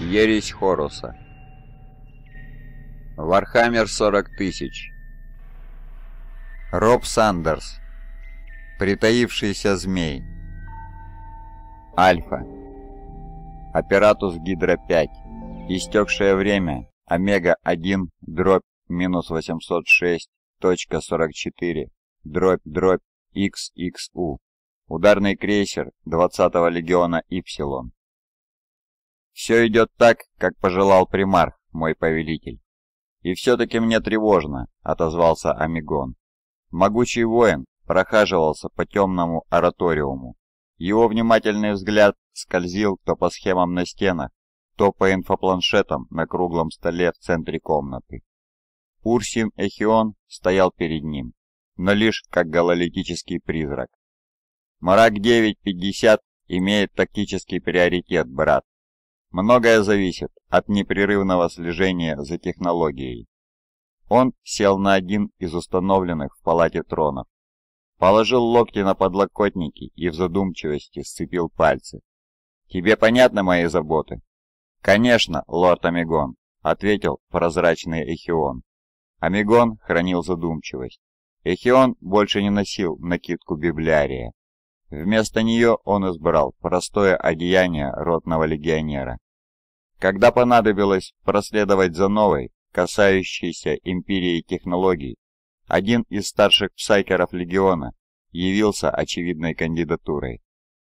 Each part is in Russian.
Ересь Хоруса. Вархаммер 40 тысяч. Роб Сандерс. Притаившийся змей. Альфа. Оператус Гидра-5. Истекшее время. Омега-1, дробь, минус 806.44, дробь, дробь, XXU. Ударный крейсер 20-го легиона Ипсилон. «Все идет так, как пожелал примарх, мой повелитель». «И все-таки мне тревожно», — отозвался Амигон. Могучий воин прохаживался по темному ораториуму. Его внимательный взгляд скользил то по схемам на стенах, то по инфопланшетам на круглом столе в центре комнаты. Урсин Эхион стоял перед ним, но лишь как гололитический призрак. «Марак 950 имеет тактический приоритет, брат», Многое зависит от непрерывного слежения за технологией. Он сел на один из установленных в палате тронов, положил локти на подлокотники и в задумчивости сцепил пальцы. «Тебе понятны мои заботы?» «Конечно, лорд Амигон», — ответил прозрачный Эхион. Амигон хранил задумчивость. Эхион больше не носил накидку библиария. Вместо нее он избрал простое одеяние ротного легионера. Когда понадобилось проследовать за новой, касающейся империи технологий, один из старших псайкеров легиона явился очевидной кандидатурой,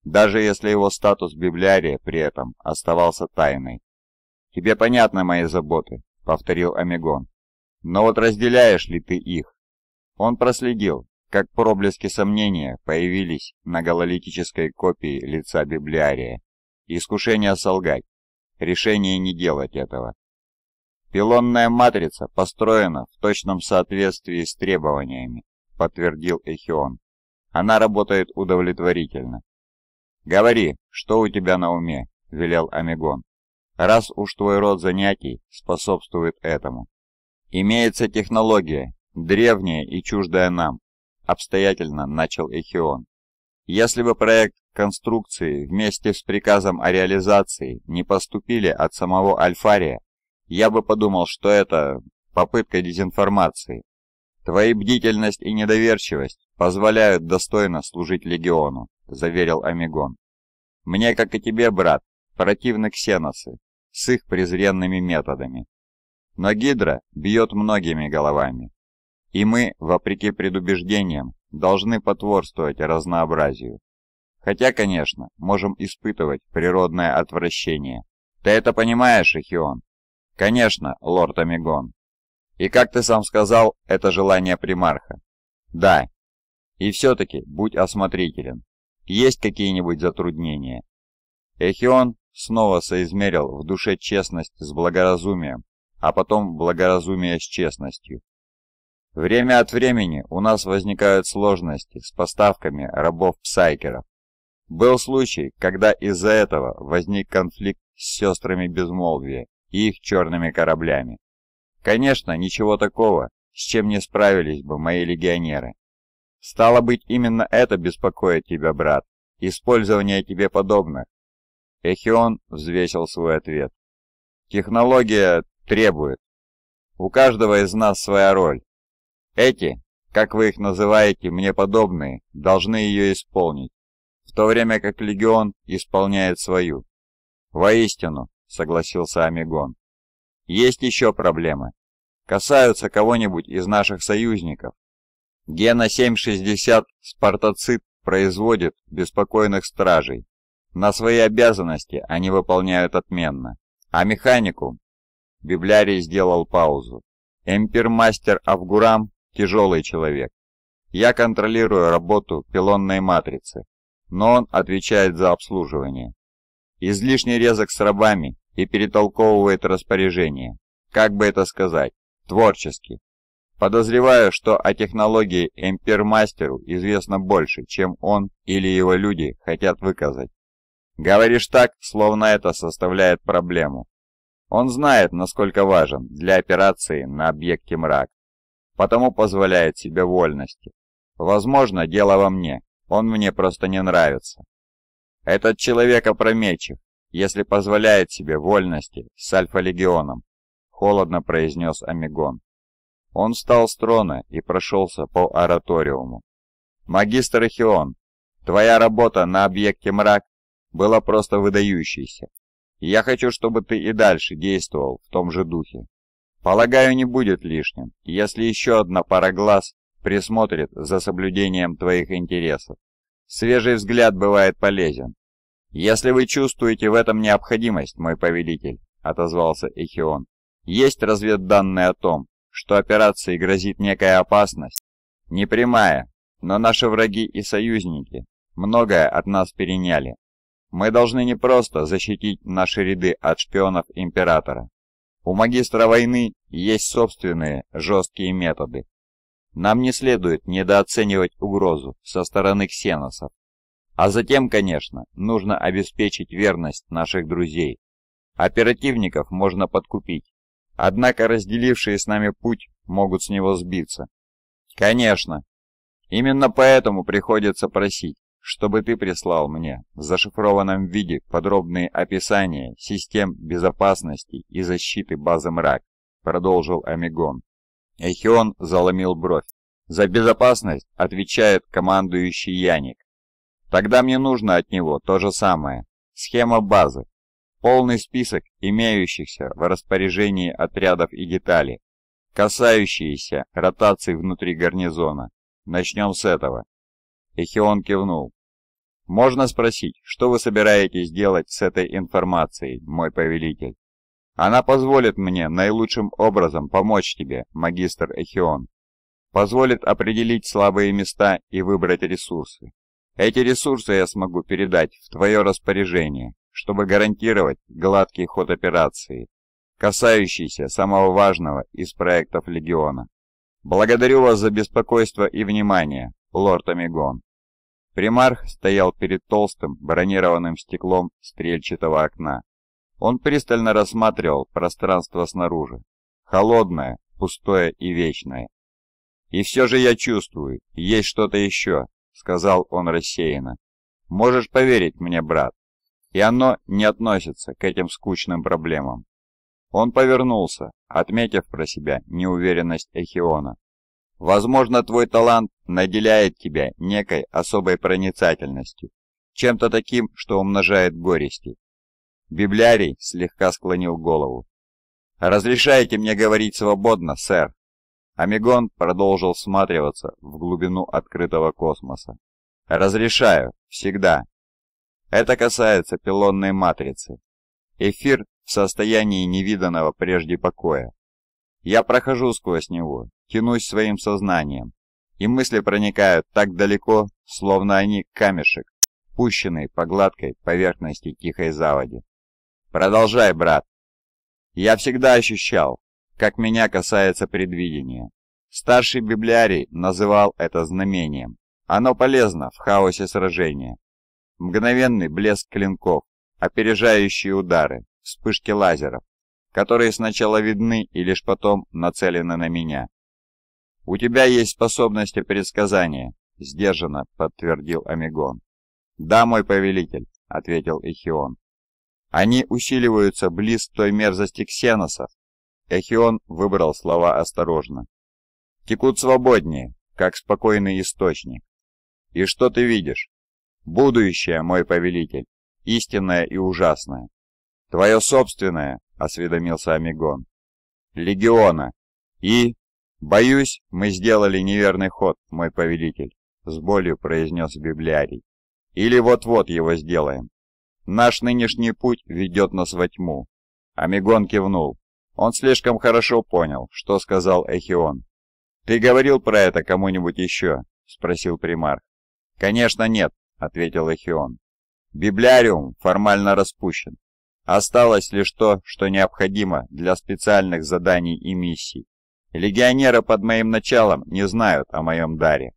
даже если его статус библиария при этом оставался тайной. «Тебе понятны мои заботы», — повторил Омегон. «Но вот разделяешь ли ты их?» Он проследил, как проблески сомнения появились на гололитической копии лица библиария. Искушение солгать. Решение не делать этого. «Пилонная матрица построена в точном соответствии с требованиями», — подтвердил Эхион. «Она работает удовлетворительно». «Говори, что у тебя на уме», — велел Омегон. «Раз уж твой род занятий способствует этому». «Имеется технология, древняя и чуждая нам, обстоятельно начал Эхион. Если бы проект конструкции вместе с приказом о реализации не поступили от самого Альфария, я бы подумал, что это попытка дезинформации. Твои бдительность и недоверчивость позволяют достойно служить легиону, заверил Амигон. Мне, как и тебе, брат, противны ксеносы с их презренными методами. Но Гидра бьет многими головами, и мы, вопреки предубеждениям, должны потворствовать разнообразию. Хотя, конечно, можем испытывать природное отвращение. Ты это понимаешь, Эхион? Конечно, лорд Амигон. И как ты сам сказал, это желание примарха. Да. И все-таки будь осмотрителен. Есть какие-нибудь затруднения? Эхион снова соизмерил в душе честность с благоразумием, а потом благоразумие с честностью. Время от времени у нас возникают сложности с поставками рабов-псайкеров. Был случай, когда из-за этого возник конфликт с сестрами Безмолвия и их черными кораблями. Конечно, ничего такого, с чем не справились бы мои легионеры. Стало быть, именно это беспокоит тебя, брат, использование тебе подобных. Эхион взвесил свой ответ. Технология требует. У каждого из нас своя роль, эти, как вы их называете, мне подобные, должны ее исполнить, в то время как легион исполняет свою. Воистину, согласился Амигон. Есть еще проблемы. Касаются кого-нибудь из наших союзников. Гена 760 «Спартацит» производит беспокойных стражей. На свои обязанности они выполняют отменно. А механику? Библиарий сделал паузу. Эмпирмастер Авгурам тяжелый человек. Я контролирую работу пилонной матрицы, но он отвечает за обслуживание. Излишне резок с рабами и перетолковывает распоряжение. Как бы это сказать? Творчески. Подозреваю, что о технологии Эмпирмастеру известно больше, чем он или его люди хотят выказать. Говоришь так, словно это составляет проблему. Он знает, насколько важен для операции на объекте мрак потому позволяет себе вольности. Возможно, дело во мне, он мне просто не нравится. Этот человек опрометчив, если позволяет себе вольности с Альфа-легионом», — холодно произнес Амигон. Он встал с трона и прошелся по ораториуму. «Магистр Эхион, твоя работа на объекте мрак была просто выдающейся. Я хочу, чтобы ты и дальше действовал в том же духе. Полагаю, не будет лишним, если еще одна пара глаз присмотрит за соблюдением твоих интересов. Свежий взгляд бывает полезен. Если вы чувствуете в этом необходимость, мой повелитель, отозвался Эхион. Есть разведданные о том, что операции грозит некая опасность, не прямая, но наши враги и союзники многое от нас переняли. Мы должны не просто защитить наши ряды от шпионов императора. У магистра войны есть собственные жесткие методы. Нам не следует недооценивать угрозу со стороны ксеносов. А затем, конечно, нужно обеспечить верность наших друзей. Оперативников можно подкупить, однако разделившие с нами путь могут с него сбиться. Конечно. Именно поэтому приходится просить, чтобы ты прислал мне в зашифрованном виде подробные описания систем безопасности и защиты базы мрак продолжил Амигон. Эхион заломил бровь. «За безопасность отвечает командующий Яник. Тогда мне нужно от него то же самое. Схема базы. Полный список имеющихся в распоряжении отрядов и деталей, касающиеся ротаций внутри гарнизона. Начнем с этого». Эхион кивнул. «Можно спросить, что вы собираетесь делать с этой информацией, мой повелитель?» Она позволит мне наилучшим образом помочь тебе, магистр Эхион. Позволит определить слабые места и выбрать ресурсы. Эти ресурсы я смогу передать в твое распоряжение, чтобы гарантировать гладкий ход операции, касающийся самого важного из проектов Легиона. Благодарю вас за беспокойство и внимание, лорд Амигон. Примарх стоял перед толстым бронированным стеклом стрельчатого окна, он пристально рассматривал пространство снаружи. Холодное, пустое и вечное. «И все же я чувствую, есть что-то еще», — сказал он рассеянно. «Можешь поверить мне, брат, и оно не относится к этим скучным проблемам». Он повернулся, отметив про себя неуверенность Эхиона. «Возможно, твой талант наделяет тебя некой особой проницательностью, чем-то таким, что умножает горести, Библиарий слегка склонил голову. «Разрешайте мне говорить свободно, сэр!» Омегон продолжил всматриваться в глубину открытого космоса. «Разрешаю, всегда!» Это касается пилонной матрицы. Эфир в состоянии невиданного прежде покоя. Я прохожу сквозь него, тянусь своим сознанием, и мысли проникают так далеко, словно они камешек, пущенный по гладкой поверхности тихой заводи. «Продолжай, брат». Я всегда ощущал, как меня касается предвидения. Старший библиарий называл это знамением. Оно полезно в хаосе сражения. Мгновенный блеск клинков, опережающие удары, вспышки лазеров, которые сначала видны и лишь потом нацелены на меня. «У тебя есть способности предсказания», — сдержанно подтвердил Омегон. «Да, мой повелитель», — ответил Эхион. Они усиливаются близ той мерзости ксеносов. Эхион выбрал слова осторожно. Текут свободнее, как спокойный источник. И что ты видишь? Будущее, мой повелитель, истинное и ужасное. Твое собственное, осведомился Амигон. Легиона. И... Боюсь, мы сделали неверный ход, мой повелитель, с болью произнес библиарий. Или вот-вот его сделаем. Наш нынешний путь ведет нас во тьму». Амигон кивнул. Он слишком хорошо понял, что сказал Эхион. «Ты говорил про это кому-нибудь еще?» – спросил примарх. «Конечно нет», – ответил Эхион. «Библиариум формально распущен. Осталось лишь то, что необходимо для специальных заданий и миссий. Легионеры под моим началом не знают о моем даре».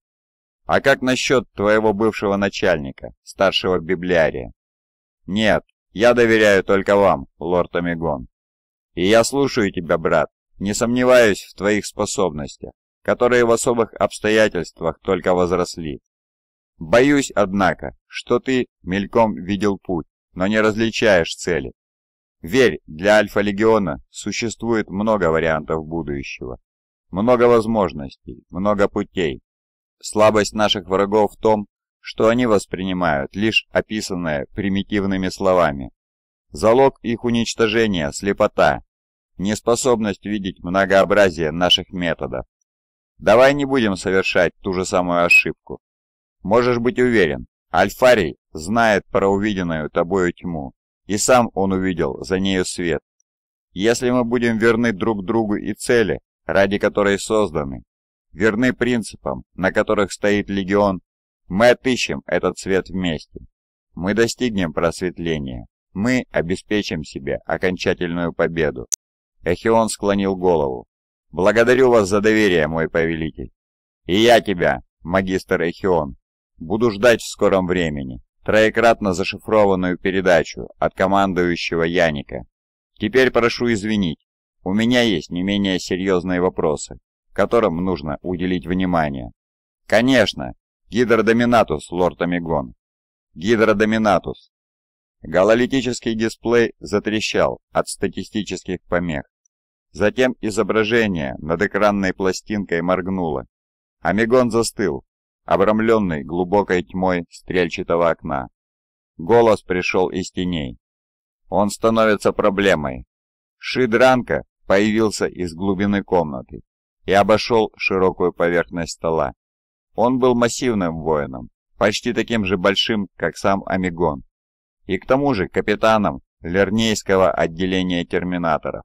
«А как насчет твоего бывшего начальника, старшего библиария?» «Нет, я доверяю только вам, лорд Омегон. И я слушаю тебя, брат, не сомневаюсь в твоих способностях, которые в особых обстоятельствах только возросли. Боюсь, однако, что ты мельком видел путь, но не различаешь цели. Верь, для Альфа-Легиона существует много вариантов будущего, много возможностей, много путей. Слабость наших врагов в том, что они воспринимают лишь описанное примитивными словами. Залог их уничтожения – слепота, неспособность видеть многообразие наших методов. Давай не будем совершать ту же самую ошибку. Можешь быть уверен, Альфарий знает про увиденную тобою тьму, и сам он увидел за нею свет. Если мы будем верны друг другу и цели, ради которой созданы, верны принципам, на которых стоит легион мы отыщем этот свет вместе. Мы достигнем просветления. Мы обеспечим себе окончательную победу. Эхион склонил голову. Благодарю вас за доверие, мой повелитель. И я тебя, магистр Эхион, буду ждать в скором времени троекратно зашифрованную передачу от командующего Яника. Теперь прошу извинить, у меня есть не менее серьезные вопросы, которым нужно уделить внимание. Конечно, Гидродоминатус, лорд Омегон. Гидродоминатус. Гололитический дисплей затрещал от статистических помех. Затем изображение над экранной пластинкой моргнуло. Омегон застыл, обрамленный глубокой тьмой стрельчатого окна. Голос пришел из теней. Он становится проблемой. Шидранка появился из глубины комнаты и обошел широкую поверхность стола. Он был массивным воином, почти таким же большим, как сам Омегон, и к тому же капитаном Лернейского отделения терминаторов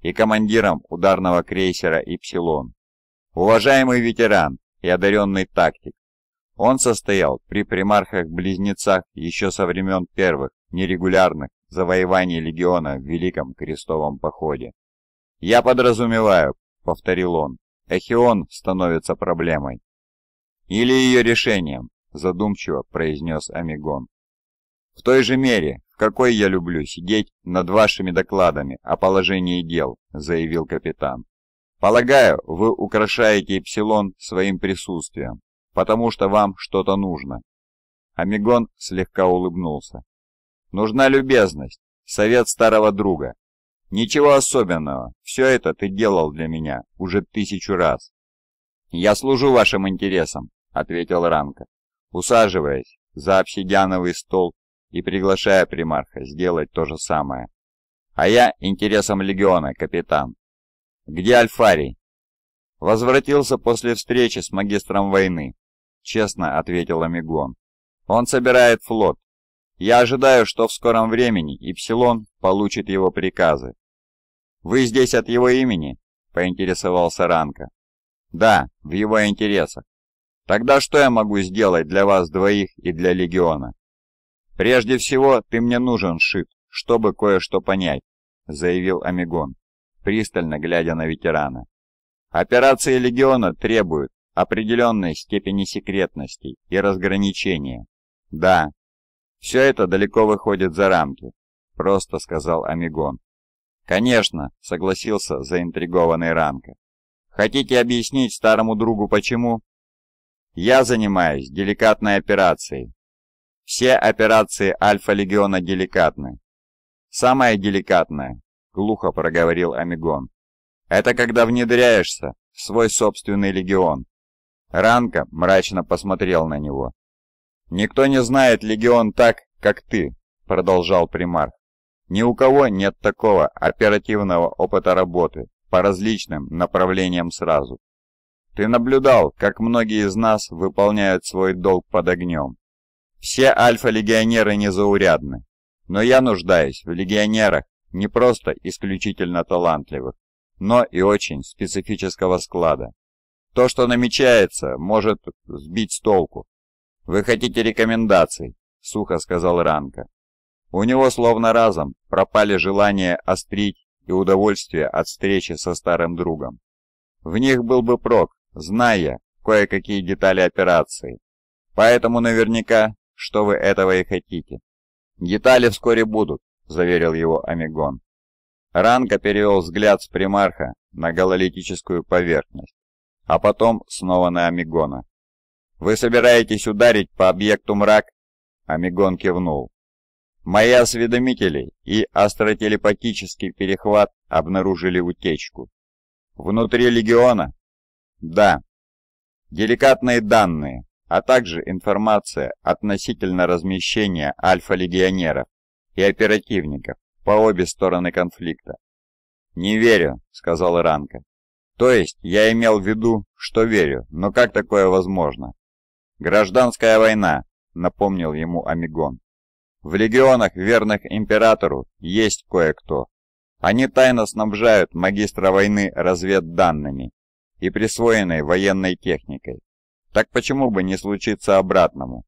и командиром ударного крейсера «Ипсилон». Уважаемый ветеран и одаренный тактик, он состоял при примархах-близнецах еще со времен первых нерегулярных завоеваний легиона в Великом Крестовом Походе. «Я подразумеваю», — повторил он, — «эхион становится проблемой. «Или ее решением», — задумчиво произнес Амигон. «В той же мере, в какой я люблю сидеть над вашими докладами о положении дел», — заявил капитан. «Полагаю, вы украшаете Эпсилон своим присутствием, потому что вам что-то нужно». Амигон слегка улыбнулся. «Нужна любезность, совет старого друга. Ничего особенного, все это ты делал для меня уже тысячу раз. Я служу вашим интересам, ответил Ранка, усаживаясь за обсидиановый стол и приглашая примарха сделать то же самое. А я интересом легиона, капитан. Где Альфарий? Возвратился после встречи с магистром войны, честно ответил Амигон. Он собирает флот. Я ожидаю, что в скором времени Ипсилон получит его приказы. Вы здесь от его имени? поинтересовался Ранка. Да, в его интересах. Тогда что я могу сделать для вас двоих и для Легиона? Прежде всего, ты мне нужен, Шип, чтобы кое-что понять, заявил Амигон, пристально глядя на ветерана. Операции Легиона требуют определенной степени секретности и разграничения. Да, все это далеко выходит за рамки, просто сказал Амигон. Конечно, согласился заинтригованный Ранка. Хотите объяснить старому другу почему? Я занимаюсь деликатной операцией. Все операции Альфа-Легиона деликатны. Самое деликатное, глухо проговорил Амигон, это когда внедряешься в свой собственный легион. Ранка мрачно посмотрел на него. «Никто не знает легион так, как ты», — продолжал примарх. «Ни у кого нет такого оперативного опыта работы по различным направлениям сразу. Ты наблюдал, как многие из нас выполняют свой долг под огнем. Все альфа-легионеры незаурядны, но я нуждаюсь в легионерах не просто исключительно талантливых, но и очень специфического склада. То, что намечается, может сбить с толку. «Вы хотите рекомендаций?» — сухо сказал Ранка. У него словно разом пропали желание острить и удовольствие от встречи со старым другом. В них был бы прок, зная кое-какие детали операции. Поэтому наверняка, что вы этого и хотите. Детали вскоре будут, заверил его Амигон. Ранка перевел взгляд с примарха на гололитическую поверхность, а потом снова на Амигона. «Вы собираетесь ударить по объекту мрак?» Амигон кивнул. «Мои осведомители и астротелепатический перехват обнаружили утечку. Внутри легиона да. Деликатные данные, а также информация относительно размещения альфа-легионеров и оперативников по обе стороны конфликта. «Не верю», — сказал Иранка. «То есть я имел в виду, что верю, но как такое возможно?» «Гражданская война», — напомнил ему Амигон. «В легионах, верных императору, есть кое-кто. Они тайно снабжают магистра войны разведданными и присвоенной военной техникой. Так почему бы не случиться обратному?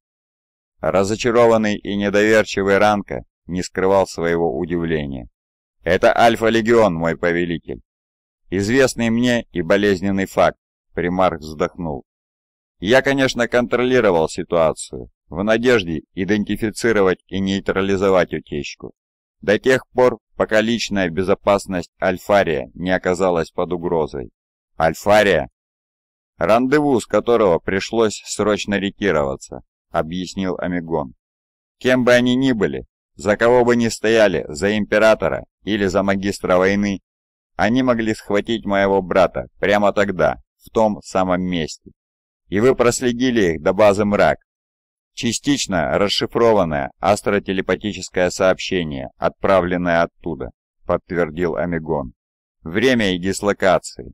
Разочарованный и недоверчивый Ранка не скрывал своего удивления. «Это Альфа-легион, мой повелитель!» «Известный мне и болезненный факт», — примарх вздохнул. «Я, конечно, контролировал ситуацию, в надежде идентифицировать и нейтрализовать утечку. До тех пор, пока личная безопасность Альфария не оказалась под угрозой. «Альфария!» «Рандеву, с которого пришлось срочно ретироваться», — объяснил Амигон. «Кем бы они ни были, за кого бы ни стояли, за императора или за магистра войны, они могли схватить моего брата прямо тогда, в том самом месте. И вы проследили их до базы мрак. Частично расшифрованное астротелепатическое сообщение, отправленное оттуда», — подтвердил Амигон. «Время и дислокации,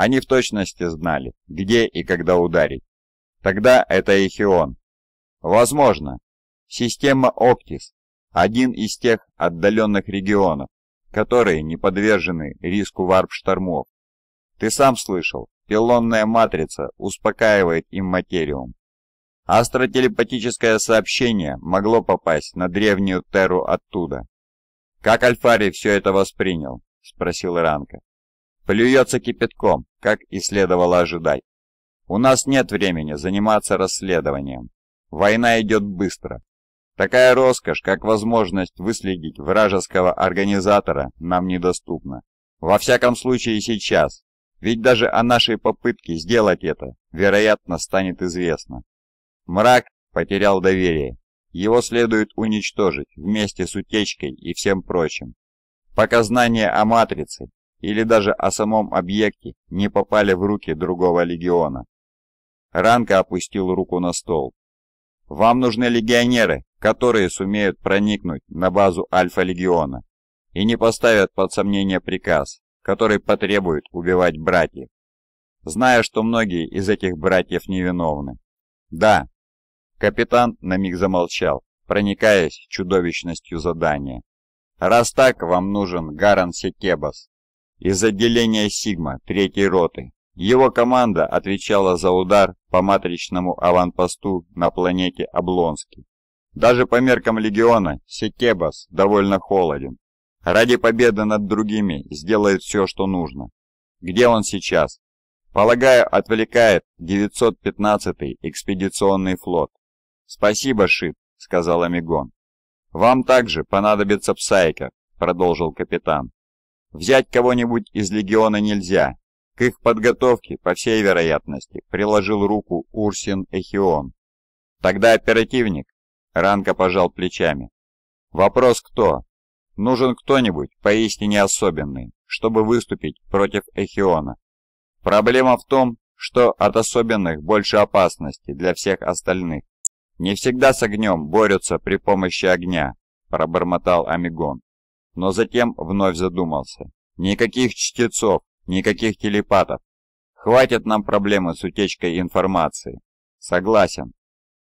они в точности знали, где и когда ударить. Тогда это Эхион. Возможно, система Октис. один из тех отдаленных регионов, которые не подвержены риску варп-штормов. Ты сам слышал, пилонная матрица успокаивает им материум. Астротелепатическое сообщение могло попасть на древнюю Терру оттуда. «Как Альфари все это воспринял?» – спросил Ранка. Плюется кипятком, как и следовало ожидать. У нас нет времени заниматься расследованием. Война идет быстро. Такая роскошь, как возможность выследить вражеского организатора, нам недоступна. Во всяком случае сейчас, ведь даже о нашей попытке сделать это, вероятно, станет известно. Мрак потерял доверие. Его следует уничтожить вместе с утечкой и всем прочим. Пока знания о Матрице или даже о самом объекте не попали в руки другого легиона. Ранка опустил руку на стол. «Вам нужны легионеры, которые сумеют проникнуть на базу Альфа-легиона и не поставят под сомнение приказ, который потребует убивать братьев, зная, что многие из этих братьев невиновны. Да, Капитан на миг замолчал, проникаясь чудовищностью задания. «Раз так, вам нужен Гаран Секебас, из отделения «Сигма» третьей роты. Его команда отвечала за удар по матричному аванпосту на планете Облонский. Даже по меркам легиона Сетебас довольно холоден. Ради победы над другими сделает все, что нужно. Где он сейчас? Полагаю, отвлекает 915-й экспедиционный флот. «Спасибо, Шип», — сказал Амигон. «Вам также понадобится Псайкер», — продолжил капитан. Взять кого-нибудь из легиона нельзя. К их подготовке, по всей вероятности, приложил руку Урсин Эхион. Тогда оперативник? Ранка пожал плечами. Вопрос кто? Нужен кто-нибудь поистине особенный, чтобы выступить против Эхиона. Проблема в том, что от особенных больше опасности для всех остальных. Не всегда с огнем борются при помощи огня, пробормотал Амигон но затем вновь задумался. Никаких чтецов, никаких телепатов. Хватит нам проблемы с утечкой информации. Согласен.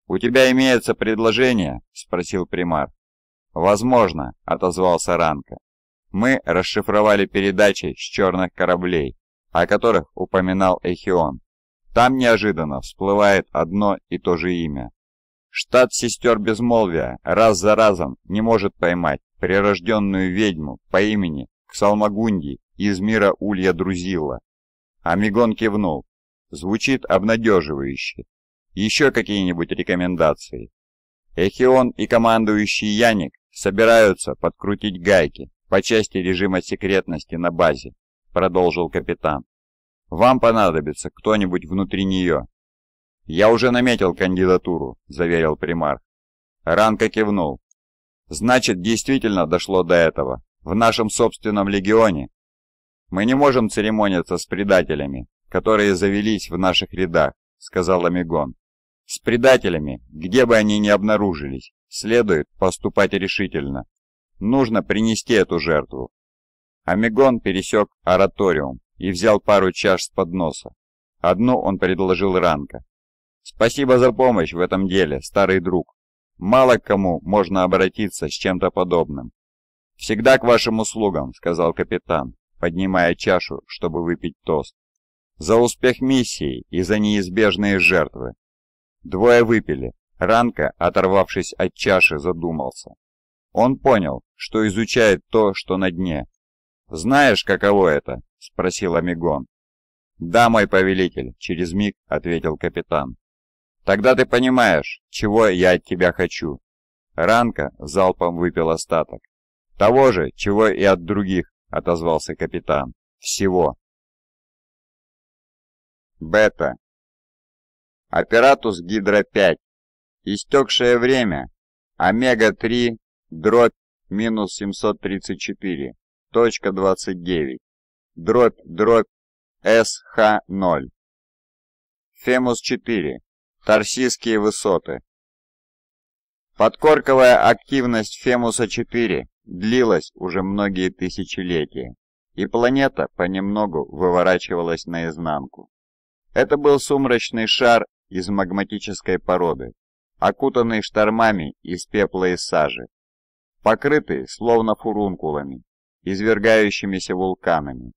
У тебя имеется предложение? Спросил примар. Возможно, отозвался Ранка. Мы расшифровали передачи с черных кораблей, о которых упоминал Эхион. Там неожиданно всплывает одно и то же имя. Штат сестер Безмолвия раз за разом не может поймать прирожденную ведьму по имени Ксалмагунди из мира Улья Друзила. Амигон кивнул. Звучит обнадеживающе. Еще какие-нибудь рекомендации? Эхион и командующий Яник собираются подкрутить гайки по части режима секретности на базе, продолжил капитан. Вам понадобится кто-нибудь внутри нее, «Я уже наметил кандидатуру», — заверил примар. Ранка кивнул. «Значит, действительно дошло до этого. В нашем собственном легионе. Мы не можем церемониться с предателями, которые завелись в наших рядах», — сказал Амигон. «С предателями, где бы они ни обнаружились, следует поступать решительно. Нужно принести эту жертву». Амигон пересек ораториум и взял пару чаш с подноса. Одну он предложил Ранка. «Спасибо за помощь в этом деле, старый друг. Мало к кому можно обратиться с чем-то подобным». «Всегда к вашим услугам», — сказал капитан, поднимая чашу, чтобы выпить тост. «За успех миссии и за неизбежные жертвы». Двое выпили. Ранка, оторвавшись от чаши, задумался. Он понял, что изучает то, что на дне. «Знаешь, каково это?» — спросил Амигон. «Да, мой повелитель», — через миг ответил капитан. Тогда ты понимаешь, чего я от тебя хочу». Ранка залпом выпил остаток. «Того же, чего и от других», — отозвался капитан. «Всего». Бета. Оператус Гидро 5 Истекшее время. Омега-3, дробь, минус 734, точка 29, дробь, дробь, СХ-0. Фемус-4. Тарсийские высоты. Подкорковая активность Фемуса-4 длилась уже многие тысячелетия, и планета понемногу выворачивалась наизнанку. Это был сумрачный шар из магматической породы, окутанный штормами из пепла и сажи, покрытый словно фурункулами, извергающимися вулканами.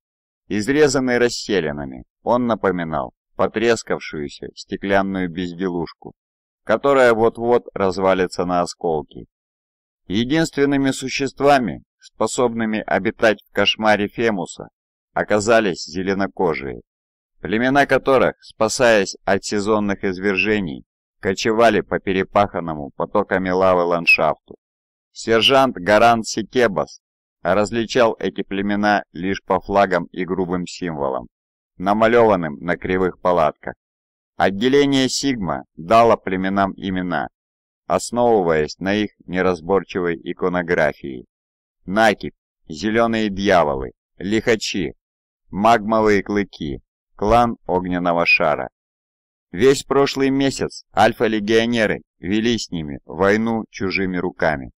Изрезанный расселинами, он напоминал потрескавшуюся стеклянную безделушку, которая вот-вот развалится на осколки. Единственными существами, способными обитать в кошмаре Фемуса, оказались зеленокожие, племена которых, спасаясь от сезонных извержений, кочевали по перепаханному потоками лавы ландшафту. Сержант Гарант Сикебас различал эти племена лишь по флагам и грубым символам намалеванным на кривых палатках. Отделение Сигма дало племенам имена, основываясь на их неразборчивой иконографии. Накип, зеленые дьяволы, лихачи, магмовые клыки, клан огненного шара. Весь прошлый месяц альфа-легионеры вели с ними войну чужими руками.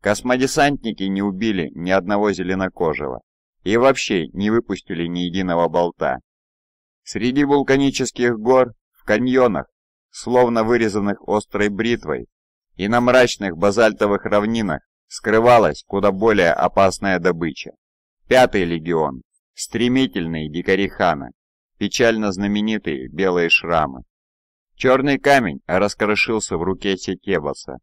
Космодесантники не убили ни одного зеленокожего и вообще не выпустили ни единого болта. Среди вулканических гор, в каньонах, словно вырезанных острой бритвой, и на мрачных базальтовых равнинах скрывалась куда более опасная добыча. Пятый легион, стремительные дикари хана, печально знаменитые белые шрамы. Черный камень раскрошился в руке Секебаса.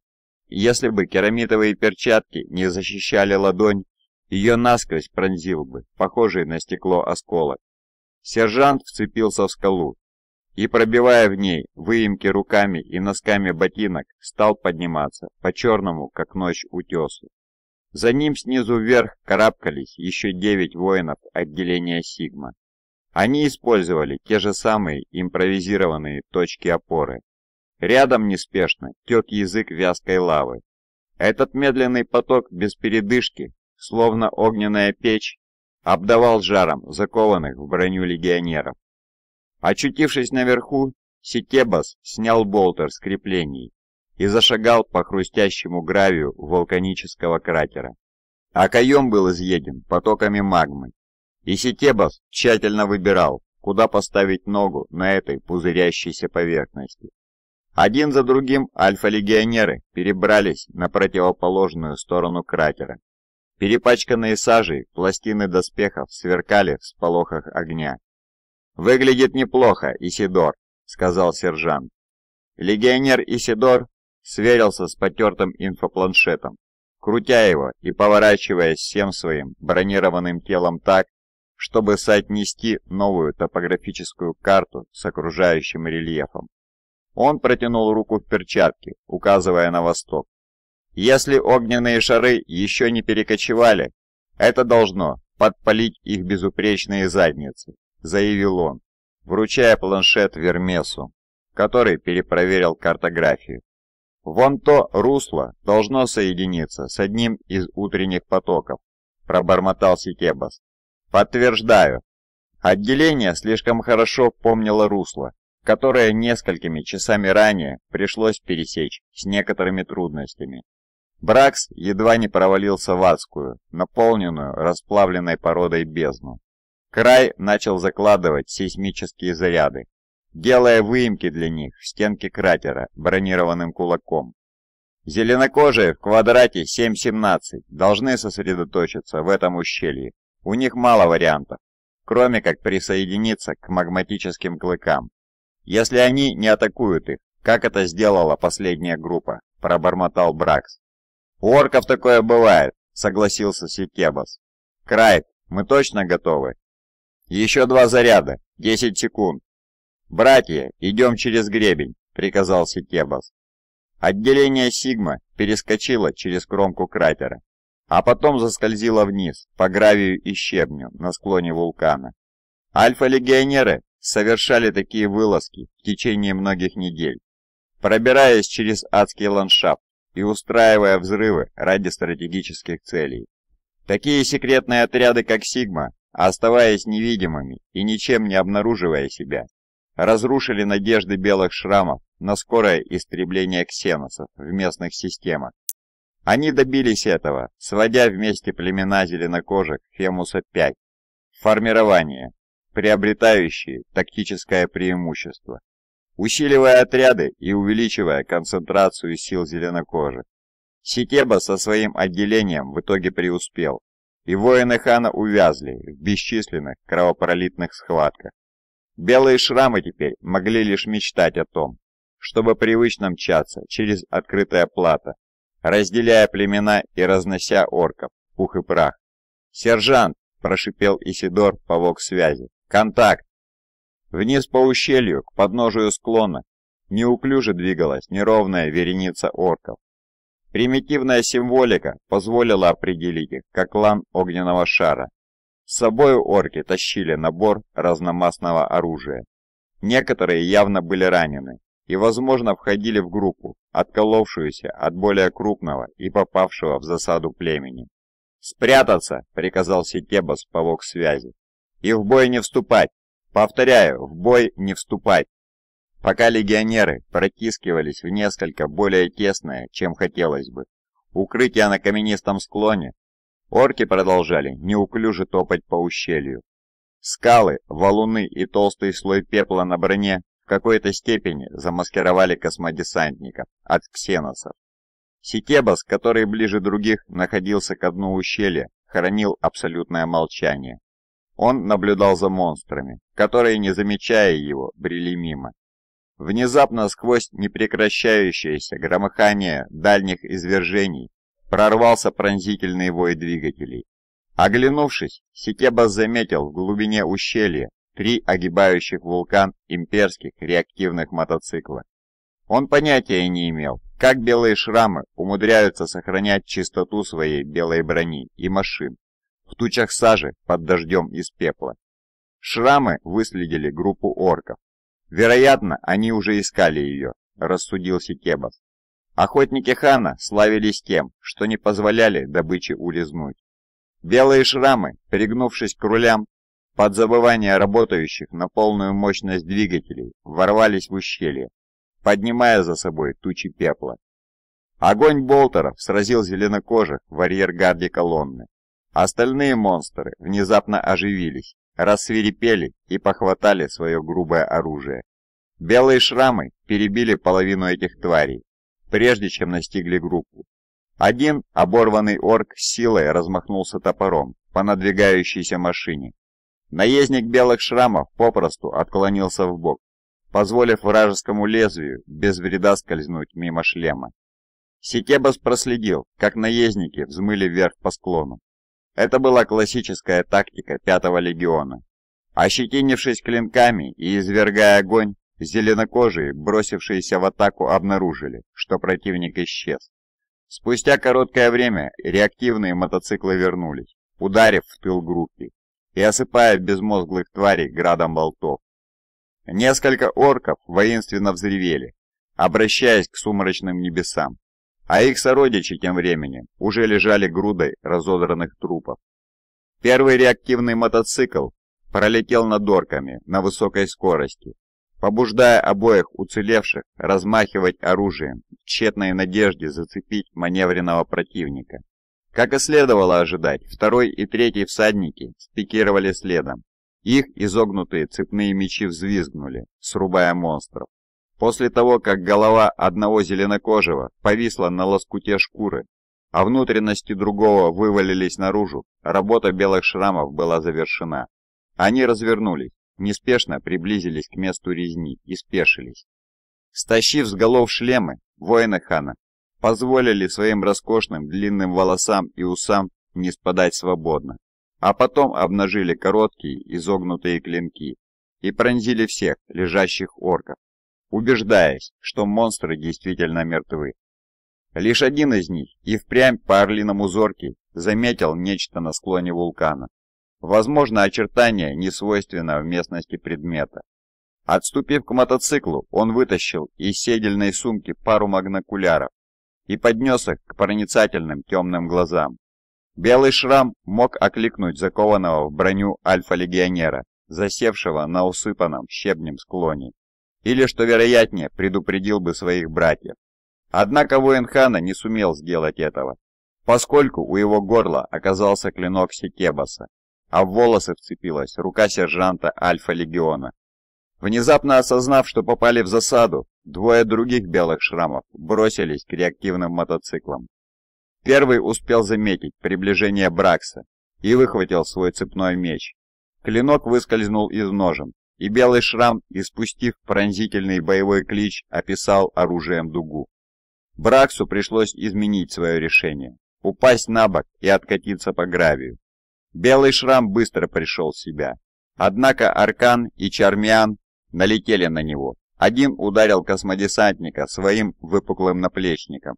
Если бы керамитовые перчатки не защищали ладонь, ее насквозь пронзил бы, похожий на стекло осколок. Сержант вцепился в скалу и, пробивая в ней выемки руками и носками ботинок, стал подниматься по черному, как ночь, утесу. За ним снизу вверх карабкались еще девять воинов отделения «Сигма». Они использовали те же самые импровизированные точки опоры. Рядом неспешно тек язык вязкой лавы. Этот медленный поток без передышки, словно огненная печь, обдавал жаром закованных в броню легионеров. Очутившись наверху, Ситебас снял болтер с креплений и зашагал по хрустящему гравию вулканического кратера. Окоем был изъеден потоками магмы, и Ситебас тщательно выбирал, куда поставить ногу на этой пузырящейся поверхности. Один за другим альфа-легионеры перебрались на противоположную сторону кратера Перепачканные сажей пластины доспехов сверкали в сполохах огня. «Выглядит неплохо, Исидор», — сказал сержант. Легионер Исидор сверился с потертым инфопланшетом, крутя его и поворачиваясь всем своим бронированным телом так, чтобы соотнести новую топографическую карту с окружающим рельефом. Он протянул руку в перчатке, указывая на восток. Если огненные шары еще не перекочевали, это должно подпалить их безупречные задницы, заявил он, вручая планшет Вермесу, который перепроверил картографию. Вон то русло должно соединиться с одним из утренних потоков, пробормотал Ситебас. Подтверждаю. Отделение слишком хорошо помнило русло, которое несколькими часами ранее пришлось пересечь с некоторыми трудностями. Бракс едва не провалился в адскую, наполненную расплавленной породой бездну. Край начал закладывать сейсмические заряды, делая выемки для них в стенке кратера бронированным кулаком. Зеленокожие в квадрате 7-17 должны сосредоточиться в этом ущелье. У них мало вариантов, кроме как присоединиться к магматическим клыкам. Если они не атакуют их, как это сделала последняя группа, пробормотал Бракс. «У орков такое бывает», — согласился Секебас. «Крайт, мы точно готовы?» «Еще два заряда, 10 секунд». «Братья, идем через гребень», — приказал Секебас. Отделение Сигма перескочило через кромку кратера, а потом заскользило вниз по гравию и щебню на склоне вулкана. Альфа-легионеры совершали такие вылазки в течение многих недель, пробираясь через адский ландшафт и устраивая взрывы ради стратегических целей. Такие секретные отряды, как «Сигма», оставаясь невидимыми и ничем не обнаруживая себя, разрушили надежды белых шрамов на скорое истребление ксеносов в местных системах. Они добились этого, сводя вместе племена зеленокожих Фемуса-5 формирование, приобретающие тактическое преимущество усиливая отряды и увеличивая концентрацию сил зеленокожих. Ситеба со своим отделением в итоге преуспел, и воины хана увязли в бесчисленных кровопролитных схватках. Белые шрамы теперь могли лишь мечтать о том, чтобы привычно мчаться через открытая плата, разделяя племена и разнося орков, пух и прах. «Сержант!» – прошипел Исидор по вокс-связи. «Контакт!» Вниз по ущелью, к подножию склона, неуклюже двигалась неровная вереница орков. Примитивная символика позволила определить их как клан огненного шара. С собой орки тащили набор разномастного оружия. Некоторые явно были ранены и, возможно, входили в группу, отколовшуюся от более крупного и попавшего в засаду племени. «Спрятаться!» — приказал Сетебас по вокс-связи. «И в бой не вступать! Повторяю, в бой не вступать. Пока легионеры протискивались в несколько более тесное, чем хотелось бы, укрытие на каменистом склоне, орки продолжали неуклюже топать по ущелью. Скалы, валуны и толстый слой пепла на броне в какой-то степени замаскировали космодесантников от ксеносов. Ситебас, который ближе других находился к дну ущелья, хранил абсолютное молчание. Он наблюдал за монстрами, которые, не замечая его, брели мимо. Внезапно сквозь непрекращающееся громыхание дальних извержений прорвался пронзительный вой двигателей. Оглянувшись, Сикеба заметил в глубине ущелья три огибающих вулкан имперских реактивных мотоцикла. Он понятия не имел, как белые шрамы умудряются сохранять чистоту своей белой брони и машин, в тучах сажи, под дождем из пепла. Шрамы выследили группу орков. Вероятно, они уже искали ее, рассудил Секебас. Охотники хана славились тем, что не позволяли добыче улизнуть. Белые шрамы, пригнувшись к рулям, под забывание работающих на полную мощность двигателей, ворвались в ущелье, поднимая за собой тучи пепла. Огонь болтеров сразил зеленокожих в арьергарде колонны. А остальные монстры внезапно оживились, рассвирепели и похватали свое грубое оружие. Белые шрамы перебили половину этих тварей, прежде чем настигли группу. Один оборванный орк с силой размахнулся топором по надвигающейся машине. Наездник белых шрамов попросту отклонился в бок, позволив вражескому лезвию без вреда скользнуть мимо шлема. Сикебас проследил, как наездники взмыли вверх по склону, это была классическая тактика Пятого легиона. Ощетинившись клинками и извергая огонь, зеленокожие, бросившиеся в атаку, обнаружили, что противник исчез. Спустя короткое время реактивные мотоциклы вернулись, ударив в тыл группе и осыпая безмозглых тварей градом болтов. Несколько орков воинственно взревели, обращаясь к сумрачным небесам а их сородичи тем временем уже лежали грудой разодранных трупов. Первый реактивный мотоцикл пролетел над дорками на высокой скорости, побуждая обоих уцелевших размахивать оружием в тщетной надежде зацепить маневренного противника. Как и следовало ожидать, второй и третий всадники спикировали следом. Их изогнутые цепные мечи взвизгнули, срубая монстров. После того, как голова одного зеленокожего повисла на лоскуте шкуры, а внутренности другого вывалились наружу, работа белых шрамов была завершена. Они развернулись, неспешно приблизились к месту резни и спешились. Стащив с голов шлемы, воины хана позволили своим роскошным длинным волосам и усам не спадать свободно, а потом обнажили короткие изогнутые клинки и пронзили всех лежащих орков, убеждаясь, что монстры действительно мертвы. Лишь один из них и впрямь по орлиному зорке заметил нечто на склоне вулкана. Возможно, очертание несвойственного в местности предмета. Отступив к мотоциклу, он вытащил из седельной сумки пару магнокуляров и поднес их к проницательным темным глазам. Белый шрам мог окликнуть закованного в броню альфа-легионера, засевшего на усыпанном щебнем склоне или, что вероятнее, предупредил бы своих братьев. Однако воин хана не сумел сделать этого, поскольку у его горла оказался клинок Секебаса, а в волосы вцепилась рука сержанта Альфа-легиона. Внезапно осознав, что попали в засаду, двое других белых шрамов бросились к реактивным мотоциклам. Первый успел заметить приближение Бракса и выхватил свой цепной меч. Клинок выскользнул из ножен, и белый шрам, испустив пронзительный боевой клич, описал оружием дугу. Браксу пришлось изменить свое решение, упасть на бок и откатиться по гравию. Белый шрам быстро пришел в себя. Однако Аркан и Чармиан налетели на него. Один ударил космодесантника своим выпуклым наплечником,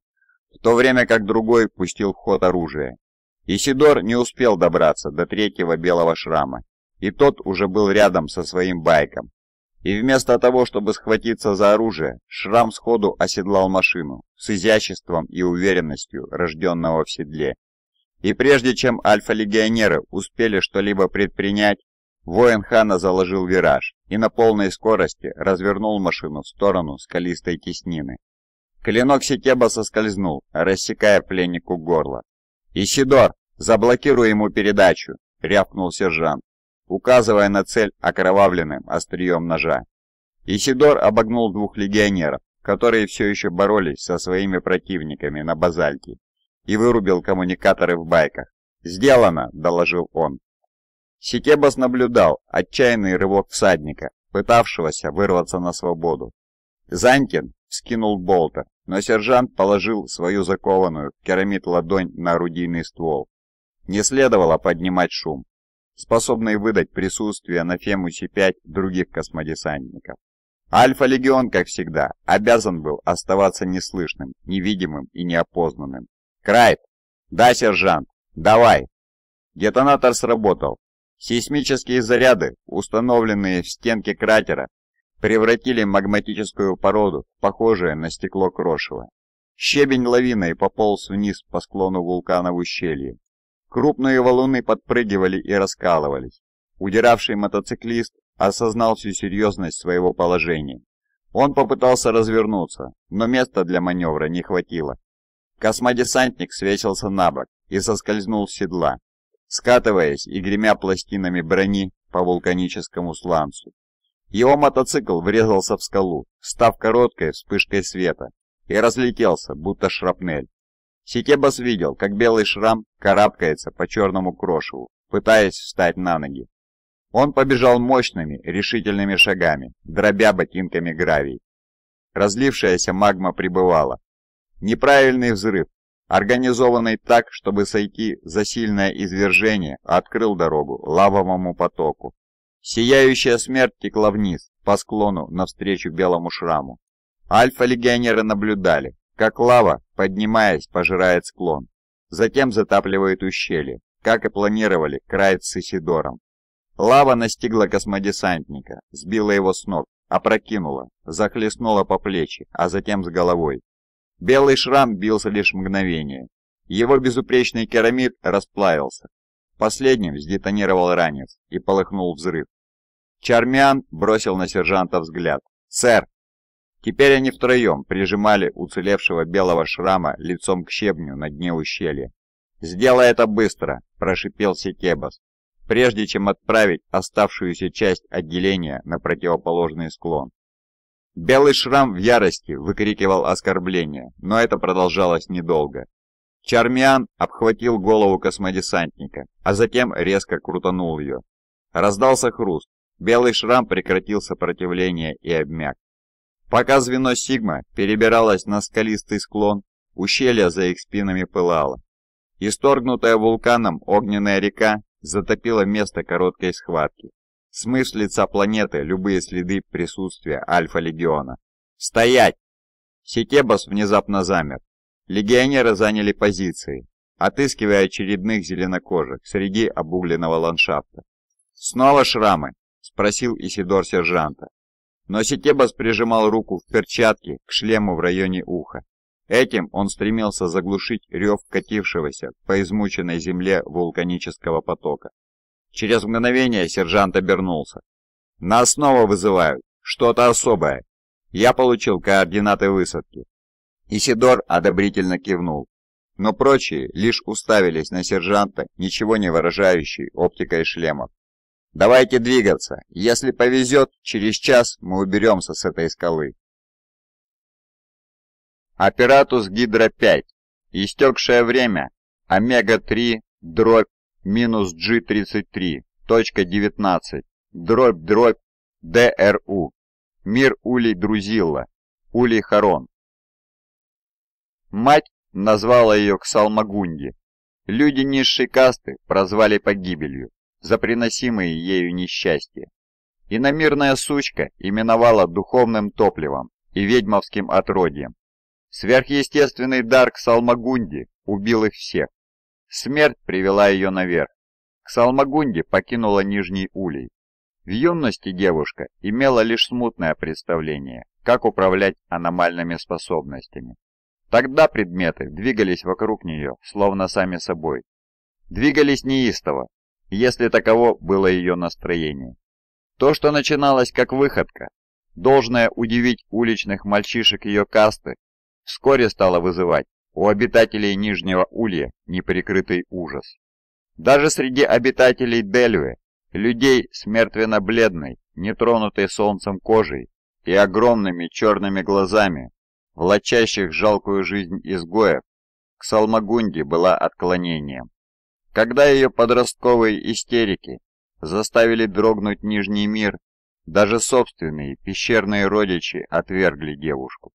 в то время как другой пустил в ход оружие. Исидор не успел добраться до третьего белого шрама и тот уже был рядом со своим байком. И вместо того, чтобы схватиться за оружие, Шрам сходу оседлал машину с изяществом и уверенностью рожденного в седле. И прежде чем альфа-легионеры успели что-либо предпринять, воин Хана заложил вираж и на полной скорости развернул машину в сторону скалистой теснины. Клинок Сетеба соскользнул, рассекая пленнику горло. «Исидор, заблокируй ему передачу!» — рявкнул сержант указывая на цель окровавленным острием ножа. Исидор обогнул двух легионеров, которые все еще боролись со своими противниками на базальке, и вырубил коммуникаторы в байках. «Сделано!» – доложил он. Сикебас наблюдал отчаянный рывок всадника, пытавшегося вырваться на свободу. Занкин скинул болта, но сержант положил свою закованную в керамид ладонь на орудийный ствол. Не следовало поднимать шум способные выдать присутствие на Фемусе 5 других космодесантников. Альфа-легион, как всегда, обязан был оставаться неслышным, невидимым и неопознанным. Крайт! Да, сержант! Давай! Детонатор сработал. Сейсмические заряды, установленные в стенке кратера, превратили магматическую породу, похожую на стекло крошева. Щебень лавиной пополз вниз по склону вулкана в ущелье, Крупные валуны подпрыгивали и раскалывались. Удиравший мотоциклист осознал всю серьезность своего положения. Он попытался развернуться, но места для маневра не хватило. Космодесантник свесился на бок и соскользнул с седла, скатываясь и гремя пластинами брони по вулканическому сланцу. Его мотоцикл врезался в скалу, став короткой вспышкой света, и разлетелся, будто шрапнель. Сикебас видел, как белый шрам карабкается по черному крошеву, пытаясь встать на ноги. Он побежал мощными, решительными шагами, дробя ботинками гравий. Разлившаяся магма пребывала. Неправильный взрыв, организованный так, чтобы сойти за сильное извержение, открыл дорогу лавовому потоку. Сияющая смерть текла вниз, по склону навстречу белому шраму. Альфа-легионеры наблюдали, как лава поднимаясь, пожирает склон, затем затапливает ущелье, как и планировали Крайт с Исидором. Лава настигла космодесантника, сбила его с ног, опрокинула, захлестнула по плечи, а затем с головой. Белый шрам бился лишь мгновение. Его безупречный керамид расплавился. Последним сдетонировал ранец и полыхнул взрыв. Чармиан бросил на сержанта взгляд. «Сэр!» Теперь они втроем прижимали уцелевшего белого шрама лицом к щебню на дне ущелья. «Сделай это быстро!» – прошипел Секебас, прежде чем отправить оставшуюся часть отделения на противоположный склон. Белый шрам в ярости выкрикивал оскорбление, но это продолжалось недолго. Чармиан обхватил голову космодесантника, а затем резко крутанул ее. Раздался хруст, белый шрам прекратил сопротивление и обмяк. Пока звено Сигма перебиралось на скалистый склон, ущелье за их спинами пылало. Исторгнутая вулканом огненная река затопила место короткой схватки, смыв лица планеты любые следы присутствия Альфа-легиона. «Стоять!» Сикебас внезапно замер. Легионеры заняли позиции, отыскивая очередных зеленокожих среди обугленного ландшафта. «Снова шрамы?» – спросил Исидор сержанта. Но Сетебас прижимал руку в перчатке к шлему в районе уха. Этим он стремился заглушить рев катившегося по измученной земле вулканического потока. Через мгновение сержант обернулся. «Нас снова вызывают. Что-то особое. Я получил координаты высадки». Исидор одобрительно кивнул, но прочие лишь уставились на сержанта, ничего не выражающий оптикой шлемов. Давайте двигаться. Если повезет, через час мы уберемся с этой скалы. Оператус гидро 5 Истекшее время. Омега-3, дробь, минус G33, точка 19, дробь, дробь, ДРУ. Мир Улей Друзилла, Улей Харон. Мать назвала ее Ксалмагунди. Люди низшей касты прозвали погибелью за приносимые ею несчастья. Иномирная сучка именовала духовным топливом и ведьмовским отродьем. Сверхъестественный дар к Салмагунди убил их всех. Смерть привела ее наверх. К Салмагунди покинула Нижний Улей. В юности девушка имела лишь смутное представление, как управлять аномальными способностями. Тогда предметы двигались вокруг нее, словно сами собой. Двигались неистово, если таково было ее настроение. То, что начиналось как выходка, должное удивить уличных мальчишек ее касты, вскоре стало вызывать у обитателей Нижнего Улья неприкрытый ужас. Даже среди обитателей Дельве, людей с бледной нетронутой солнцем кожей и огромными черными глазами, влачащих жалкую жизнь изгоев, к Салмагунде была отклонением. Когда ее подростковые истерики заставили дрогнуть Нижний мир, даже собственные пещерные родичи отвергли девушку.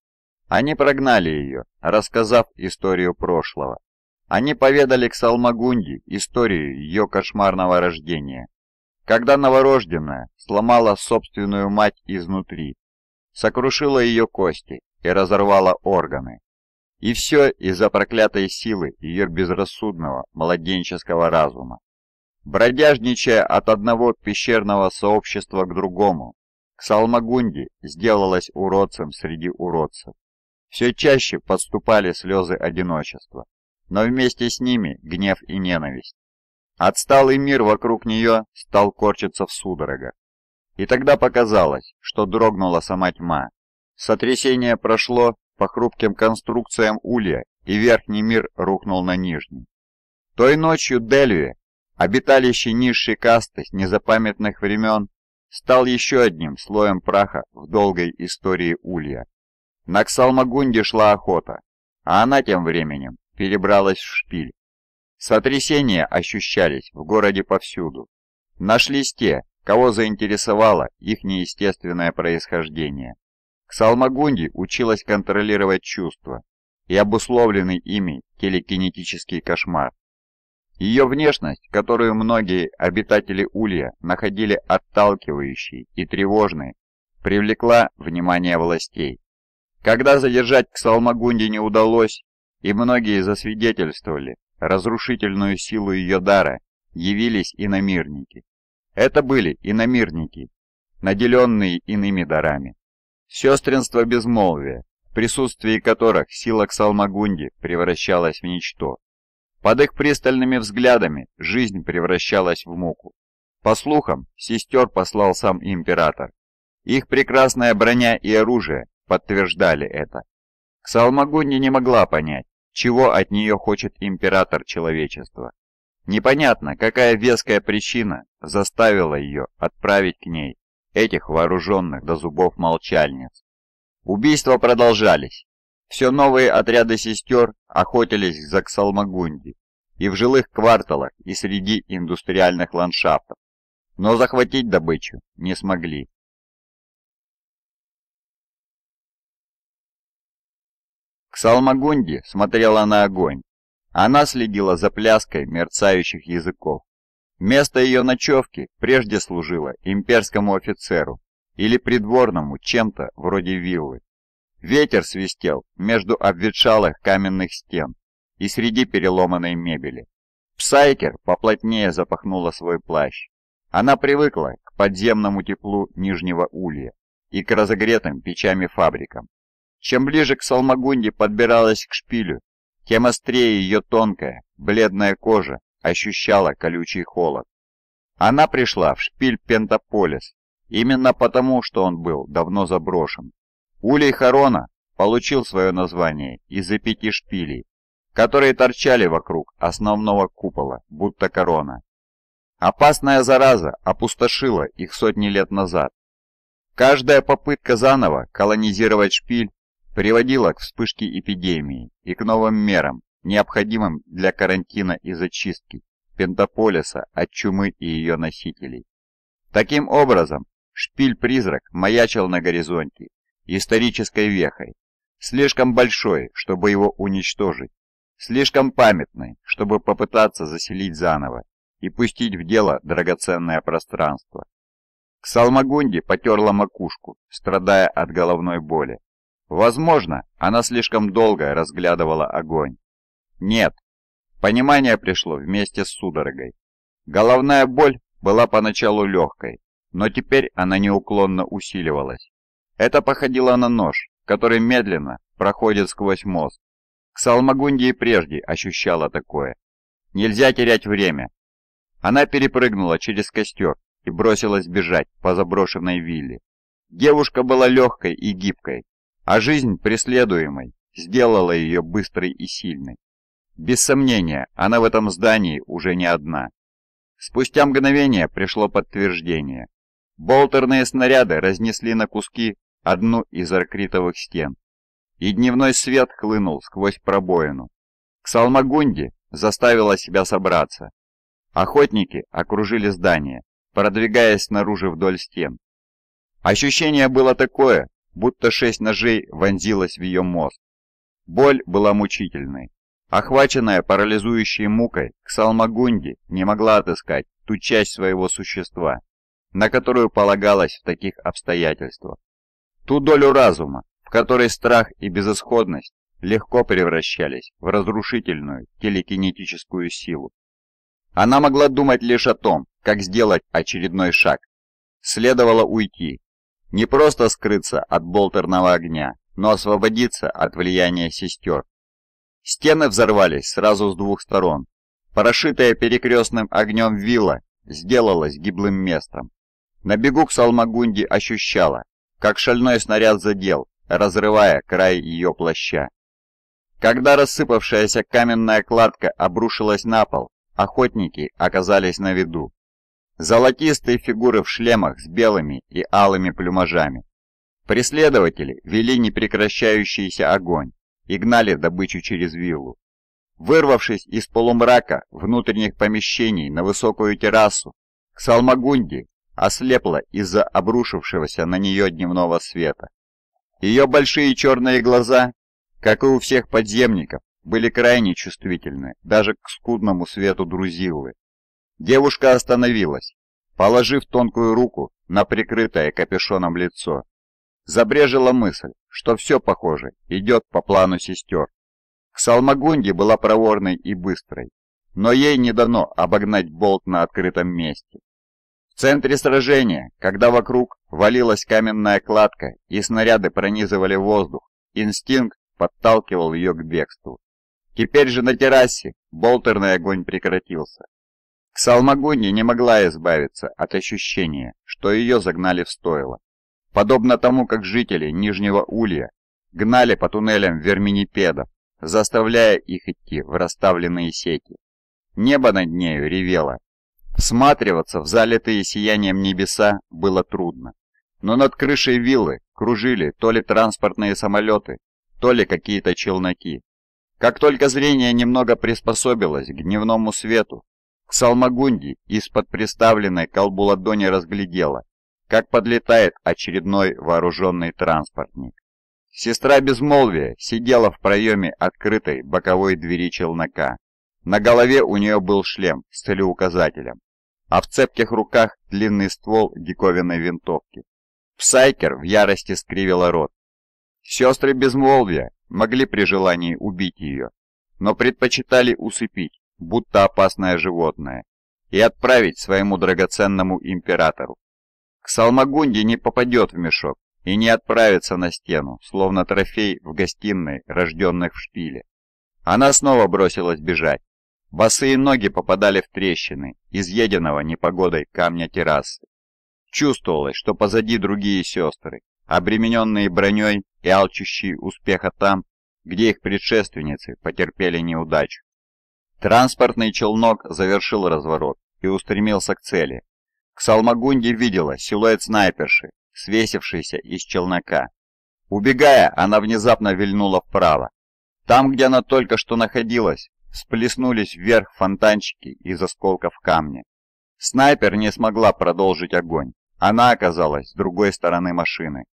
Они прогнали ее, рассказав историю прошлого. Они поведали к Салмагунди историю ее кошмарного рождения, когда новорожденная сломала собственную мать изнутри, сокрушила ее кости и разорвала органы. И все из-за проклятой силы ее безрассудного младенческого разума. Бродяжничая от одного пещерного сообщества к другому, Ксалмагунди сделалась уродцем среди уродцев. Все чаще подступали слезы одиночества, но вместе с ними гнев и ненависть. Отсталый мир вокруг нее стал корчиться в судорогах. И тогда показалось, что дрогнула сама тьма. Сотрясение прошло, по хрупким конструкциям улья, и верхний мир рухнул на нижний. Той ночью Дельви, обиталище низшей касты с незапамятных времен, стал еще одним слоем праха в долгой истории улья. На Ксалмагунде шла охота, а она тем временем перебралась в шпиль. Сотрясения ощущались в городе повсюду. Нашлись те, кого заинтересовало их неестественное происхождение. Ксалмагунди училась контролировать чувства и обусловленный ими телекинетический кошмар. Ее внешность, которую многие обитатели Улья находили отталкивающей и тревожной, привлекла внимание властей. Когда задержать Ксалмагунди не удалось, и многие засвидетельствовали разрушительную силу ее дара, явились иномирники. Это были иномирники, наделенные иными дарами. Сестринство безмолвия, в присутствии которых сила Ксалмагунди превращалась в ничто. Под их пристальными взглядами жизнь превращалась в муку. По слухам, сестер послал сам император. Их прекрасная броня и оружие подтверждали это. Ксалмагунди не могла понять, чего от нее хочет император человечества. Непонятно, какая веская причина заставила ее отправить к ней этих вооруженных до зубов молчальниц. Убийства продолжались. Все новые отряды сестер охотились за Ксалмагунди и в жилых кварталах, и среди индустриальных ландшафтов, но захватить добычу не смогли. Ксалмагунди смотрела на огонь. Она следила за пляской мерцающих языков. Место ее ночевки прежде служило имперскому офицеру или придворному чем-то вроде виллы. Ветер свистел между обветшалых каменных стен и среди переломанной мебели. Псайкер поплотнее запахнула свой плащ. Она привыкла к подземному теплу Нижнего Улья и к разогретым печами фабрикам. Чем ближе к Салмагунде подбиралась к шпилю, тем острее ее тонкая, бледная кожа ощущала колючий холод. Она пришла в шпиль Пентаполис, именно потому, что он был давно заброшен. Улей Харона получил свое название из-за пяти шпилей, которые торчали вокруг основного купола, будто корона. Опасная зараза опустошила их сотни лет назад. Каждая попытка заново колонизировать шпиль приводила к вспышке эпидемии и к новым мерам необходимым для карантина и зачистки Пентаполиса от чумы и ее носителей. Таким образом, шпиль-призрак маячил на горизонте, исторической вехой, слишком большой, чтобы его уничтожить, слишком памятной, чтобы попытаться заселить заново и пустить в дело драгоценное пространство. К Салмагунде потерла макушку, страдая от головной боли. Возможно, она слишком долго разглядывала огонь. Нет. Понимание пришло вместе с судорогой. Головная боль была поначалу легкой, но теперь она неуклонно усиливалась. Это походило на нож, который медленно проходит сквозь мозг. Ксалмагунди и прежде ощущала такое. Нельзя терять время. Она перепрыгнула через костер и бросилась бежать по заброшенной вилле. Девушка была легкой и гибкой, а жизнь преследуемой сделала ее быстрой и сильной. Без сомнения, она в этом здании уже не одна. Спустя мгновение пришло подтверждение. Болтерные снаряды разнесли на куски одну из аркритовых стен, и дневной свет хлынул сквозь пробоину. Ксалмагунди заставила себя собраться. Охотники окружили здание, продвигаясь снаружи вдоль стен. Ощущение было такое, будто шесть ножей вонзилось в ее мозг. Боль была мучительной. Охваченная парализующей мукой, Ксалмагунди не могла отыскать ту часть своего существа, на которую полагалась в таких обстоятельствах. Ту долю разума, в которой страх и безысходность легко превращались в разрушительную телекинетическую силу. Она могла думать лишь о том, как сделать очередной шаг. Следовало уйти. Не просто скрыться от болтерного огня, но освободиться от влияния сестер. Стены взорвались сразу с двух сторон. Порошитая перекрестным огнем вилла сделалась гиблым местом. На бегу к Салмагунди ощущала, как шальной снаряд задел, разрывая край ее плаща. Когда рассыпавшаяся каменная кладка обрушилась на пол, охотники оказались на виду. Золотистые фигуры в шлемах с белыми и алыми плюмажами. Преследователи вели непрекращающийся огонь и гнали добычу через виллу. Вырвавшись из полумрака внутренних помещений на высокую террасу, к Салмагунди ослепла из-за обрушившегося на нее дневного света. Ее большие черные глаза, как и у всех подземников, были крайне чувствительны даже к скудному свету друзилы. Девушка остановилась, положив тонкую руку на прикрытое капюшоном лицо. Забрежила мысль, что все, похоже, идет по плану сестер. К Салмагунде была проворной и быстрой, но ей не дано обогнать болт на открытом месте. В центре сражения, когда вокруг валилась каменная кладка и снаряды пронизывали воздух, инстинкт подталкивал ее к бегству. Теперь же на террасе болтерный огонь прекратился. К Салмагунде не могла избавиться от ощущения, что ее загнали в стойло подобно тому, как жители Нижнего Улья гнали по туннелям верминипедов, заставляя их идти в расставленные сети. Небо над нею ревело. Всматриваться в залитые сиянием небеса было трудно, но над крышей виллы кружили то ли транспортные самолеты, то ли какие-то челноки. Как только зрение немного приспособилось к дневному свету, к Ксалмагунди из-под приставленной колбу ладони разглядела, как подлетает очередной вооруженный транспортник. Сестра Безмолвия сидела в проеме открытой боковой двери челнока. На голове у нее был шлем с целеуказателем, а в цепких руках длинный ствол диковинной винтовки. Псайкер в ярости скривила рот. Сестры Безмолвия могли при желании убить ее, но предпочитали усыпить, будто опасное животное, и отправить своему драгоценному императору к Салмагунде не попадет в мешок и не отправится на стену, словно трофей в гостиной, рожденных в шпиле. Она снова бросилась бежать. Босые ноги попадали в трещины, изъеденного непогодой камня террасы. Чувствовалось, что позади другие сестры, обремененные броней и алчущие успеха там, где их предшественницы потерпели неудачу. Транспортный челнок завершил разворот и устремился к цели, Ксалмагунди видела силуэт снайперши, свесившийся из челнока. Убегая, она внезапно вильнула вправо. Там, где она только что находилась, сплеснулись вверх фонтанчики из осколков камня. Снайпер не смогла продолжить огонь. Она оказалась с другой стороны машины.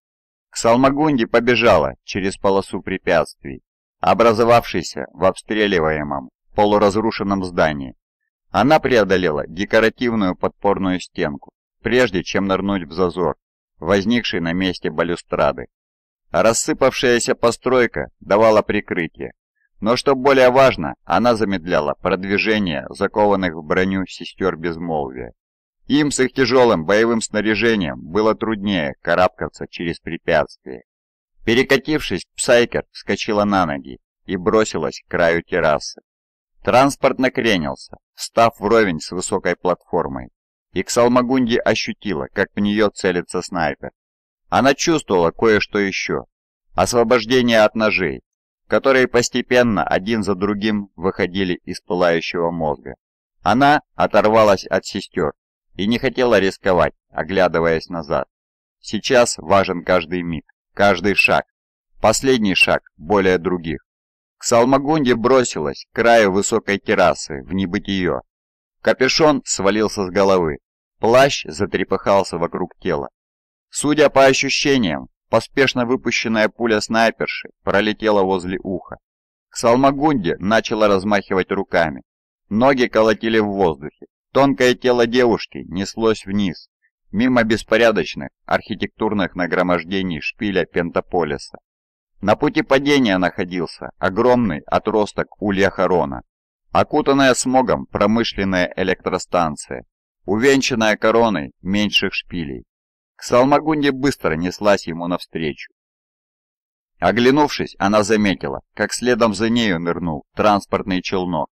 Ксалмагунди побежала через полосу препятствий, образовавшейся в обстреливаемом полуразрушенном здании. Она преодолела декоративную подпорную стенку, прежде чем нырнуть в зазор, возникший на месте балюстрады. Рассыпавшаяся постройка давала прикрытие, но что более важно, она замедляла продвижение закованных в броню сестер безмолвия. Им с их тяжелым боевым снаряжением было труднее карабкаться через препятствия. Перекатившись, Псайкер вскочила на ноги и бросилась к краю террасы. Транспорт накренился, став вровень с высокой платформой, и Ксалмагунди ощутила, как в нее целится снайпер. Она чувствовала кое-что еще. Освобождение от ножей, которые постепенно один за другим выходили из пылающего мозга. Она оторвалась от сестер и не хотела рисковать, оглядываясь назад. Сейчас важен каждый миг, каждый шаг. Последний шаг более других. К Салмагунде бросилась к краю высокой террасы, в небытие. Капюшон свалился с головы, плащ затрепыхался вокруг тела. Судя по ощущениям, поспешно выпущенная пуля снайперши пролетела возле уха. К Салмагунде начала размахивать руками. Ноги колотили в воздухе. Тонкое тело девушки неслось вниз, мимо беспорядочных архитектурных нагромождений шпиля Пентаполиса. На пути падения находился огромный отросток улья Харона, окутанная смогом промышленная электростанция, увенчанная короной меньших шпилей. К Салмагунде быстро неслась ему навстречу. Оглянувшись, она заметила, как следом за нею нырнул транспортный челнок.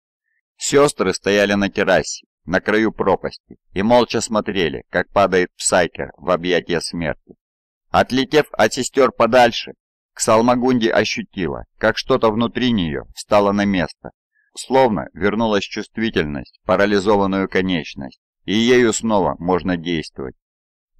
Сестры стояли на террасе, на краю пропасти, и молча смотрели, как падает Псайкер в объятия смерти. Отлетев от сестер подальше, Ксалмагунди ощутила, как что-то внутри нее стало на место. Словно вернулась чувствительность, парализованную конечность, и ею снова можно действовать.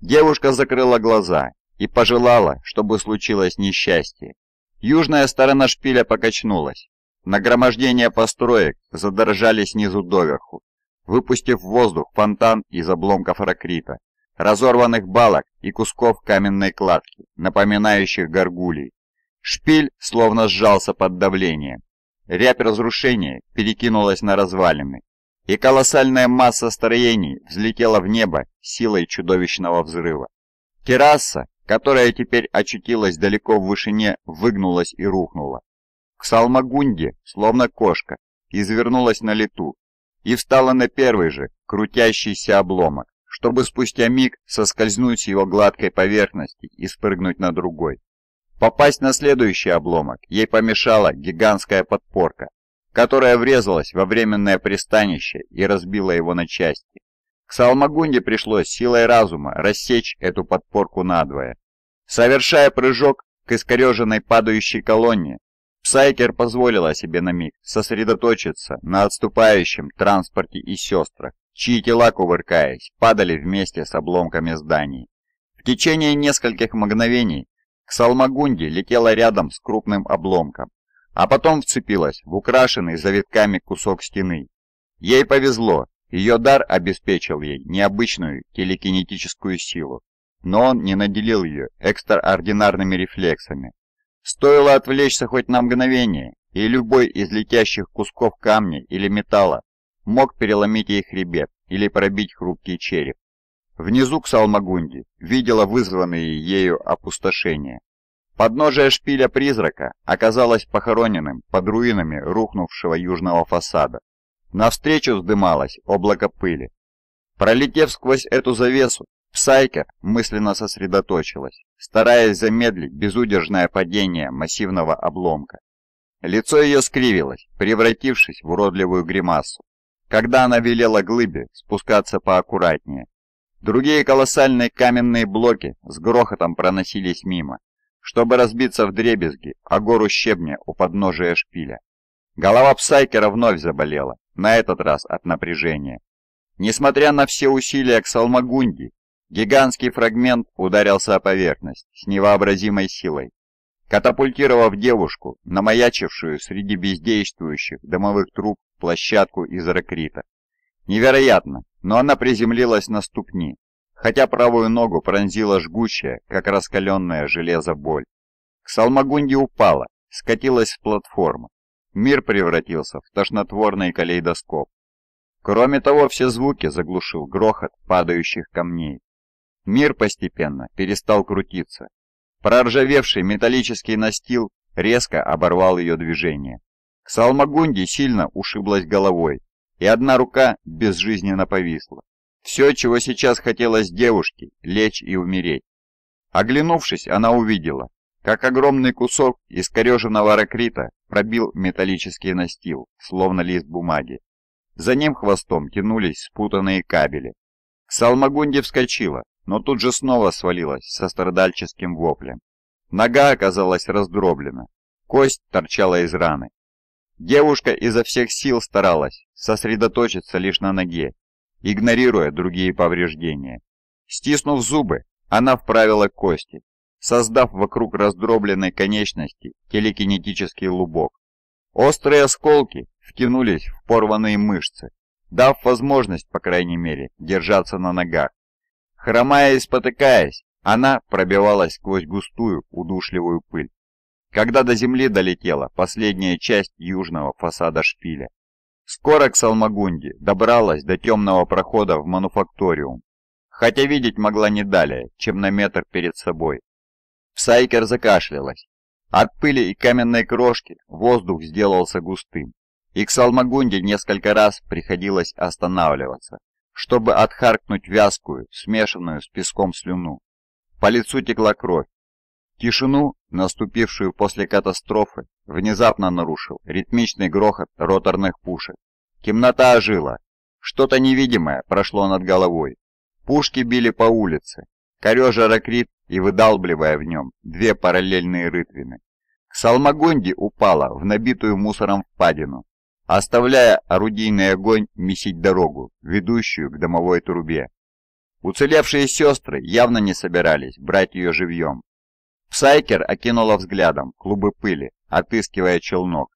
Девушка закрыла глаза и пожелала, чтобы случилось несчастье. Южная сторона шпиля покачнулась. Нагромождение построек задрожали снизу доверху, выпустив в воздух фонтан из обломков ракрита, разорванных балок и кусков каменной кладки, напоминающих горгулий. Шпиль словно сжался под давлением. Рябь разрушения перекинулась на развалины, и колоссальная масса строений взлетела в небо силой чудовищного взрыва. Терраса, которая теперь очутилась далеко в вышине, выгнулась и рухнула. К Салмагунде, словно кошка, извернулась на лету и встала на первый же крутящийся обломок, чтобы спустя миг соскользнуть с его гладкой поверхности и спрыгнуть на другой. Попасть на следующий обломок ей помешала гигантская подпорка, которая врезалась во временное пристанище и разбила его на части. К Салмагунде пришлось силой разума рассечь эту подпорку надвое. Совершая прыжок к искореженной падающей колонне, Псайкер позволила себе на миг сосредоточиться на отступающем транспорте и сестрах, чьи тела, кувыркаясь, падали вместе с обломками зданий. В течение нескольких мгновений Ксалмагунди летела рядом с крупным обломком, а потом вцепилась в украшенный завитками кусок стены. Ей повезло, ее дар обеспечил ей необычную телекинетическую силу, но он не наделил ее экстраординарными рефлексами. Стоило отвлечься хоть на мгновение, и любой из летящих кусков камня или металла мог переломить ей хребет или пробить хрупкий череп. Внизу к Салмагунде видела вызванные ею опустошения. Подножие шпиля призрака оказалось похороненным под руинами рухнувшего южного фасада. Навстречу вздымалось облако пыли. Пролетев сквозь эту завесу, Псайка мысленно сосредоточилась, стараясь замедлить безудержное падение массивного обломка. Лицо ее скривилось, превратившись в уродливую гримасу, когда она велела глыбе спускаться поаккуратнее. Другие колоссальные каменные блоки с грохотом проносились мимо, чтобы разбиться в дребезги о гору щебня у подножия шпиля. Голова Псайкера вновь заболела, на этот раз от напряжения. Несмотря на все усилия к Салмагунди, гигантский фрагмент ударился о поверхность с невообразимой силой, катапультировав девушку, намаячившую среди бездействующих дымовых труб площадку из ракрита. Невероятно, но она приземлилась на ступни, хотя правую ногу пронзила жгучая, как раскаленное железо, боль. К салмагунде упала, скатилась в платформу. Мир превратился в тошнотворный калейдоскоп. Кроме того, все звуки заглушил грохот падающих камней. Мир постепенно перестал крутиться. Проржавевший металлический настил резко оборвал ее движение. К салмагунде сильно ушиблась головой, и одна рука безжизненно повисла. Все, чего сейчас хотелось девушке, лечь и умереть. Оглянувшись, она увидела, как огромный кусок искореженного ракрита пробил металлический настил, словно лист бумаги. За ним хвостом тянулись спутанные кабели. Салмагунди вскочила, но тут же снова свалилась со страдальческим воплем. Нога оказалась раздроблена, кость торчала из раны, Девушка изо всех сил старалась сосредоточиться лишь на ноге, игнорируя другие повреждения. Стиснув зубы, она вправила кости, создав вокруг раздробленной конечности телекинетический лубок. Острые осколки втянулись в порванные мышцы, дав возможность, по крайней мере, держаться на ногах. Хромая и спотыкаясь, она пробивалась сквозь густую, удушливую пыль когда до земли долетела последняя часть южного фасада шпиля. Скоро к Салмагунди добралась до темного прохода в мануфакториум, хотя видеть могла не далее, чем на метр перед собой. Псайкер закашлялась. От пыли и каменной крошки воздух сделался густым, и к Салмагунде несколько раз приходилось останавливаться, чтобы отхаркнуть вязкую, смешанную с песком слюну. По лицу текла кровь. Тишину наступившую после катастрофы, внезапно нарушил ритмичный грохот роторных пушек. Темнота ожила. Что-то невидимое прошло над головой. Пушки били по улице, корежа ракрит и выдалбливая в нем две параллельные рытвины. Салмагонди упала в набитую мусором впадину, оставляя орудийный огонь месить дорогу, ведущую к домовой трубе. Уцелевшие сестры явно не собирались брать ее живьем, Псайкер окинула взглядом клубы пыли, отыскивая челнок.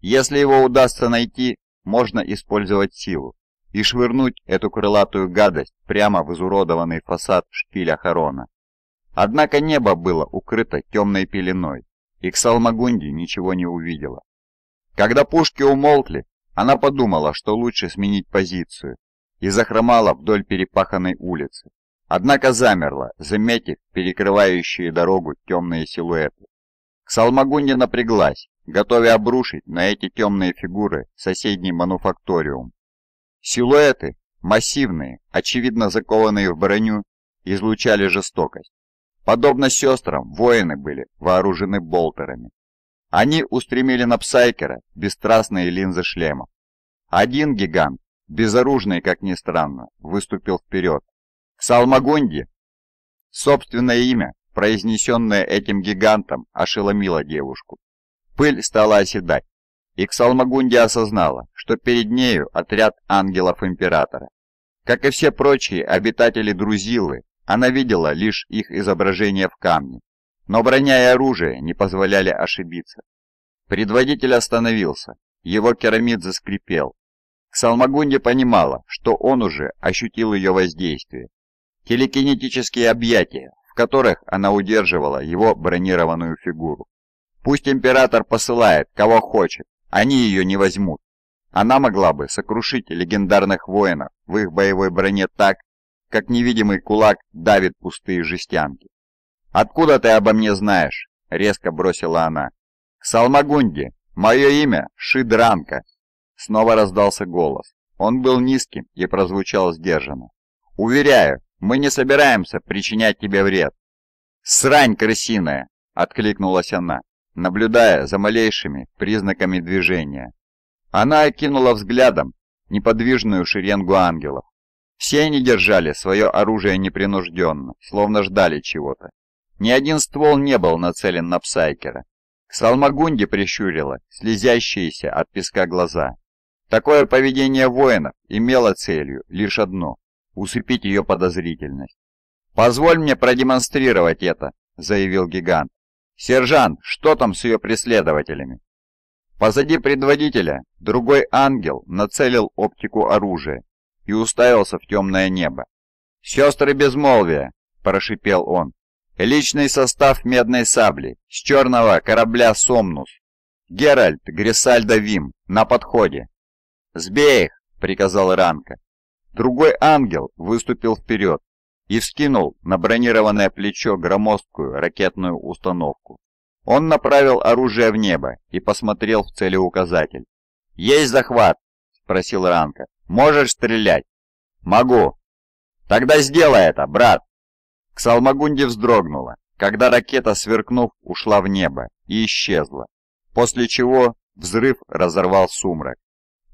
Если его удастся найти, можно использовать силу и швырнуть эту крылатую гадость прямо в изуродованный фасад шпиля Харона. Однако небо было укрыто темной пеленой, и Ксалмагунди ничего не увидела. Когда пушки умолкли, она подумала, что лучше сменить позицию, и захромала вдоль перепаханной улицы, Однако замерла, заметив перекрывающие дорогу темные силуэты. Ксалмагунья напряглась, готовя обрушить на эти темные фигуры соседний мануфакториум. Силуэты, массивные, очевидно закованные в броню, излучали жестокость. Подобно сестрам, воины были вооружены болтерами. Они устремили на Псайкера бесстрастные линзы шлемов. Один гигант, безоружный, как ни странно, выступил вперед, Салмагунди, Собственное имя, произнесенное этим гигантом, ошеломило девушку. Пыль стала оседать, и к Салмагунди осознала, что перед нею отряд ангелов императора. Как и все прочие обитатели Друзилы, она видела лишь их изображение в камне, но броня и оружие не позволяли ошибиться. Предводитель остановился, его керамид заскрипел. Ксалмагунди понимала, что он уже ощутил ее воздействие, телекинетические объятия, в которых она удерживала его бронированную фигуру. Пусть император посылает, кого хочет, они ее не возьмут. Она могла бы сокрушить легендарных воинов в их боевой броне так, как невидимый кулак давит пустые жестянки. «Откуда ты обо мне знаешь?» — резко бросила она. «Салмагунди! Мое имя Шидранка!» Снова раздался голос. Он был низким и прозвучал сдержанно. «Уверяю, мы не собираемся причинять тебе вред». «Срань крысиная!» — откликнулась она, наблюдая за малейшими признаками движения. Она окинула взглядом неподвижную шеренгу ангелов. Все они держали свое оружие непринужденно, словно ждали чего-то. Ни один ствол не был нацелен на Псайкера. Салмагунди прищурила слезящиеся от песка глаза. Такое поведение воинов имело целью лишь одно усыпить ее подозрительность. «Позволь мне продемонстрировать это», — заявил гигант. «Сержант, что там с ее преследователями?» Позади предводителя другой ангел нацелил оптику оружия и уставился в темное небо. «Сестры безмолвия!» – прошипел он. «Личный состав медной сабли с черного корабля «Сомнус». Геральт Грисальда Вим на подходе». «Сбей их!» – приказал Ранка. Другой ангел выступил вперед и вскинул на бронированное плечо громоздкую ракетную установку. Он направил оружие в небо и посмотрел в целеуказатель. «Есть захват?» – спросил Ранка. «Можешь стрелять?» «Могу». «Тогда сделай это, брат!» Ксалмагунди вздрогнуло, когда ракета, сверкнув, ушла в небо и исчезла, после чего взрыв разорвал сумрак.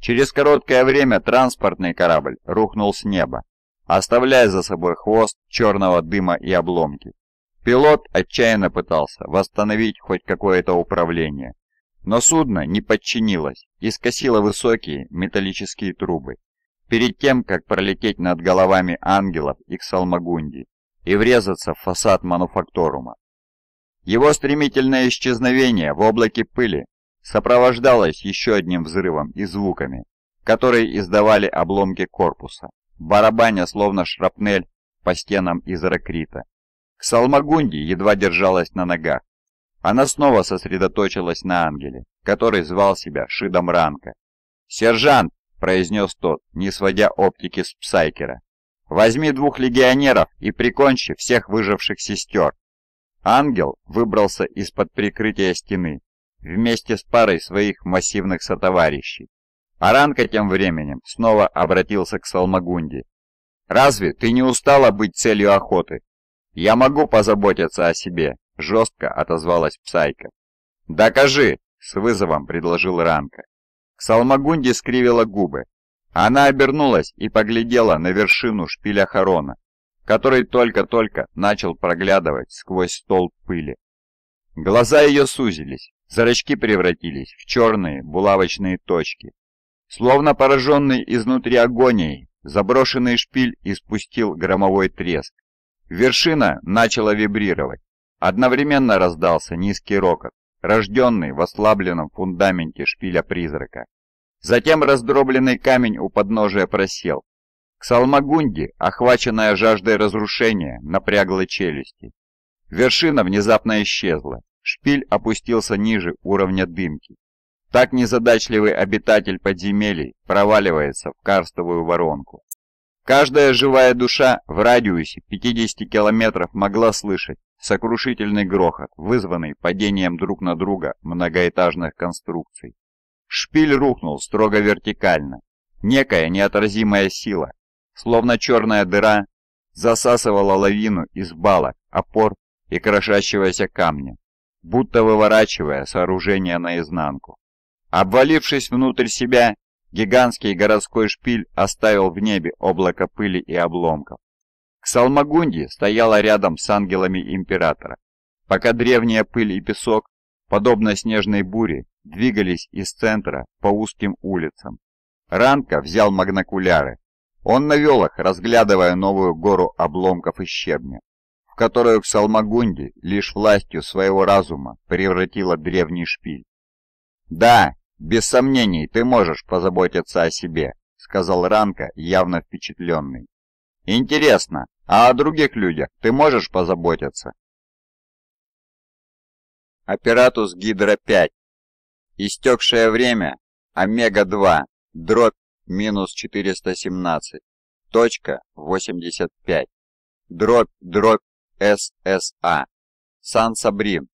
Через короткое время транспортный корабль рухнул с неба, оставляя за собой хвост черного дыма и обломки. Пилот отчаянно пытался восстановить хоть какое-то управление, но судно не подчинилось и скосило высокие металлические трубы перед тем, как пролететь над головами ангелов и Ксалмагунди и врезаться в фасад мануфакторума. Его стремительное исчезновение в облаке пыли сопровождалось еще одним взрывом и звуками, которые издавали обломки корпуса, барабаня словно шрапнель по стенам из ракрита. Ксалмагунди едва держалась на ногах. Она снова сосредоточилась на ангеле, который звал себя Шидом Ранка. «Сержант!» – произнес тот, не сводя оптики с Псайкера. «Возьми двух легионеров и прикончи всех выживших сестер!» Ангел выбрался из-под прикрытия стены вместе с парой своих массивных сотоварищей. Аранка тем временем снова обратился к Салмагунде. «Разве ты не устала быть целью охоты? Я могу позаботиться о себе», — жестко отозвалась Псайка. «Докажи!» — с вызовом предложил Ранка. Салмагунди скривила губы. Она обернулась и поглядела на вершину шпиля Харона, который только-только начал проглядывать сквозь столб пыли. Глаза ее сузились, Зрачки превратились в черные булавочные точки. Словно пораженный изнутри агонией, заброшенный шпиль испустил громовой треск. Вершина начала вибрировать. Одновременно раздался низкий рокот, рожденный в ослабленном фундаменте шпиля призрака. Затем раздробленный камень у подножия просел. К салмагунде, охваченная жаждой разрушения, напрягла челюсти. Вершина внезапно исчезла, Шпиль опустился ниже уровня дымки. Так незадачливый обитатель подземелий проваливается в карстовую воронку. Каждая живая душа в радиусе 50 километров могла слышать сокрушительный грохот, вызванный падением друг на друга многоэтажных конструкций. Шпиль рухнул строго вертикально. Некая неотразимая сила, словно черная дыра, засасывала лавину из балок, опор и крошащегося камня будто выворачивая сооружение наизнанку. Обвалившись внутрь себя, гигантский городской шпиль оставил в небе облако пыли и обломков. К Салмагунди стояла рядом с ангелами императора, пока древняя пыль и песок, подобно снежной буре, двигались из центра по узким улицам. Ранка взял магнокуляры. Он навел их, разглядывая новую гору обломков и щебня которую в Псалмогунди лишь властью своего разума превратила древний шпиль. «Да, без сомнений, ты можешь позаботиться о себе», — сказал Ранка, явно впечатленный. «Интересно, а о других людях ты можешь позаботиться?» Оператус гидро 5 Истекшее время Омега-2, дробь минус 417, точка 85, дробь, дробь ССА, Сан-Сабрин,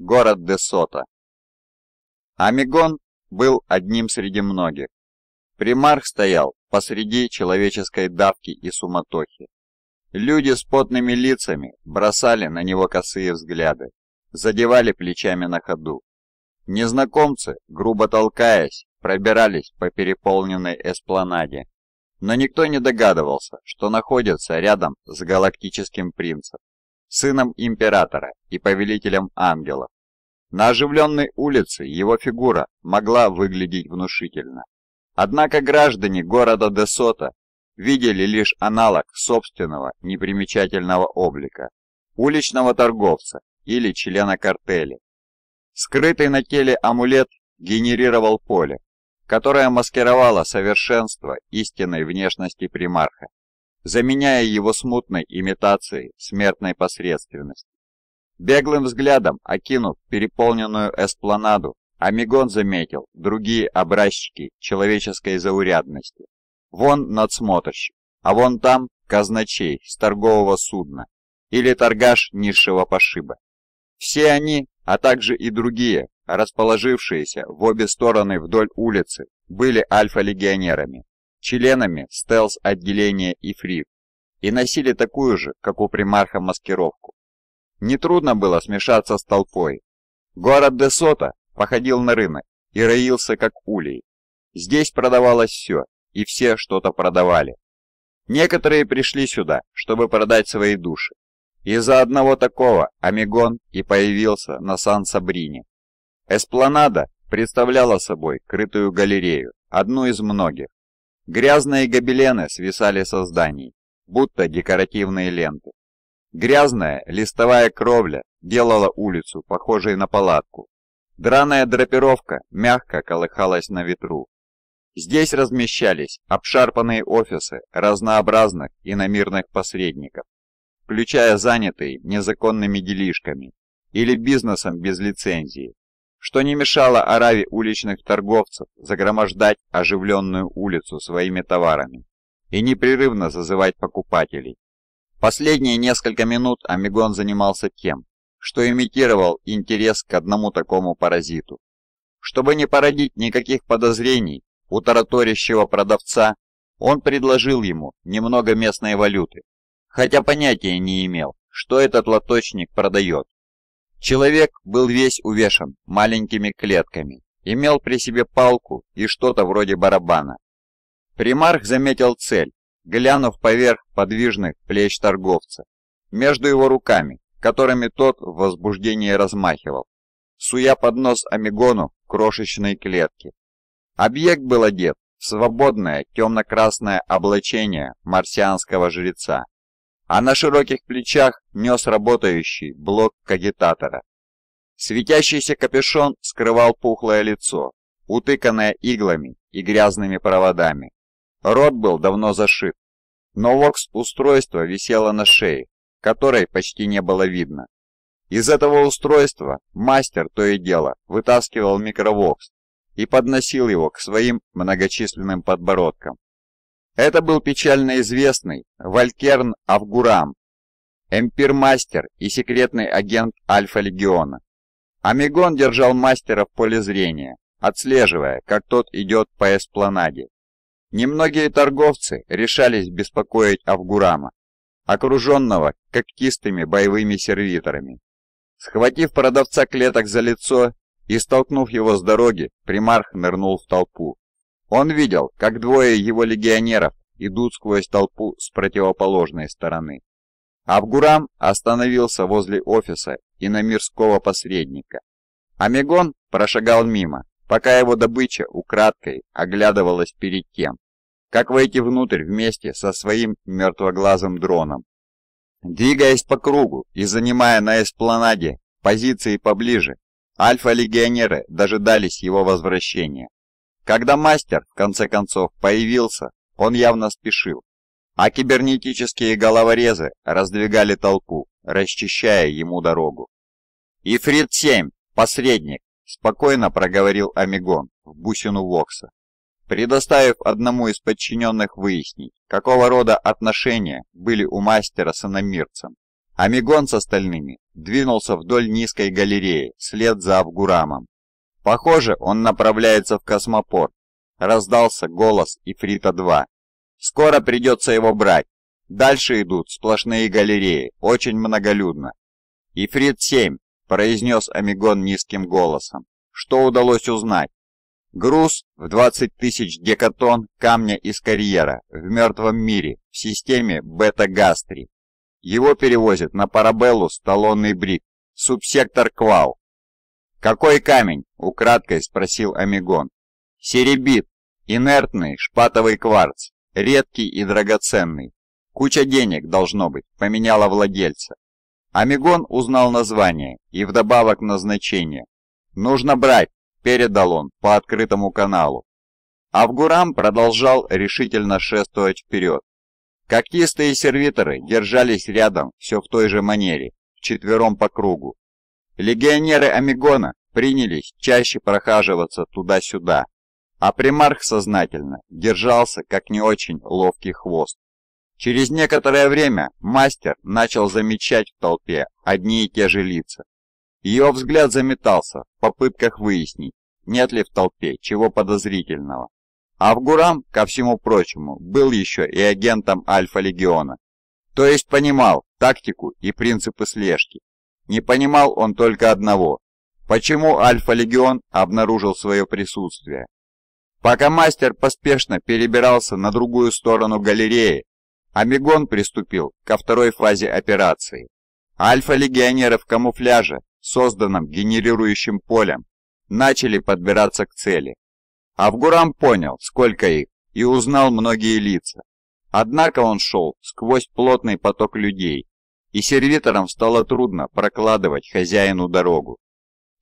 город Десота. Амигон был одним среди многих. Примарх стоял посреди человеческой давки и суматохи. Люди с потными лицами бросали на него косые взгляды, задевали плечами на ходу. Незнакомцы, грубо толкаясь, пробирались по переполненной эспланаде. Но никто не догадывался, что находится рядом с галактическим принцем сыном императора и повелителем ангелов. На оживленной улице его фигура могла выглядеть внушительно. Однако граждане города Десота видели лишь аналог собственного непримечательного облика – уличного торговца или члена картеля. Скрытый на теле амулет генерировал поле, которое маскировало совершенство истинной внешности примарха заменяя его смутной имитацией смертной посредственности. Беглым взглядом, окинув переполненную эспланаду, Амигон заметил другие образчики человеческой заурядности. Вон надсмотрщик, а вон там казначей с торгового судна или торгаш низшего пошиба. Все они, а также и другие, расположившиеся в обе стороны вдоль улицы, были альфа-легионерами членами стелс-отделения Ифрив и носили такую же, как у примарха, маскировку. Нетрудно было смешаться с толпой. Город Десота походил на рынок и роился как улей. Здесь продавалось все, и все что-то продавали. Некоторые пришли сюда, чтобы продать свои души. Из-за одного такого Омегон и появился на Сан-Сабрине. Эспланада представляла собой крытую галерею, одну из многих, Грязные гобелены свисали со зданий, будто декоративные ленты. Грязная листовая кровля делала улицу, похожей на палатку. Драная драпировка мягко колыхалась на ветру. Здесь размещались обшарпанные офисы разнообразных иномирных посредников, включая занятые незаконными делишками или бизнесом без лицензии, что не мешало ораве уличных торговцев загромождать оживленную улицу своими товарами и непрерывно зазывать покупателей. Последние несколько минут Амигон занимался тем, что имитировал интерес к одному такому паразиту. Чтобы не породить никаких подозрений у тараторящего продавца, он предложил ему немного местной валюты, хотя понятия не имел, что этот лоточник продает Человек был весь увешан маленькими клетками, имел при себе палку и что-то вроде барабана. Примарх заметил цель, глянув поверх подвижных плеч торговца, между его руками, которыми тот в возбуждении размахивал, суя под нос Омегону крошечные клетки. Объект был одет в свободное темно-красное облачение марсианского жреца а на широких плечах нес работающий блок кагитатора. Светящийся капюшон скрывал пухлое лицо, утыканное иглами и грязными проводами. Рот был давно зашит, но воркс-устройство висело на шее, которой почти не было видно. Из этого устройства мастер то и дело вытаскивал микровокс и подносил его к своим многочисленным подбородкам. Это был печально известный Валькерн Авгурам, эмпирмастер и секретный агент Альфа-легиона. Амигон держал мастера в поле зрения, отслеживая, как тот идет по эспланаде. Немногие торговцы решались беспокоить Авгурама, окруженного когтистыми боевыми сервиторами. Схватив продавца клеток за лицо и столкнув его с дороги, примарх нырнул в толпу. Он видел, как двое его легионеров идут сквозь толпу с противоположной стороны. Абгурам остановился возле офиса и на мирского посредника. Омегон прошагал мимо, пока его добыча украдкой оглядывалась перед тем, как войти внутрь вместе со своим мертвоглазым дроном. Двигаясь по кругу и занимая на эспланаде позиции поближе, альфа-легионеры дожидались его возвращения. Когда мастер, в конце концов, появился, он явно спешил, а кибернетические головорезы раздвигали толпу, расчищая ему дорогу. «Ифрит-7, посредник», — спокойно проговорил Амигон в бусину Вокса, предоставив одному из подчиненных выяснить, какого рода отношения были у мастера с иномирцем. Амигон с остальными двинулся вдоль низкой галереи, след за Авгурамом, «Похоже, он направляется в космопорт», — раздался голос Ифрита-2. «Скоро придется его брать. Дальше идут сплошные галереи, очень многолюдно». «Ифрит-7», — произнес Амигон низким голосом. «Что удалось узнать?» Груз в 20 тысяч декатон камня из карьера в мертвом мире в системе Бета-Гастри. Его перевозит на парабеллу сталонный брик, субсектор Квал. «Какой камень?» — украдкой спросил Амигон. «Серебит. Инертный шпатовый кварц. Редкий и драгоценный. Куча денег, должно быть, поменяла владельца». Амигон узнал название и вдобавок назначение. «Нужно брать», — передал он по открытому каналу. Авгурам продолжал решительно шествовать вперед. Когтистые сервиторы держались рядом все в той же манере, четвером по кругу, Легионеры Амигона принялись чаще прохаживаться туда-сюда, а примарх сознательно держался как не очень ловкий хвост. Через некоторое время мастер начал замечать в толпе одни и те же лица. Его взгляд заметался в попытках выяснить, нет ли в толпе чего подозрительного. А Авгурам, ко всему прочему, был еще и агентом Альфа-Легиона, то есть понимал тактику и принципы слежки. Не понимал он только одного. Почему Альфа-Легион обнаружил свое присутствие? Пока мастер поспешно перебирался на другую сторону галереи, Омегон приступил ко второй фазе операции. Альфа-легионеры в камуфляже, созданном генерирующим полем, начали подбираться к цели. Авгурам понял, сколько их, и узнал многие лица. Однако он шел сквозь плотный поток людей, и сервиторам стало трудно прокладывать хозяину дорогу.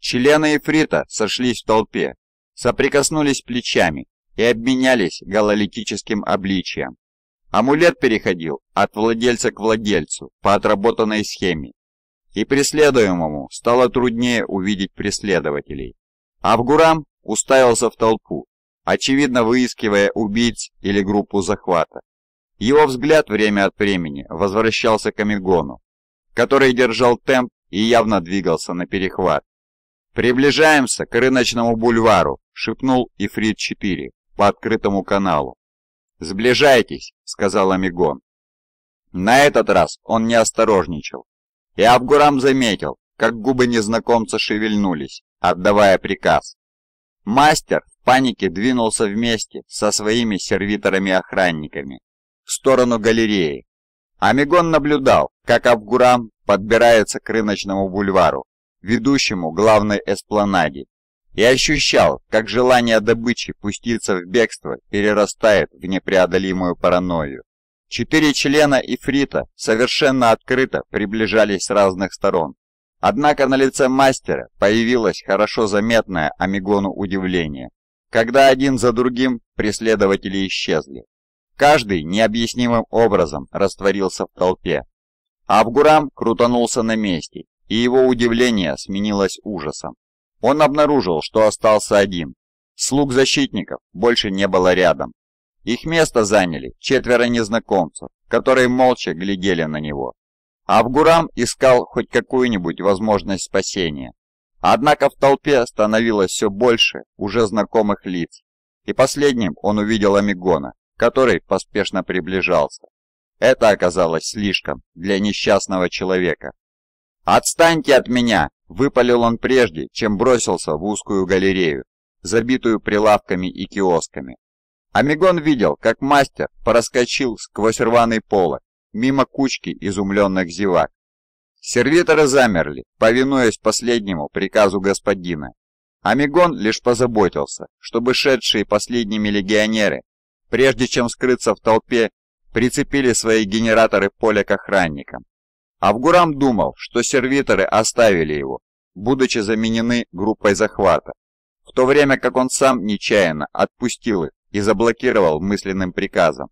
Члены Эфрита сошлись в толпе, соприкоснулись плечами и обменялись гололитическим обличием. Амулет переходил от владельца к владельцу по отработанной схеме, и преследуемому стало труднее увидеть преследователей. Авгурам уставился в толпу, очевидно выискивая убийц или группу захвата. Его взгляд время от времени возвращался к Амигону, который держал темп и явно двигался на перехват. «Приближаемся к рыночному бульвару», — шепнул Ифрит-4 по открытому каналу. «Сближайтесь», — сказал Амигон. На этот раз он не осторожничал, и Абгурам заметил, как губы незнакомца шевельнулись, отдавая приказ. Мастер в панике двинулся вместе со своими сервиторами-охранниками в сторону галереи. Амигон наблюдал, как Абгурам подбирается к рыночному бульвару, ведущему главной эспланаде, и ощущал, как желание добычи пуститься в бегство перерастает в непреодолимую паранойю. Четыре члена Ифрита совершенно открыто приближались с разных сторон. Однако на лице мастера появилось хорошо заметное Амигону удивление, когда один за другим преследователи исчезли. Каждый необъяснимым образом растворился в толпе. Авгурам крутанулся на месте, и его удивление сменилось ужасом. Он обнаружил, что остался один. Слуг защитников больше не было рядом. Их место заняли четверо незнакомцев, которые молча глядели на него. Авгурам искал хоть какую-нибудь возможность спасения. Однако в толпе становилось все больше уже знакомых лиц, и последним он увидел Амигона, который поспешно приближался. Это оказалось слишком для несчастного человека. «Отстаньте от меня!» – выпалил он прежде, чем бросился в узкую галерею, забитую прилавками и киосками. Амигон видел, как мастер проскочил сквозь рваный полок, мимо кучки изумленных зевак. Сервиторы замерли, повинуясь последнему приказу господина. Амигон лишь позаботился, чтобы шедшие последними легионеры прежде чем скрыться в толпе, прицепили свои генераторы поля к охранникам. Авгурам думал, что сервиторы оставили его, будучи заменены группой захвата, в то время как он сам нечаянно отпустил их и заблокировал мысленным приказом.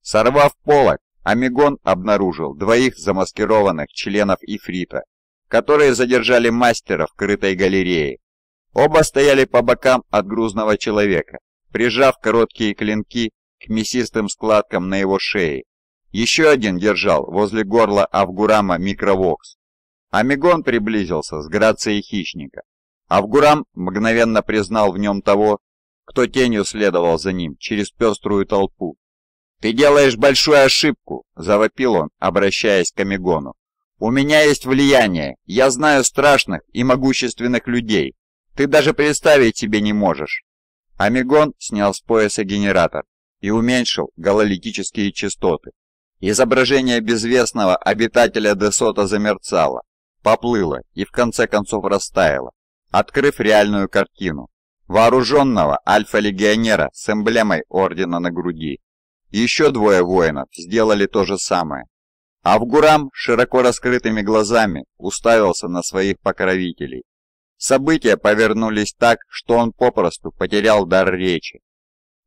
Сорвав полок, Амигон обнаружил двоих замаскированных членов Ифрита, которые задержали мастера в крытой галерее. Оба стояли по бокам от грузного человека, прижав короткие клинки к мясистым складкам на его шее. Еще один держал возле горла Авгурама микровокс. Амигон приблизился с грацией хищника. Авгурам мгновенно признал в нем того, кто тенью следовал за ним через пеструю толпу. «Ты делаешь большую ошибку!» – завопил он, обращаясь к Амигону. «У меня есть влияние, я знаю страшных и могущественных людей. Ты даже представить себе не можешь, Омегон снял с пояса генератор и уменьшил гололитические частоты. Изображение безвестного обитателя Десота замерцало, поплыло и в конце концов растаяло, открыв реальную картину вооруженного альфа-легионера с эмблемой ордена на груди. Еще двое воинов сделали то же самое. Авгурам широко раскрытыми глазами уставился на своих покровителей. События повернулись так, что он попросту потерял дар речи.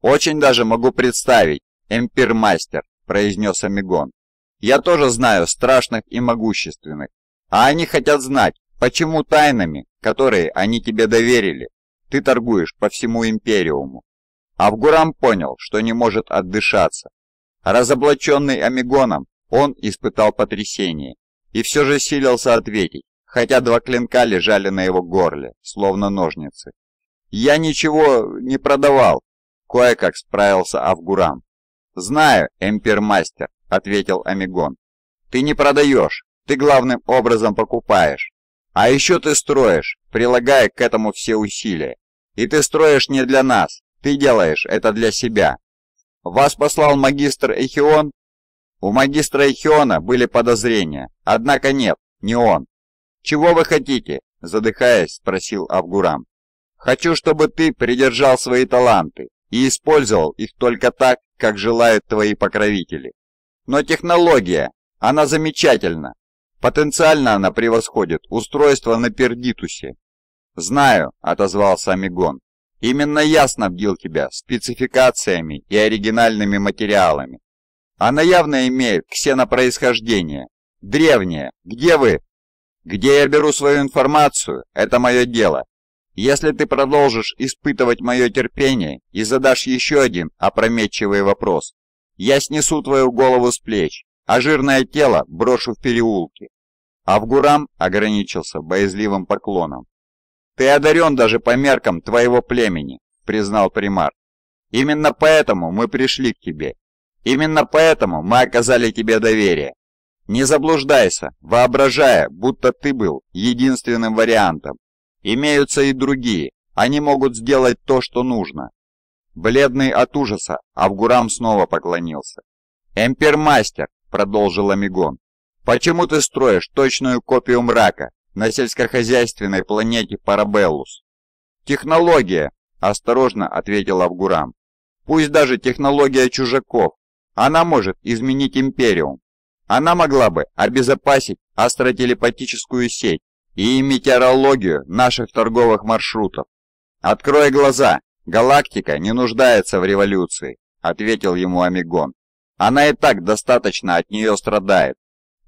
«Очень даже могу представить, эмпирмастер», — произнес Амигон. «Я тоже знаю страшных и могущественных, а они хотят знать, почему тайнами, которые они тебе доверили, ты торгуешь по всему Империуму». Авгурам понял, что не может отдышаться. Разоблаченный Амигоном, он испытал потрясение и все же силился ответить, хотя два клинка лежали на его горле, словно ножницы. «Я ничего не продавал», — кое-как справился Авгурам. «Знаю, эмпирмастер», — ответил Амигон. «Ты не продаешь, ты главным образом покупаешь. А еще ты строишь, прилагая к этому все усилия. И ты строишь не для нас, ты делаешь это для себя. Вас послал магистр Эхион?» У магистра Эхиона были подозрения, однако нет, не он. «Чего вы хотите?» – задыхаясь, спросил Авгурам. «Хочу, чтобы ты придержал свои таланты и использовал их только так, как желают твои покровители. Но технология, она замечательна. Потенциально она превосходит устройство на Пердитусе». «Знаю», – отозвался Амигон. «Именно я снабдил тебя спецификациями и оригинальными материалами. Она явно имеет ксенопроисхождение. Древняя. Где вы?» Где я беру свою информацию, это мое дело. Если ты продолжишь испытывать мое терпение и задашь еще один опрометчивый вопрос, я снесу твою голову с плеч, а жирное тело брошу в переулки. Авгурам ограничился боязливым поклоном. «Ты одарен даже по меркам твоего племени», — признал примар. «Именно поэтому мы пришли к тебе. Именно поэтому мы оказали тебе доверие. Не заблуждайся, воображая, будто ты был единственным вариантом. Имеются и другие, они могут сделать то, что нужно. Бледный от ужаса, Авгурам снова поклонился. «Эмпермастер», — продолжил Амигон, — «почему ты строишь точную копию мрака на сельскохозяйственной планете Парабеллус?» «Технология», — осторожно ответил Авгурам. «Пусть даже технология чужаков, она может изменить Империум, она могла бы обезопасить астротелепатическую сеть и метеорологию наших торговых маршрутов. «Открой глаза, галактика не нуждается в революции», — ответил ему Амигон. «Она и так достаточно от нее страдает.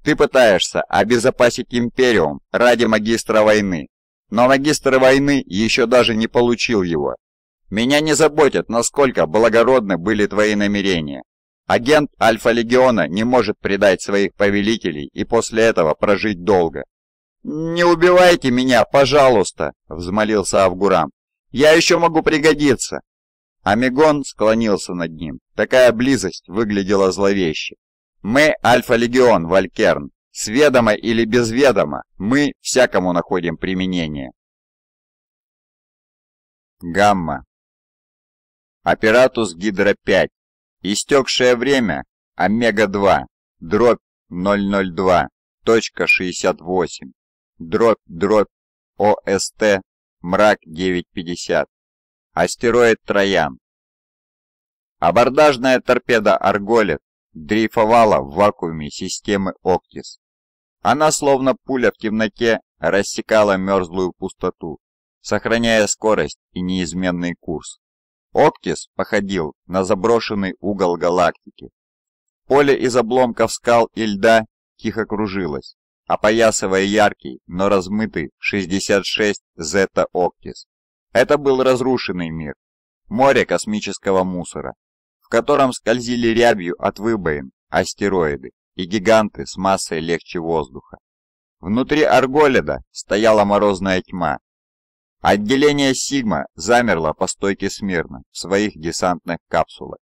Ты пытаешься обезопасить Империум ради магистра войны, но магистр войны еще даже не получил его. Меня не заботит, насколько благородны были твои намерения. Агент Альфа-Легиона не может предать своих повелителей и после этого прожить долго. «Не убивайте меня, пожалуйста!» — взмолился Авгурам. «Я еще могу пригодиться!» Амигон склонился над ним. Такая близость выглядела зловеще. «Мы — Альфа-Легион, Валькерн. сведомо или безведомо, мы всякому находим применение». Гамма. Оператус гидро 5 Истекшее время Омега-2, дробь 002, точка 68, дробь, дробь, ОСТ, мрак 950, астероид Троян. Абордажная торпеда «Арголет» дрейфовала в вакууме системы «Октис». Она, словно пуля в темноте, рассекала мерзлую пустоту, сохраняя скорость и неизменный курс. Оптис походил на заброшенный угол галактики. Поле из обломков скал и льда тихо кружилось, опоясывая яркий, но размытый 66 Зета Оптис. Это был разрушенный мир, море космического мусора, в котором скользили рябью от выбоин астероиды и гиганты с массой легче воздуха. Внутри Арголида стояла морозная тьма, Отделение «Сигма» замерло по стойке смирно в своих десантных капсулах.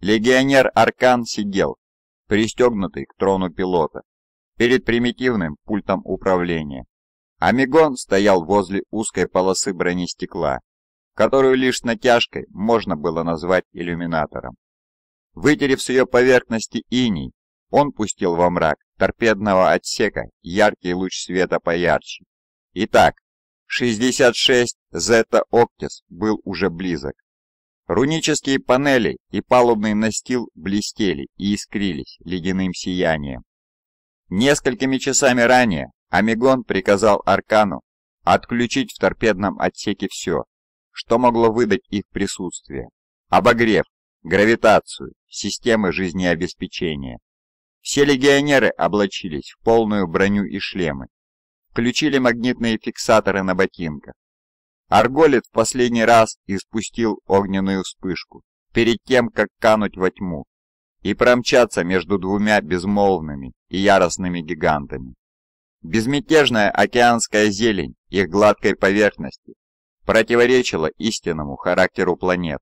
Легионер Аркан сидел, пристегнутый к трону пилота, перед примитивным пультом управления. Амигон стоял возле узкой полосы бронестекла, которую лишь натяжкой можно было назвать иллюминатором. Вытерев с ее поверхности иней, он пустил во мрак торпедного отсека яркий луч света поярче. Итак, 66 Зета Октис был уже близок. Рунические панели и палубный настил блестели и искрились ледяным сиянием. Несколькими часами ранее Омегон приказал Аркану отключить в торпедном отсеке все, что могло выдать их присутствие. Обогрев, гравитацию, системы жизнеобеспечения. Все легионеры облачились в полную броню и шлемы, включили магнитные фиксаторы на ботинках. Арголит в последний раз испустил огненную вспышку, перед тем, как кануть во тьму, и промчаться между двумя безмолвными и яростными гигантами. Безмятежная океанская зелень их гладкой поверхности противоречила истинному характеру планет.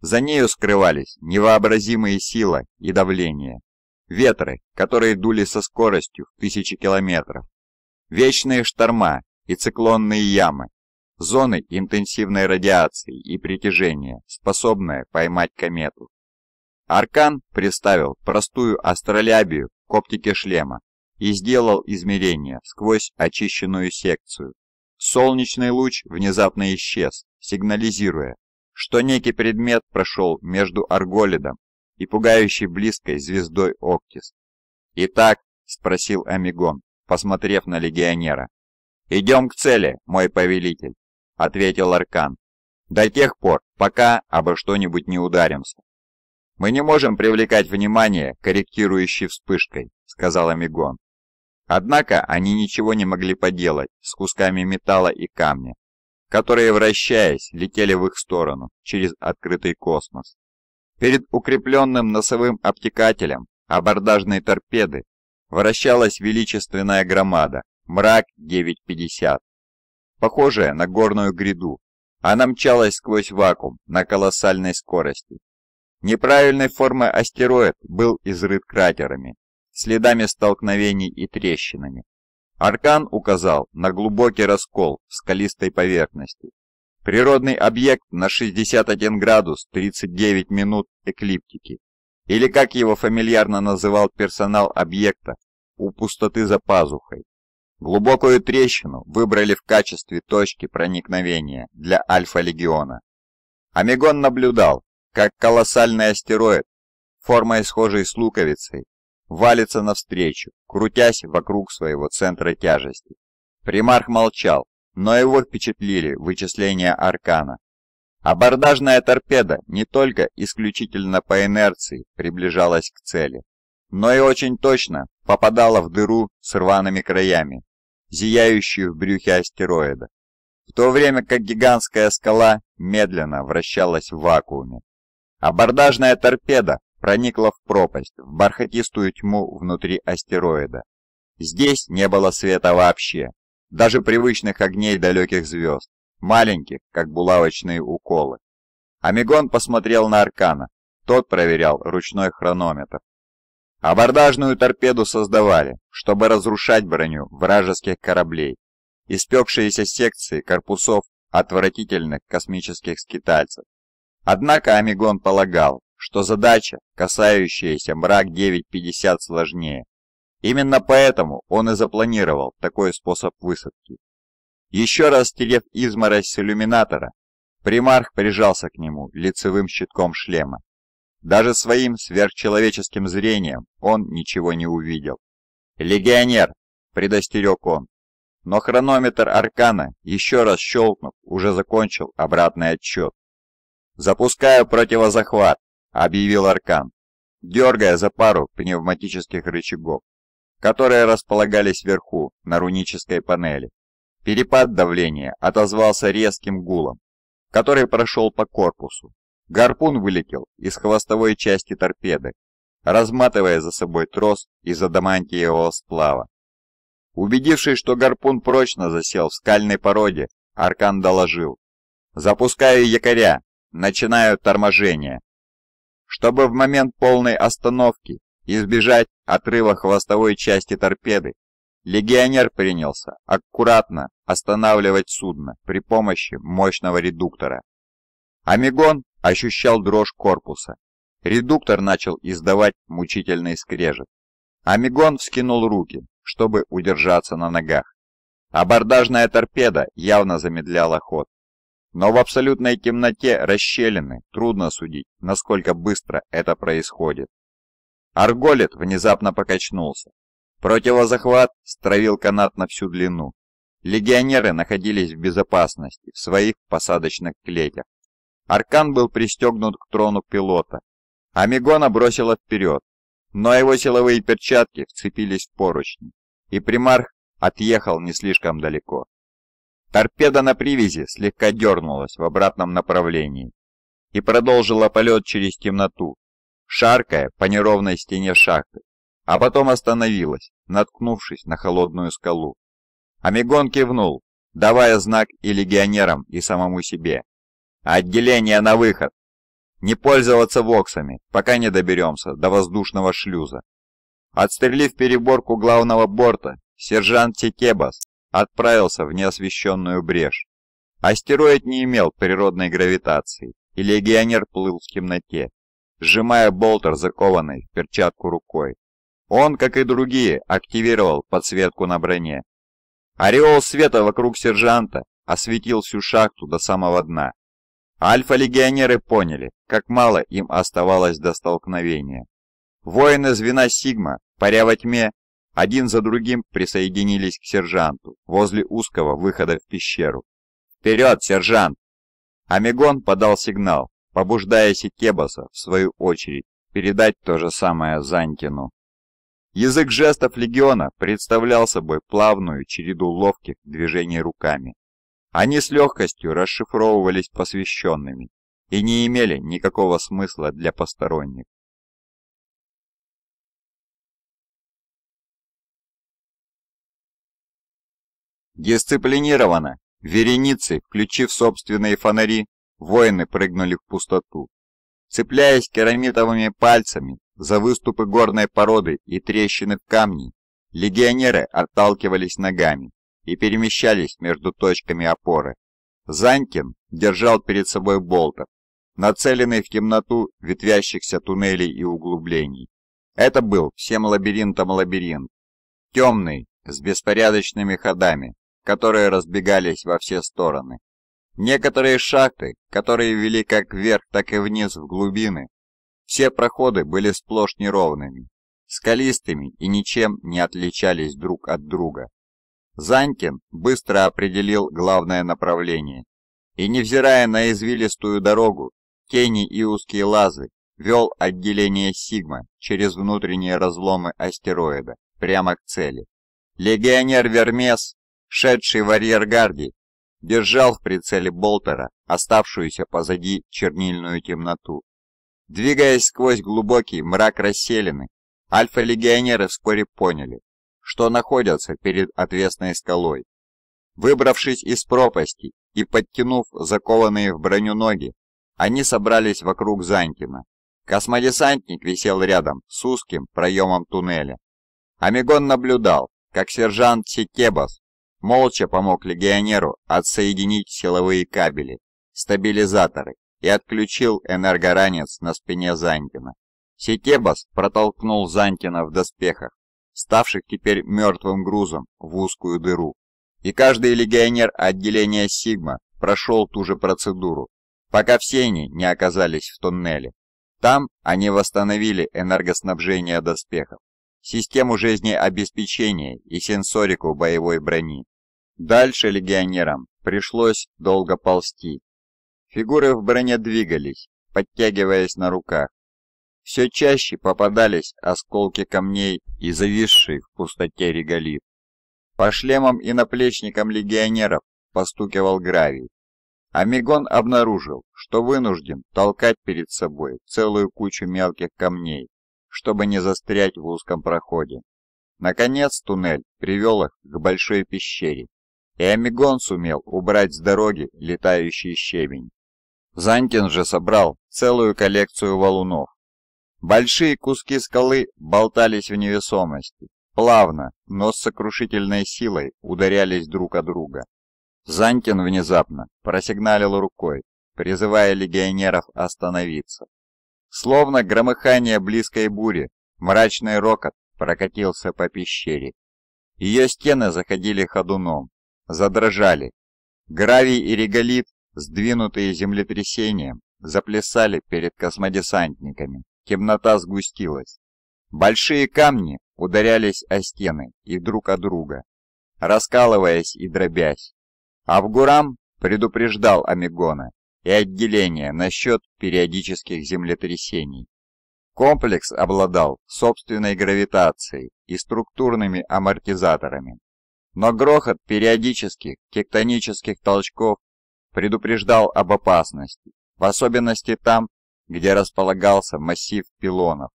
За нею скрывались невообразимые силы и давление. Ветры, которые дули со скоростью в тысячи километров, вечные шторма и циклонные ямы, зоны интенсивной радиации и притяжения, способные поймать комету. Аркан представил простую астролябию к оптике шлема и сделал измерение сквозь очищенную секцию. Солнечный луч внезапно исчез, сигнализируя, что некий предмет прошел между Арголидом и пугающей близкой звездой Октис. «Итак», — спросил Амигон, посмотрев на легионера. «Идем к цели, мой повелитель», — ответил Аркан. «До тех пор, пока обо что-нибудь не ударимся». «Мы не можем привлекать внимание корректирующей вспышкой», — сказал Мигон. Однако они ничего не могли поделать с кусками металла и камня, которые, вращаясь, летели в их сторону через открытый космос. Перед укрепленным носовым обтекателем абордажные торпеды вращалась величественная громада, мрак 950, похожая на горную гряду. Она мчалась сквозь вакуум на колоссальной скорости. Неправильной формы астероид был изрыт кратерами, следами столкновений и трещинами. Аркан указал на глубокий раскол в скалистой поверхности. Природный объект на 61 градус 39 минут эклиптики или как его фамильярно называл персонал объекта, у пустоты за пазухой. Глубокую трещину выбрали в качестве точки проникновения для Альфа-легиона. Омегон наблюдал, как колоссальный астероид, формой схожей с луковицей, валится навстречу, крутясь вокруг своего центра тяжести. Примарх молчал, но его впечатлили вычисления Аркана, Абордажная торпеда не только исключительно по инерции приближалась к цели, но и очень точно попадала в дыру с рваными краями, зияющую в брюхе астероида, в то время как гигантская скала медленно вращалась в вакууме. Абордажная торпеда проникла в пропасть, в бархатистую тьму внутри астероида. Здесь не было света вообще, даже привычных огней далеких звезд маленьких, как булавочные уколы. Амигон посмотрел на Аркана, тот проверял ручной хронометр. Абордажную торпеду создавали, чтобы разрушать броню вражеских кораблей, испекшиеся секции корпусов отвратительных космических скитальцев. Однако Амигон полагал, что задача, касающаяся мрак 950, сложнее. Именно поэтому он и запланировал такой способ высадки. Еще раз стерев изморозь с иллюминатора, примарх прижался к нему лицевым щитком шлема. Даже своим сверхчеловеческим зрением он ничего не увидел. «Легионер!» — предостерег он. Но хронометр Аркана, еще раз щелкнув, уже закончил обратный отчет. «Запускаю противозахват», — объявил Аркан, дергая за пару пневматических рычагов, которые располагались вверху на рунической панели. Перепад давления отозвался резким гулом, который прошел по корпусу. Гарпун вылетел из хвостовой части торпеды, разматывая за собой трос из адамантиевого сплава. Убедившись, что гарпун прочно засел в скальной породе, Аркан доложил. «Запускаю якоря, начинаю торможение». Чтобы в момент полной остановки избежать отрыва хвостовой части торпеды, Легионер принялся аккуратно останавливать судно при помощи мощного редуктора. Амигон ощущал дрожь корпуса. Редуктор начал издавать мучительный скрежет. Амигон вскинул руки, чтобы удержаться на ногах. Абордажная торпеда явно замедляла ход. Но в абсолютной темноте расщелины трудно судить, насколько быстро это происходит. Арголет внезапно покачнулся, Противозахват стравил канат на всю длину. Легионеры находились в безопасности в своих посадочных клетях. Аркан был пристегнут к трону пилота. Амигона бросила вперед, но его силовые перчатки вцепились в поручни, и примарх отъехал не слишком далеко. Торпеда на привязи слегка дернулась в обратном направлении и продолжила полет через темноту, шаркая по неровной стене шахты а потом остановилась, наткнувшись на холодную скалу. Амигон кивнул, давая знак и легионерам, и самому себе. «Отделение на выход! Не пользоваться воксами, пока не доберемся до воздушного шлюза!» Отстрелив переборку главного борта, сержант Текебас отправился в неосвещенную брешь. Астероид не имел природной гравитации, и легионер плыл в темноте, сжимая болтер, закованный в перчатку рукой. Он, как и другие, активировал подсветку на броне. Ореол света вокруг сержанта осветил всю шахту до самого дна. Альфа-легионеры поняли, как мало им оставалось до столкновения. Воины звена Сигма, паря во тьме, один за другим присоединились к сержанту возле узкого выхода в пещеру. «Вперед, сержант!» Амигон подал сигнал, побуждая Сикебаса, в свою очередь, передать то же самое Занькину. Язык жестов легиона представлял собой плавную череду ловких движений руками. Они с легкостью расшифровывались посвященными и не имели никакого смысла для посторонних. Дисциплинированно, вереницы, включив собственные фонари, воины прыгнули в пустоту. Цепляясь керамитовыми пальцами за выступы горной породы и трещины в камни легионеры отталкивались ногами и перемещались между точками опоры. Занькин держал перед собой болтов, нацеленный в темноту ветвящихся туннелей и углублений. Это был всем лабиринтом лабиринт. Темный, с беспорядочными ходами, которые разбегались во все стороны. Некоторые шахты, которые вели как вверх, так и вниз в глубины, все проходы были сплошь неровными, скалистыми и ничем не отличались друг от друга. Занькин быстро определил главное направление, и, невзирая на извилистую дорогу, тени и узкие лазы, вел отделение Сигма через внутренние разломы астероида, прямо к цели. Легионер Вермес, шедший в арьергарде, держал в прицеле Болтера оставшуюся позади чернильную темноту. Двигаясь сквозь глубокий мрак расселены, альфа-легионеры вскоре поняли, что находятся перед отвесной скалой. Выбравшись из пропасти и подтянув закованные в броню ноги, они собрались вокруг Занкина. Космодесантник висел рядом с узким проемом туннеля. Амигон наблюдал, как сержант Секебас молча помог легионеру отсоединить силовые кабели, стабилизаторы и отключил энергоранец на спине Занькина. Сетебас протолкнул Занькина в доспехах, ставших теперь мертвым грузом в узкую дыру. И каждый легионер отделения Сигма прошел ту же процедуру, пока все они не оказались в туннеле. Там они восстановили энергоснабжение доспехов, систему жизнеобеспечения и сенсорику боевой брони. Дальше легионерам пришлось долго ползти, Фигуры в броне двигались, подтягиваясь на руках. Все чаще попадались осколки камней и зависшие в пустоте реголит. По шлемам и наплечникам легионеров постукивал гравий. Амигон обнаружил, что вынужден толкать перед собой целую кучу мелких камней, чтобы не застрять в узком проходе. Наконец туннель привел их к большой пещере, и Амигон сумел убрать с дороги летающий щебень. Занькин же собрал целую коллекцию валунов. Большие куски скалы болтались в невесомости, плавно, но с сокрушительной силой ударялись друг о друга. Занькин внезапно просигналил рукой, призывая легионеров остановиться. Словно громыхание близкой бури, мрачный рокот прокатился по пещере. Ее стены заходили ходуном, задрожали. Гравий и реголит Сдвинутые землетрясением заплясали перед космодесантниками, темнота сгустилась. Большие камни ударялись о стены и друг о друга, раскалываясь и дробясь. Авгурам предупреждал Омегона и отделение насчет периодических землетрясений. Комплекс обладал собственной гравитацией и структурными амортизаторами, но грохот периодических тектонических толчков предупреждал об опасности, в особенности там, где располагался массив пилонов.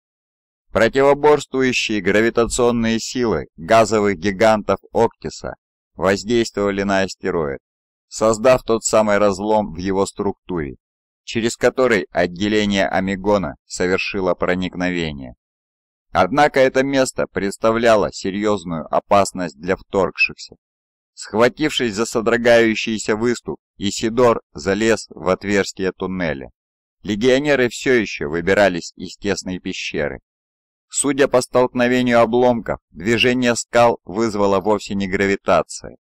Противоборствующие гравитационные силы газовых гигантов Октиса воздействовали на астероид, создав тот самый разлом в его структуре, через который отделение Омегона совершило проникновение. Однако это место представляло серьезную опасность для вторгшихся. Схватившись за содрогающийся выступ, Исидор залез в отверстие туннеля. Легионеры все еще выбирались из тесной пещеры. Судя по столкновению обломков, движение скал вызвало вовсе не гравитация,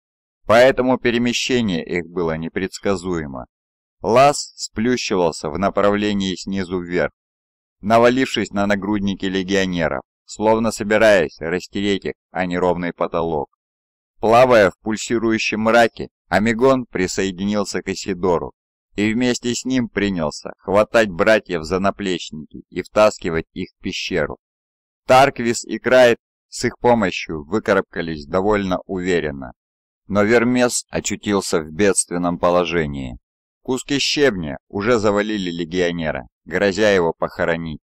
поэтому перемещение их было непредсказуемо. Лаз сплющивался в направлении снизу вверх, навалившись на нагрудники легионеров, словно собираясь растереть их, о неровный потолок. Плавая в пульсирующем мраке, Амигон присоединился к Исидору и вместе с ним принялся хватать братьев за наплечники и втаскивать их в пещеру. Тарквис и Крайт с их помощью выкарабкались довольно уверенно, но Вермес очутился в бедственном положении. Куски щебня уже завалили легионера, грозя его похоронить.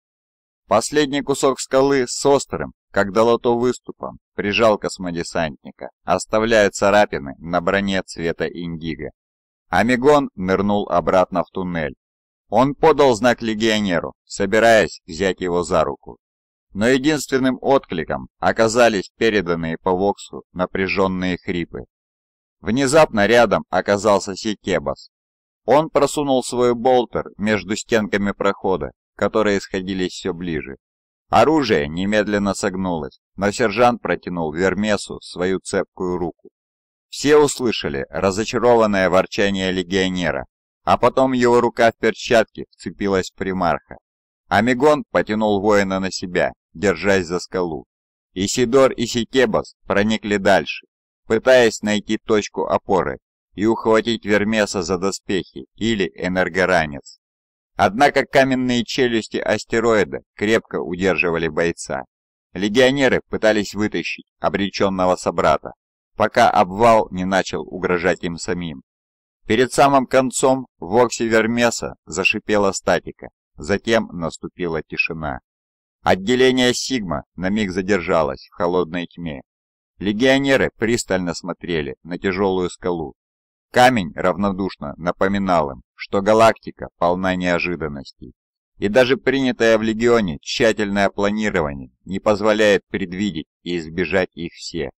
Последний кусок скалы с острым, как долото выступом, прижал космодесантника, оставляя царапины на броне цвета индиго. Амигон нырнул обратно в туннель. Он подал знак легионеру, собираясь взять его за руку. Но единственным откликом оказались переданные по Воксу напряженные хрипы. Внезапно рядом оказался Сикебас. Он просунул свой болтер между стенками прохода которые сходились все ближе. Оружие немедленно согнулось, но сержант протянул Вермесу свою цепкую руку. Все услышали разочарованное ворчание легионера, а потом его рука в перчатке вцепилась в примарха. Амигон потянул воина на себя, держась за скалу. Исидор и Сикебас проникли дальше, пытаясь найти точку опоры и ухватить Вермеса за доспехи или энергоранец. Однако каменные челюсти астероида крепко удерживали бойца. Легионеры пытались вытащить обреченного собрата, пока обвал не начал угрожать им самим. Перед самым концом в оксе Вермеса зашипела статика, затем наступила тишина. Отделение Сигма на миг задержалось в холодной тьме. Легионеры пристально смотрели на тяжелую скалу, Камень равнодушно напоминал им, что галактика полна неожиданностей. И даже принятое в Легионе тщательное планирование не позволяет предвидеть и избежать их все.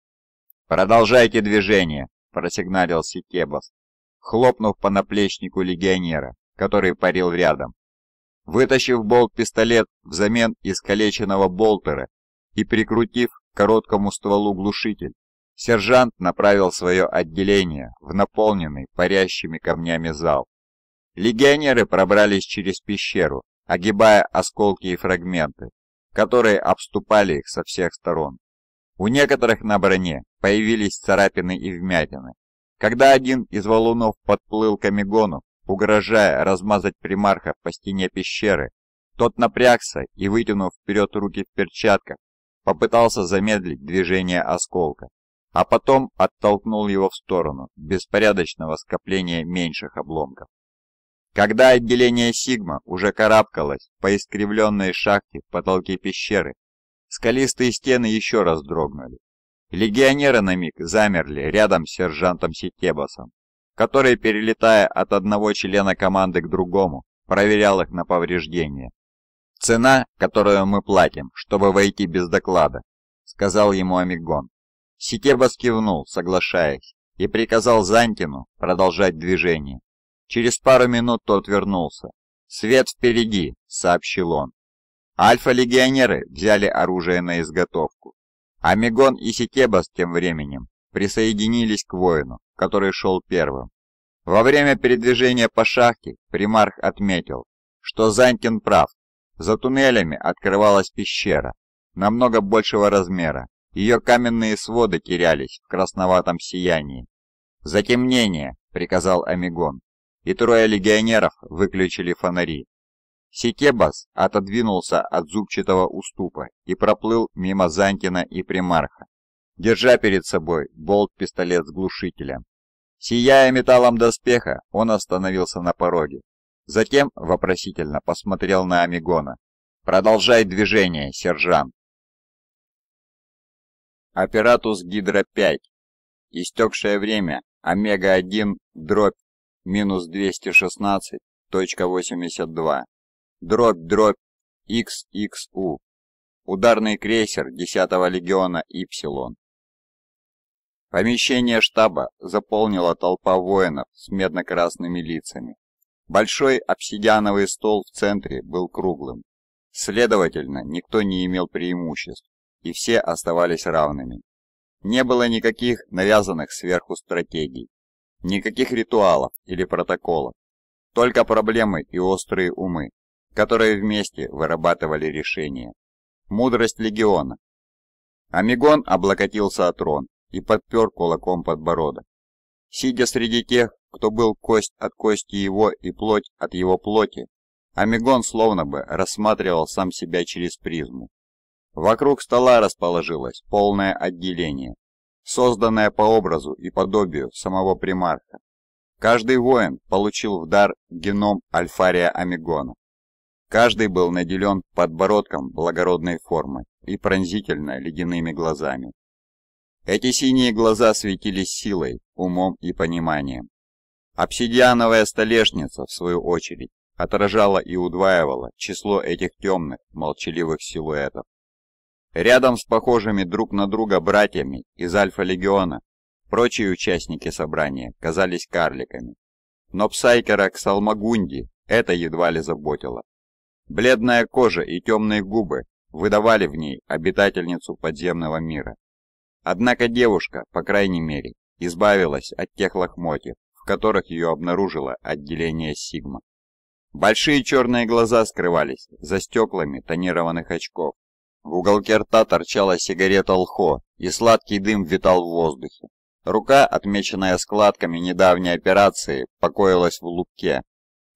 «Продолжайте движение!» – просигналил Сикебас, хлопнув по наплечнику легионера, который парил рядом. Вытащив болт-пистолет взамен искалеченного болтера и прикрутив к короткому стволу глушитель, Сержант направил свое отделение в наполненный парящими камнями зал. Легионеры пробрались через пещеру, огибая осколки и фрагменты, которые обступали их со всех сторон. У некоторых на броне появились царапины и вмятины. Когда один из валунов подплыл к Амигону, угрожая размазать примарха по стене пещеры, тот напрягся и, вытянув вперед руки в перчатках, попытался замедлить движение осколка а потом оттолкнул его в сторону беспорядочного скопления меньших обломков. Когда отделение «Сигма» уже карабкалось по искривленной шахте в потолке пещеры, скалистые стены еще раз дрогнули. Легионеры на миг замерли рядом с сержантом Ситебасом, который, перелетая от одного члена команды к другому, проверял их на повреждения. «Цена, которую мы платим, чтобы войти без доклада», — сказал ему Амигон. Секербас кивнул, соглашаясь, и приказал Зантину продолжать движение. Через пару минут тот вернулся. «Свет впереди», — сообщил он. Альфа-легионеры взяли оружие на изготовку. Амигон и Сикебас тем временем присоединились к воину, который шел первым. Во время передвижения по шахте примарх отметил, что Занькин прав. За туннелями открывалась пещера, намного большего размера, ее каменные своды терялись в красноватом сиянии. «Затемнение!» — приказал Амигон, и трое легионеров выключили фонари. Сикебас отодвинулся от зубчатого уступа и проплыл мимо Занкина и Примарха, держа перед собой болт-пистолет с глушителем. Сияя металлом доспеха, он остановился на пороге. Затем вопросительно посмотрел на Амигона. «Продолжай движение, сержант!» Оператус Гидра-5. Истекшее время Омега-1 дробь минус 216.82. Дробь дробь XXU. Ударный крейсер 10-го легиона Ипсилон. Помещение штаба заполнила толпа воинов с медно-красными лицами. Большой обсидиановый стол в центре был круглым. Следовательно, никто не имел преимуществ и все оставались равными. Не было никаких навязанных сверху стратегий, никаких ритуалов или протоколов, только проблемы и острые умы, которые вместе вырабатывали решения. Мудрость легиона. Амигон облокотился о трон и подпер кулаком подбородок. Сидя среди тех, кто был кость от кости его и плоть от его плоти, Амигон словно бы рассматривал сам себя через призму. Вокруг стола расположилось полное отделение, созданное по образу и подобию самого примарха. Каждый воин получил в дар геном Альфария Амигона. Каждый был наделен подбородком благородной формы и пронзительно ледяными глазами. Эти синие глаза светились силой, умом и пониманием. Обсидиановая столешница, в свою очередь, отражала и удваивала число этих темных, молчаливых силуэтов. Рядом с похожими друг на друга братьями из Альфа-легиона прочие участники собрания казались карликами. Но Псайкера к Салмагунди это едва ли заботило. Бледная кожа и темные губы выдавали в ней обитательницу подземного мира. Однако девушка, по крайней мере, избавилась от тех лохмотьев, в которых ее обнаружило отделение Сигма. Большие черные глаза скрывались за стеклами тонированных очков, в уголке рта торчала сигарета Лхо, и сладкий дым витал в воздухе. Рука, отмеченная складками недавней операции, покоилась в лупке.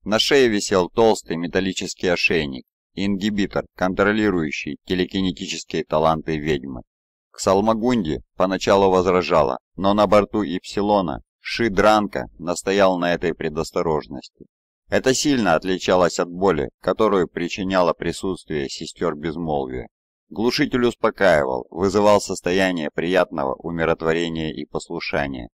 На шее висел толстый металлический ошейник, ингибитор, контролирующий телекинетические таланты ведьмы. К Салмагунде поначалу возражала, но на борту Ипсилона Ши Дранка настоял на этой предосторожности. Это сильно отличалось от боли, которую причиняло присутствие сестер безмолвия. Глушитель успокаивал, вызывал состояние приятного умиротворения и послушания.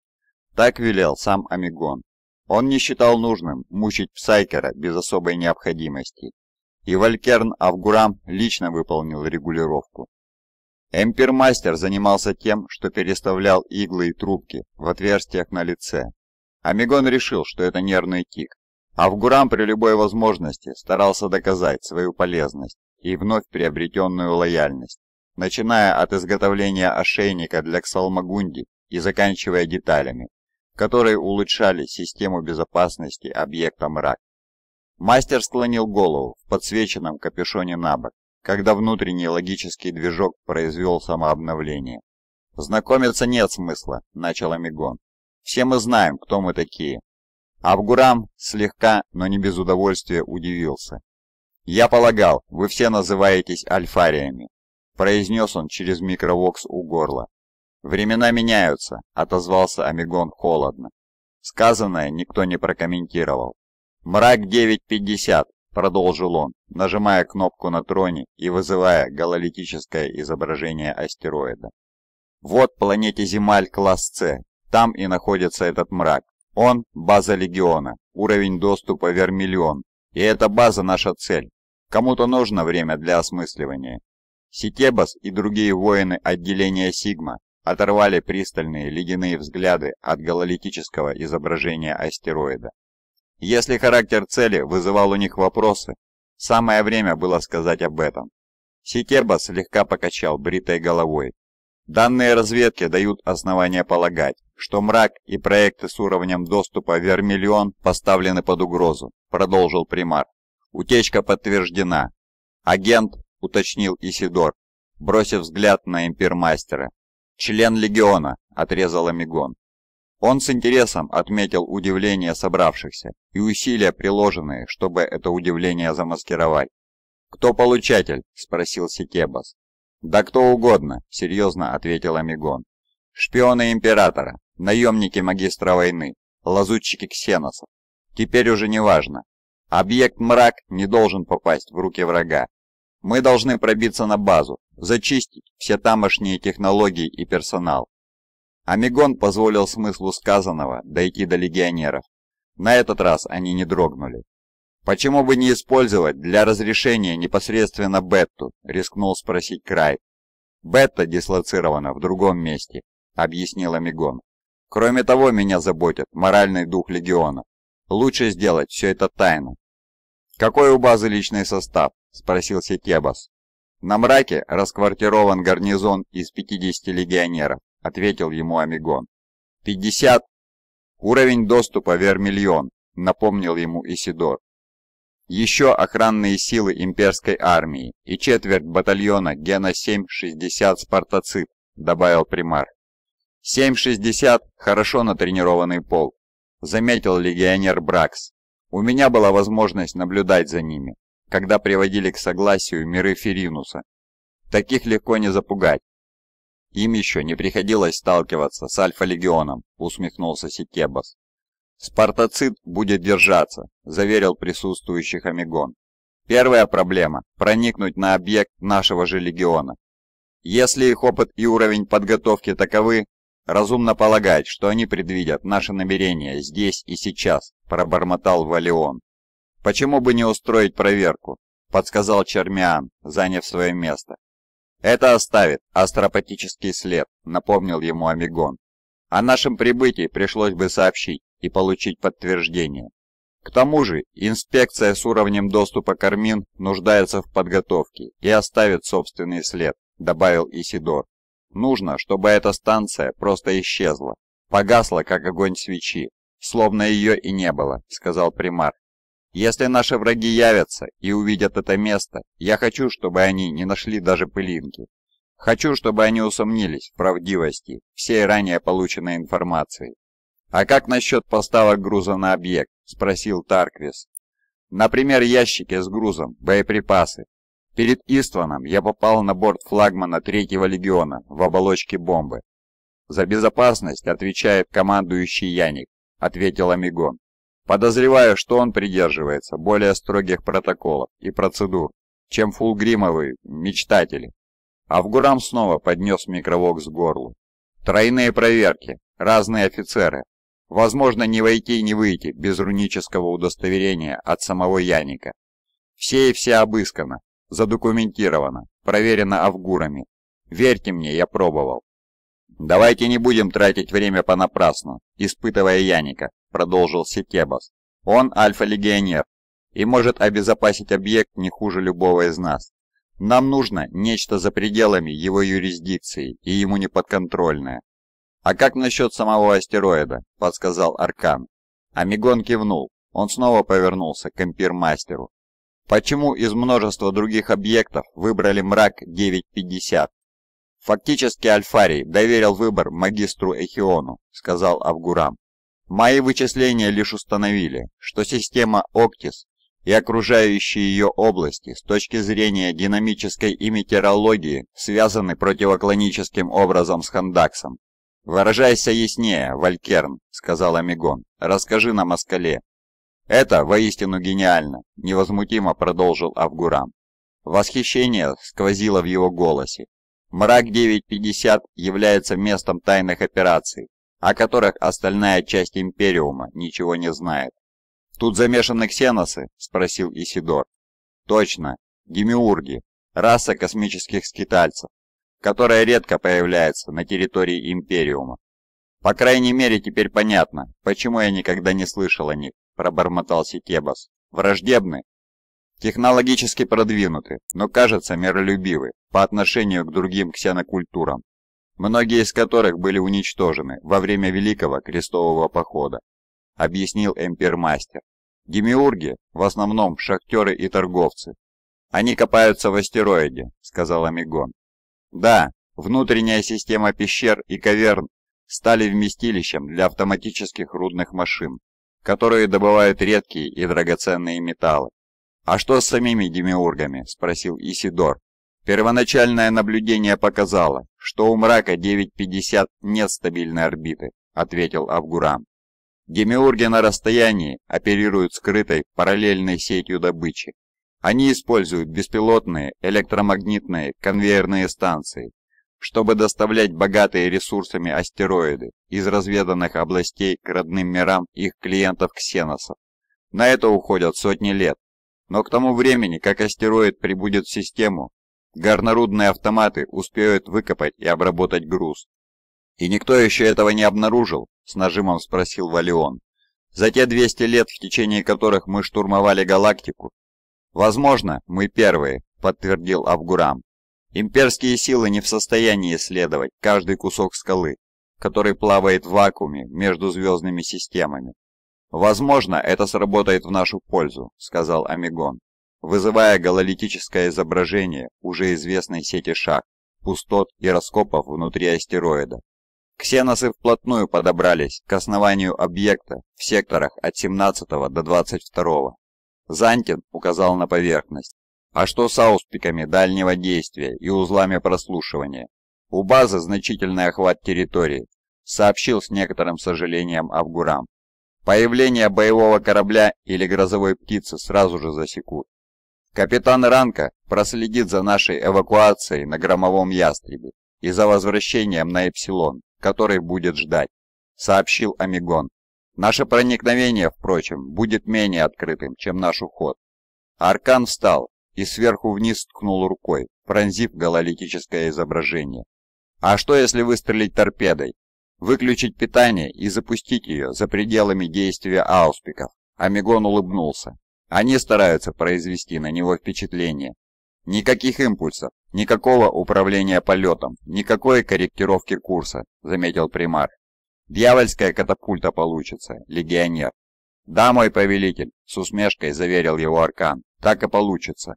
Так велел сам Омегон. Он не считал нужным мучить Псайкера без особой необходимости. И Валькерн Авгурам лично выполнил регулировку. Эмпермастер занимался тем, что переставлял иглы и трубки в отверстиях на лице. Омегон решил, что это нервный тик. Авгурам при любой возможности старался доказать свою полезность и вновь приобретенную лояльность, начиная от изготовления ошейника для Ксалмагунди и заканчивая деталями, которые улучшали систему безопасности объекта мрак. Мастер склонил голову в подсвеченном капюшоне на бок, когда внутренний логический движок произвел самообновление. «Знакомиться нет смысла», — начал Амигон. «Все мы знаем, кто мы такие». Абгурам слегка, но не без удовольствия удивился, «Я полагал, вы все называетесь альфариями», — произнес он через микровокс у горла. «Времена меняются», — отозвался Омегон холодно. Сказанное никто не прокомментировал. «Мрак 950», — продолжил он, нажимая кнопку на троне и вызывая гололитическое изображение астероида. «Вот планете Земаль класс С, там и находится этот мрак. Он — база Легиона, уровень доступа Вермиллион, и эта база наша цель. Кому-то нужно время для осмысливания. Ситебас и другие воины отделения Сигма оторвали пристальные ледяные взгляды от гололитического изображения астероида. Если характер цели вызывал у них вопросы, самое время было сказать об этом. Ситебас слегка покачал бритой головой, Данные разведки дают основания полагать, что мрак и проекты с уровнем доступа Вермиллион поставлены под угрозу, продолжил примар. Утечка подтверждена. Агент, уточнил Исидор, бросив взгляд на импермастера. Член легиона, отрезал Амигон. Он с интересом отметил удивление собравшихся и усилия, приложенные, чтобы это удивление замаскировать. «Кто получатель?» – спросил Сикебас. «Да кто угодно», — серьезно ответил Мигон. «Шпионы Императора, наемники магистра войны, лазутчики ксеносов. Теперь уже не важно. Объект мрак не должен попасть в руки врага. Мы должны пробиться на базу, зачистить все тамошние технологии и персонал. Амигон позволил смыслу сказанного дойти до легионеров. На этот раз они не дрогнули. «Почему бы не использовать для разрешения непосредственно Бетту?» — рискнул спросить Край. «Бетта дислоцирована в другом месте», — объяснила Мигон. «Кроме того, меня заботит моральный дух Легиона. Лучше сделать все это тайно». «Какой у базы личный состав?» — спросил Сетебас. «На мраке расквартирован гарнизон из 50 легионеров», — ответил ему Амигон. «50?» «Уровень доступа Вермильон», — напомнил ему Исидор еще охранные силы имперской армии и четверть батальона Гена-760 «Спартацит», добавил примар. 760 – хорошо натренированный полк, заметил легионер Бракс. У меня была возможность наблюдать за ними, когда приводили к согласию миры Феринуса. Таких легко не запугать. Им еще не приходилось сталкиваться с Альфа-легионом, усмехнулся Сикебас. «Спартацит будет держаться», – заверил присутствующих Омегон. «Первая проблема – проникнуть на объект нашего же легиона. Если их опыт и уровень подготовки таковы, разумно полагать, что они предвидят наши намерения здесь и сейчас», – пробормотал Валион. «Почему бы не устроить проверку?» – подсказал Чармиан, заняв свое место. «Это оставит астропатический след», — напомнил ему Амигон. «О нашем прибытии пришлось бы сообщить и получить подтверждение. К тому же, инспекция с уровнем доступа кормин нуждается в подготовке и оставит собственный след, добавил Исидор. Нужно, чтобы эта станция просто исчезла, погасла, как огонь свечи, словно ее и не было, сказал примар. Если наши враги явятся и увидят это место, я хочу, чтобы они не нашли даже пылинки. Хочу, чтобы они усомнились в правдивости всей ранее полученной информации. «А как насчет поставок груза на объект?» – спросил Тарквис. «Например, ящики с грузом, боеприпасы. Перед Истваном я попал на борт флагмана Третьего легиона в оболочке бомбы. За безопасность отвечает командующий Яник», – ответил Амигон. «Подозреваю, что он придерживается более строгих протоколов и процедур, чем фулгримовые мечтатели». Авгурам снова поднес микроволк с горлу. «Тройные проверки, разные офицеры, Возможно, не войти и не выйти без рунического удостоверения от самого Яника. Все и все обыскано, задокументировано, проверено авгурами. Верьте мне, я пробовал. «Давайте не будем тратить время понапрасну, испытывая Яника», — продолжил Сетебас. «Он альфа-легионер и может обезопасить объект не хуже любого из нас. Нам нужно нечто за пределами его юрисдикции и ему неподконтрольное. «А как насчет самого астероида?» – подсказал Аркан. Амигон кивнул. Он снова повернулся к Эмпирмастеру. «Почему из множества других объектов выбрали мрак 950?» «Фактически Альфарий доверил выбор магистру Эхиону», – сказал Авгурам. «Мои вычисления лишь установили, что система Октис и окружающие ее области с точки зрения динамической и метеорологии связаны противоклоническим образом с Хандаксом. «Выражайся яснее, Валькерн», — сказал Амигон. «Расскажи нам о скале». «Это воистину гениально», — невозмутимо продолжил Авгурам. Восхищение сквозило в его голосе. Мрак 950 является местом тайных операций, о которых остальная часть Империума ничего не знает. «Тут замешаны ксеносы?» — спросил Исидор. «Точно. Демиурги. Раса космических скитальцев которая редко появляется на территории Империума. По крайней мере, теперь понятно, почему я никогда не слышал о них, пробормотал Ситебас. Враждебны? Технологически продвинуты, но, кажется, миролюбивы по отношению к другим ксенокультурам, многие из которых были уничтожены во время Великого Крестового Похода, объяснил Эмпирмастер. Гемиурги в основном шахтеры и торговцы. Они копаются в астероиде, сказал Амигон. Да, внутренняя система пещер и каверн стали вместилищем для автоматических рудных машин, которые добывают редкие и драгоценные металлы. «А что с самими демиургами?» – спросил Исидор. «Первоначальное наблюдение показало, что у мрака 9.50 нет стабильной орбиты», – ответил Авгурам. Демиурги на расстоянии оперируют скрытой параллельной сетью добычи, они используют беспилотные электромагнитные конвейерные станции, чтобы доставлять богатые ресурсами астероиды из разведанных областей к родным мирам их клиентов-ксеносов. На это уходят сотни лет. Но к тому времени, как астероид прибудет в систему, горнорудные автоматы успеют выкопать и обработать груз. «И никто еще этого не обнаружил?» – с нажимом спросил Валион. «За те 200 лет, в течение которых мы штурмовали галактику, «Возможно, мы первые», — подтвердил Авгурам. «Имперские силы не в состоянии исследовать каждый кусок скалы, который плавает в вакууме между звездными системами. «Возможно, это сработает в нашу пользу», — сказал Омегон, вызывая гололитическое изображение уже известной сети шаг, пустот и раскопов внутри астероида. Ксеносы вплотную подобрались к основанию объекта в секторах от 17 до 22. Зантин указал на поверхность. А что с ауспиками дальнего действия и узлами прослушивания? У базы значительный охват территории, сообщил с некоторым сожалением Авгурам. Появление боевого корабля или грозовой птицы сразу же засекут. Капитан Ранка проследит за нашей эвакуацией на громовом ястребе и за возвращением на Эпсилон, который будет ждать, сообщил Амигон. Наше проникновение, впрочем, будет менее открытым, чем наш уход. Аркан встал и сверху вниз ткнул рукой, пронзив гололитическое изображение. А что если выстрелить торпедой? Выключить питание и запустить ее за пределами действия ауспиков. Амигон улыбнулся. Они стараются произвести на него впечатление. Никаких импульсов, никакого управления полетом, никакой корректировки курса, заметил примар. Дьявольская катапульта получится, легионер. Да, мой повелитель, с усмешкой заверил его Аркан. Так и получится.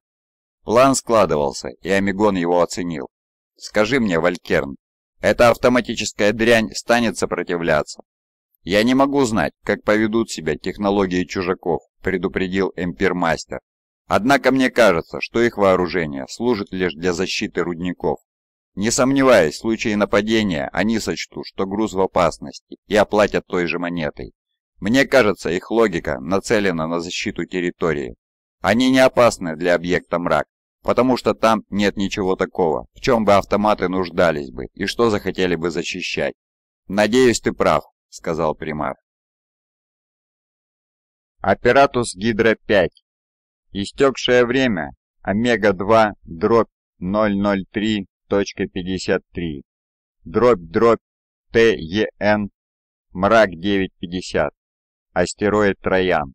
План складывался, и Омегон его оценил. Скажи мне, Валькерн, эта автоматическая дрянь станет сопротивляться? Я не могу знать, как поведут себя технологии чужаков, предупредил Эмпирмастер. Однако мне кажется, что их вооружение служит лишь для защиты рудников. Не сомневаясь, в случае нападения они сочтут, что груз в опасности, и оплатят той же монетой. Мне кажется, их логика нацелена на защиту территории. Они не опасны для объекта мрак, потому что там нет ничего такого, в чем бы автоматы нуждались бы и что захотели бы защищать. «Надеюсь, ты прав», — сказал примар. Оператус Гидра-5. Истекшее время Омега-2 дробь 003 9.53. Дробь дробь ТЕН Мрак 9.50. Астероид Троян.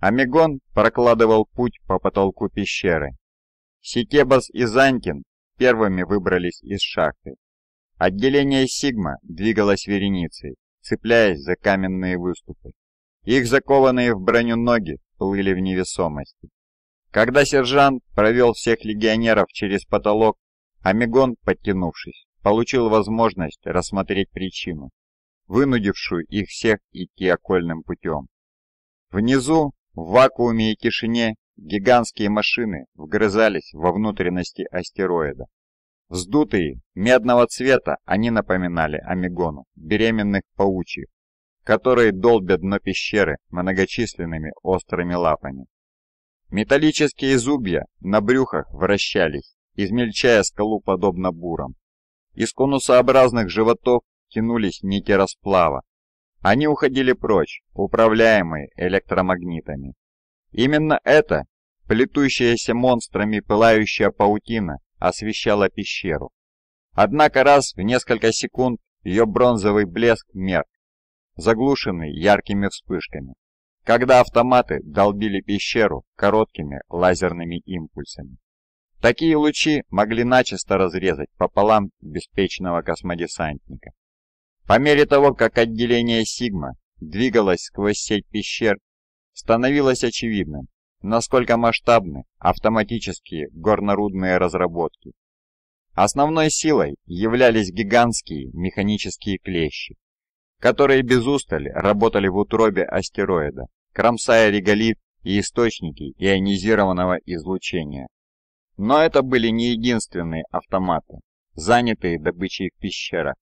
Омегон прокладывал путь по потолку пещеры. Сикебас и Занькин первыми выбрались из шахты. Отделение Сигма двигалось вереницей, цепляясь за каменные выступы. Их закованные в броню ноги плыли в невесомости. Когда сержант провел всех легионеров через потолок, Омегон, подтянувшись, получил возможность рассмотреть причину, вынудившую их всех идти окольным путем. Внизу, в вакууме и тишине, гигантские машины вгрызались во внутренности астероида. Вздутые, медного цвета, они напоминали Омегону, беременных паучьих, которые долбят дно пещеры многочисленными острыми лапами. Металлические зубья на брюхах вращались, измельчая скалу подобно бурам. Из конусообразных животов тянулись нити расплава. Они уходили прочь, управляемые электромагнитами. Именно это, плетущаяся монстрами пылающая паутина, освещала пещеру. Однако раз в несколько секунд ее бронзовый блеск мерк, заглушенный яркими вспышками когда автоматы долбили пещеру короткими лазерными импульсами. Такие лучи могли начисто разрезать пополам беспечного космодесантника. По мере того, как отделение «Сигма» двигалось сквозь сеть пещер, становилось очевидным, насколько масштабны автоматические горнорудные разработки. Основной силой являлись гигантские механические клещи, которые без устали работали в утробе астероида, кромсая реголит и источники ионизированного излучения. Но это были не единственные автоматы, занятые добычей в пещерах.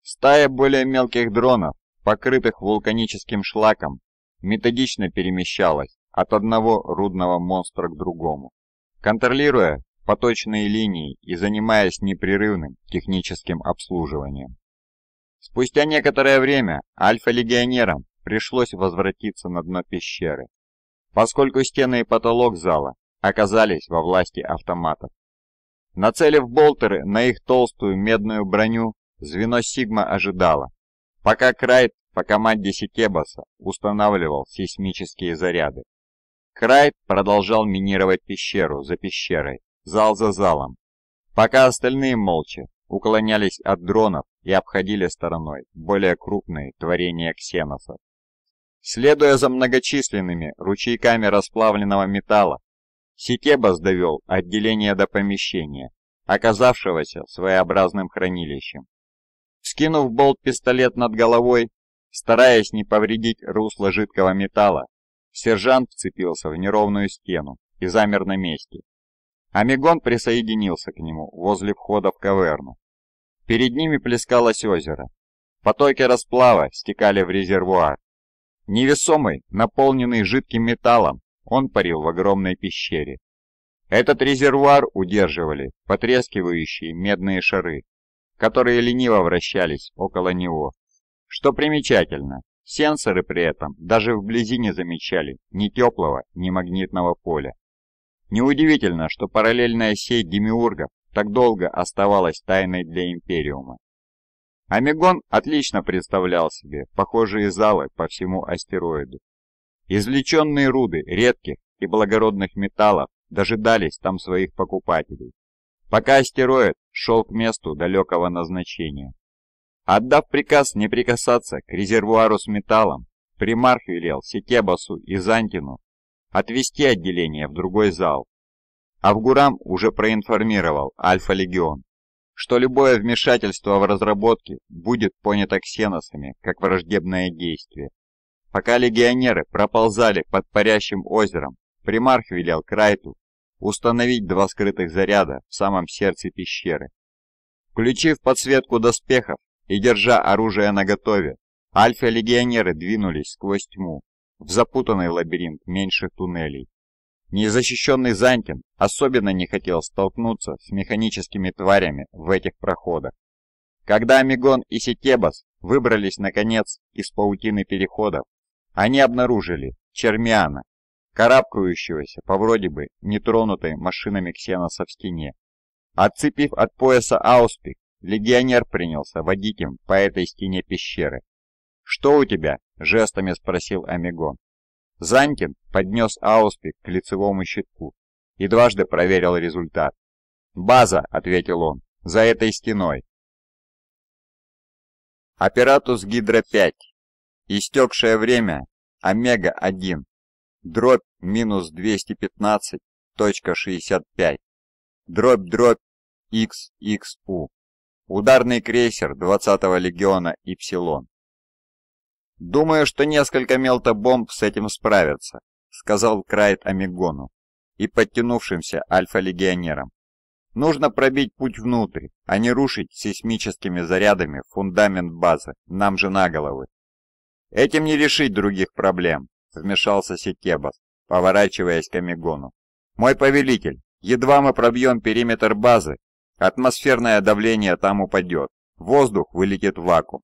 Стая более мелких дронов, покрытых вулканическим шлаком, методично перемещалась от одного рудного монстра к другому, контролируя поточные линии и занимаясь непрерывным техническим обслуживанием. Спустя некоторое время альфа-легионерам пришлось возвратиться на дно пещеры, поскольку стены и потолок зала оказались во власти автоматов. Нацелив болтеры на их толстую медную броню, звено Сигма ожидало, пока Крайт по команде Сикебаса устанавливал сейсмические заряды. Крайт продолжал минировать пещеру за пещерой, зал за залом, пока остальные молча уклонялись от дронов и обходили стороной более крупные творения ксеносов. Следуя за многочисленными ручейками расплавленного металла, Ситебас довел отделение до помещения, оказавшегося своеобразным хранилищем. Скинув болт-пистолет над головой, стараясь не повредить русло жидкого металла, сержант вцепился в неровную стену и замер на месте. Амигон присоединился к нему возле входа в каверну. Перед ними плескалось озеро. Потоки расплава стекали в резервуар. Невесомый, наполненный жидким металлом, он парил в огромной пещере. Этот резервуар удерживали потрескивающие медные шары, которые лениво вращались около него. Что примечательно, сенсоры при этом даже вблизи не замечали ни теплого, ни магнитного поля. Неудивительно, что параллельная сеть демиургов так долго оставалась тайной для Империума. Омегон отлично представлял себе похожие залы по всему астероиду. Извлеченные руды редких и благородных металлов дожидались там своих покупателей, пока астероид шел к месту далекого назначения. Отдав приказ не прикасаться к резервуару с металлом, примарх велел Сетебасу и Зантину отвести отделение в другой зал Авгурам уже проинформировал Альфа-Легион, что любое вмешательство в разработки будет понято ксеносами как враждебное действие. Пока легионеры проползали под парящим озером, примарх велел Крайту установить два скрытых заряда в самом сердце пещеры. Включив подсветку доспехов и держа оружие наготове, альфа-легионеры двинулись сквозь тьму в запутанный лабиринт меньших туннелей. Незащищенный Зантин особенно не хотел столкнуться с механическими тварями в этих проходах. Когда Амигон и Сетебас выбрались, наконец, из паутины переходов, они обнаружили Чермиана, карабкающегося по вроде бы нетронутой машинами ксеноса в стене. Отцепив от пояса ауспик, легионер принялся водить им по этой стене пещеры. «Что у тебя?» – жестами спросил Амигон. Занкин поднес ауспик к лицевому щитку и дважды проверил результат. «База», — ответил он, — «за этой стеной». Оператус Гидро 5 Истекшее время. Омега-1. Дробь минус 215.65. Дробь-дробь XXU. Ударный крейсер 20-го легиона Ипсилон. «Думаю, что несколько мелтобомб с этим справятся», — сказал Крайт Омегону и подтянувшимся альфа-легионерам. «Нужно пробить путь внутрь, а не рушить сейсмическими зарядами фундамент базы, нам же на головы». «Этим не решить других проблем», — вмешался Сикебас, поворачиваясь к Омегону. «Мой повелитель, едва мы пробьем периметр базы, атмосферное давление там упадет, воздух вылетит в вакуум.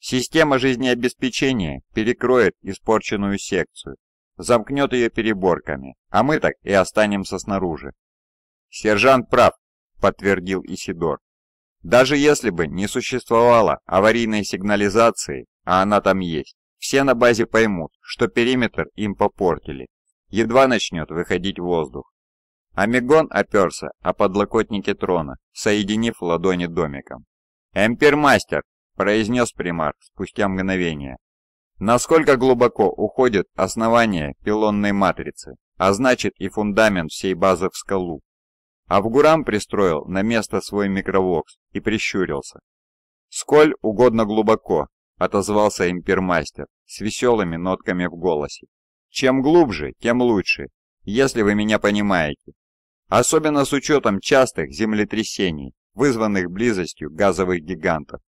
Система жизнеобеспечения перекроет испорченную секцию, замкнет ее переборками, а мы так и останемся снаружи. Сержант прав, подтвердил Исидор. Даже если бы не существовало аварийной сигнализации, а она там есть, все на базе поймут, что периметр им попортили. Едва начнет выходить воздух. Омегон оперся о подлокотнике трона, соединив ладони домиком. Эмпермастер произнес примар спустя мгновение. Насколько глубоко уходит основание пилонной матрицы, а значит и фундамент всей базы в скалу. Авгурам пристроил на место свой микровокс и прищурился. «Сколь угодно глубоко», — отозвался импермастер с веселыми нотками в голосе. «Чем глубже, тем лучше, если вы меня понимаете. Особенно с учетом частых землетрясений, вызванных близостью газовых гигантов.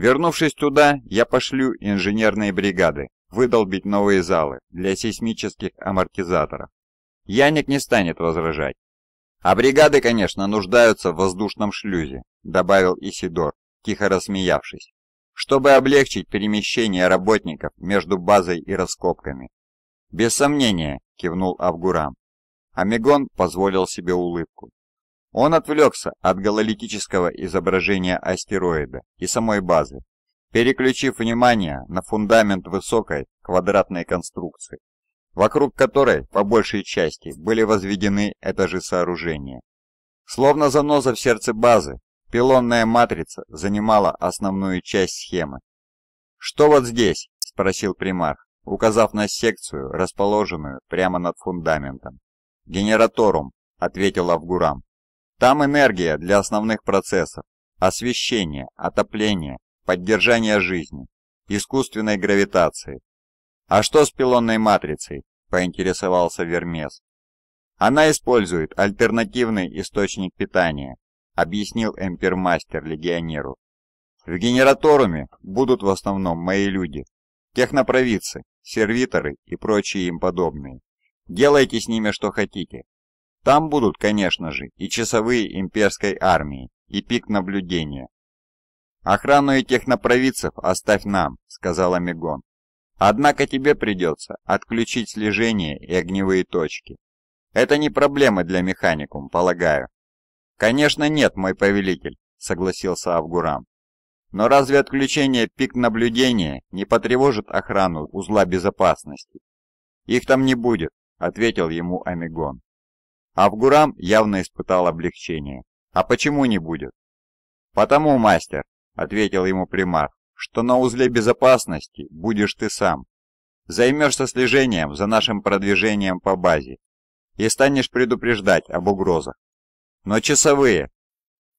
Вернувшись туда, я пошлю инженерные бригады выдолбить новые залы для сейсмических амортизаторов. Яник не станет возражать. А бригады, конечно, нуждаются в воздушном шлюзе, добавил Исидор, тихо рассмеявшись, чтобы облегчить перемещение работников между базой и раскопками. Без сомнения, кивнул Авгурам. Амигон позволил себе улыбку. Он отвлекся от гололитического изображения астероида и самой базы, переключив внимание на фундамент высокой квадратной конструкции, вокруг которой по большей части были возведены этажи сооружения. Словно заноза в сердце базы, пилонная матрица занимала основную часть схемы. «Что вот здесь?» – спросил примарх, указав на секцию, расположенную прямо над фундаментом. «Генераторум», – ответил Авгурам. Там энергия для основных процессов – освещение, отопление, поддержание жизни, искусственной гравитации. «А что с пилонной матрицей?» – поинтересовался Вермес. «Она использует альтернативный источник питания», – объяснил Эмпермастер легионеру. «В генераторуме будут в основном мои люди, технопровидцы, сервиторы и прочие им подобные. Делайте с ними что хотите, там будут, конечно же, и часовые имперской армии, и пик наблюдения. «Охрану этих технопровидцев оставь нам», — сказала Мегон. «Однако тебе придется отключить слежение и огневые точки. Это не проблема для механикум, полагаю». «Конечно нет, мой повелитель», — согласился Авгурам. «Но разве отключение пик наблюдения не потревожит охрану узла безопасности?» «Их там не будет», — ответил ему Амигон. Авгурам явно испытал облегчение. «А почему не будет?» «Потому, мастер», — ответил ему примар, — «что на узле безопасности будешь ты сам. Займешься слежением за нашим продвижением по базе и станешь предупреждать об угрозах. Но часовые!»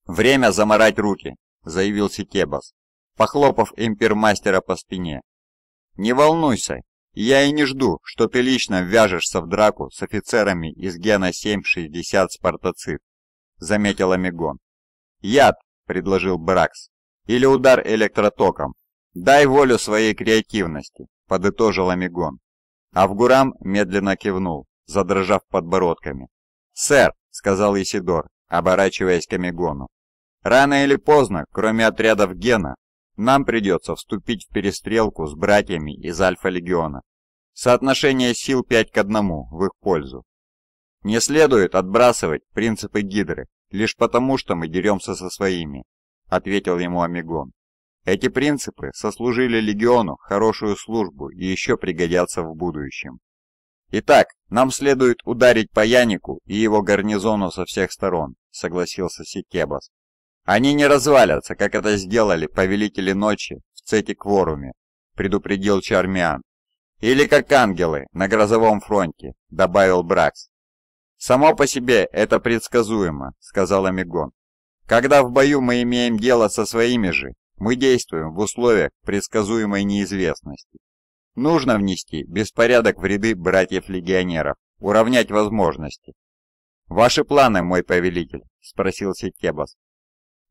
«Время заморать руки», — заявил Ситебас, похлопав импермастера по спине. «Не волнуйся, я и не жду, что ты лично ввяжешься в драку с офицерами из гена 760 «Спартацит», — Заметил Мегон. «Яд», — предложил Бракс, — «или удар электротоком. Дай волю своей креативности», — подытожил Мегон. Авгурам медленно кивнул, задрожав подбородками. «Сэр», — сказал Исидор, оборачиваясь к Амигону, — «рано или поздно, кроме отрядов Гена, нам придется вступить в перестрелку с братьями из Альфа-Легиона. Соотношение сил 5 к 1 в их пользу. Не следует отбрасывать принципы Гидры, лишь потому, что мы деремся со своими, ответил ему Омегон. Эти принципы сослужили Легиону хорошую службу и еще пригодятся в будущем. Итак, нам следует ударить по Янику и его гарнизону со всех сторон, согласился Сикебас. Они не развалятся, как это сделали повелители ночи в цете предупредил Чармиан. Или как ангелы на грозовом фронте, добавил Бракс. Само по себе это предсказуемо, сказал Мигон. Когда в бою мы имеем дело со своими же, мы действуем в условиях предсказуемой неизвестности. Нужно внести беспорядок в ряды братьев-легионеров, уравнять возможности. «Ваши планы, мой повелитель?» – спросил Ситебас.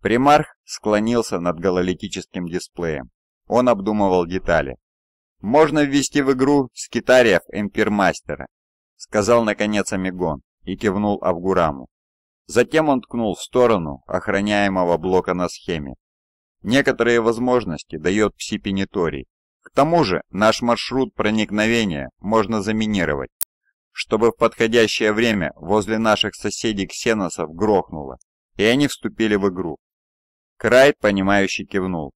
Примарх склонился над гололитическим дисплеем. Он обдумывал детали. «Можно ввести в игру скитариев Эмпирмастера», — сказал наконец Амигон и кивнул Авгураму. Затем он ткнул в сторону охраняемого блока на схеме. Некоторые возможности дает пси-пениторий. К тому же наш маршрут проникновения можно заминировать, чтобы в подходящее время возле наших соседей ксеносов грохнуло, и они вступили в игру. Крайт, понимающе кивнул.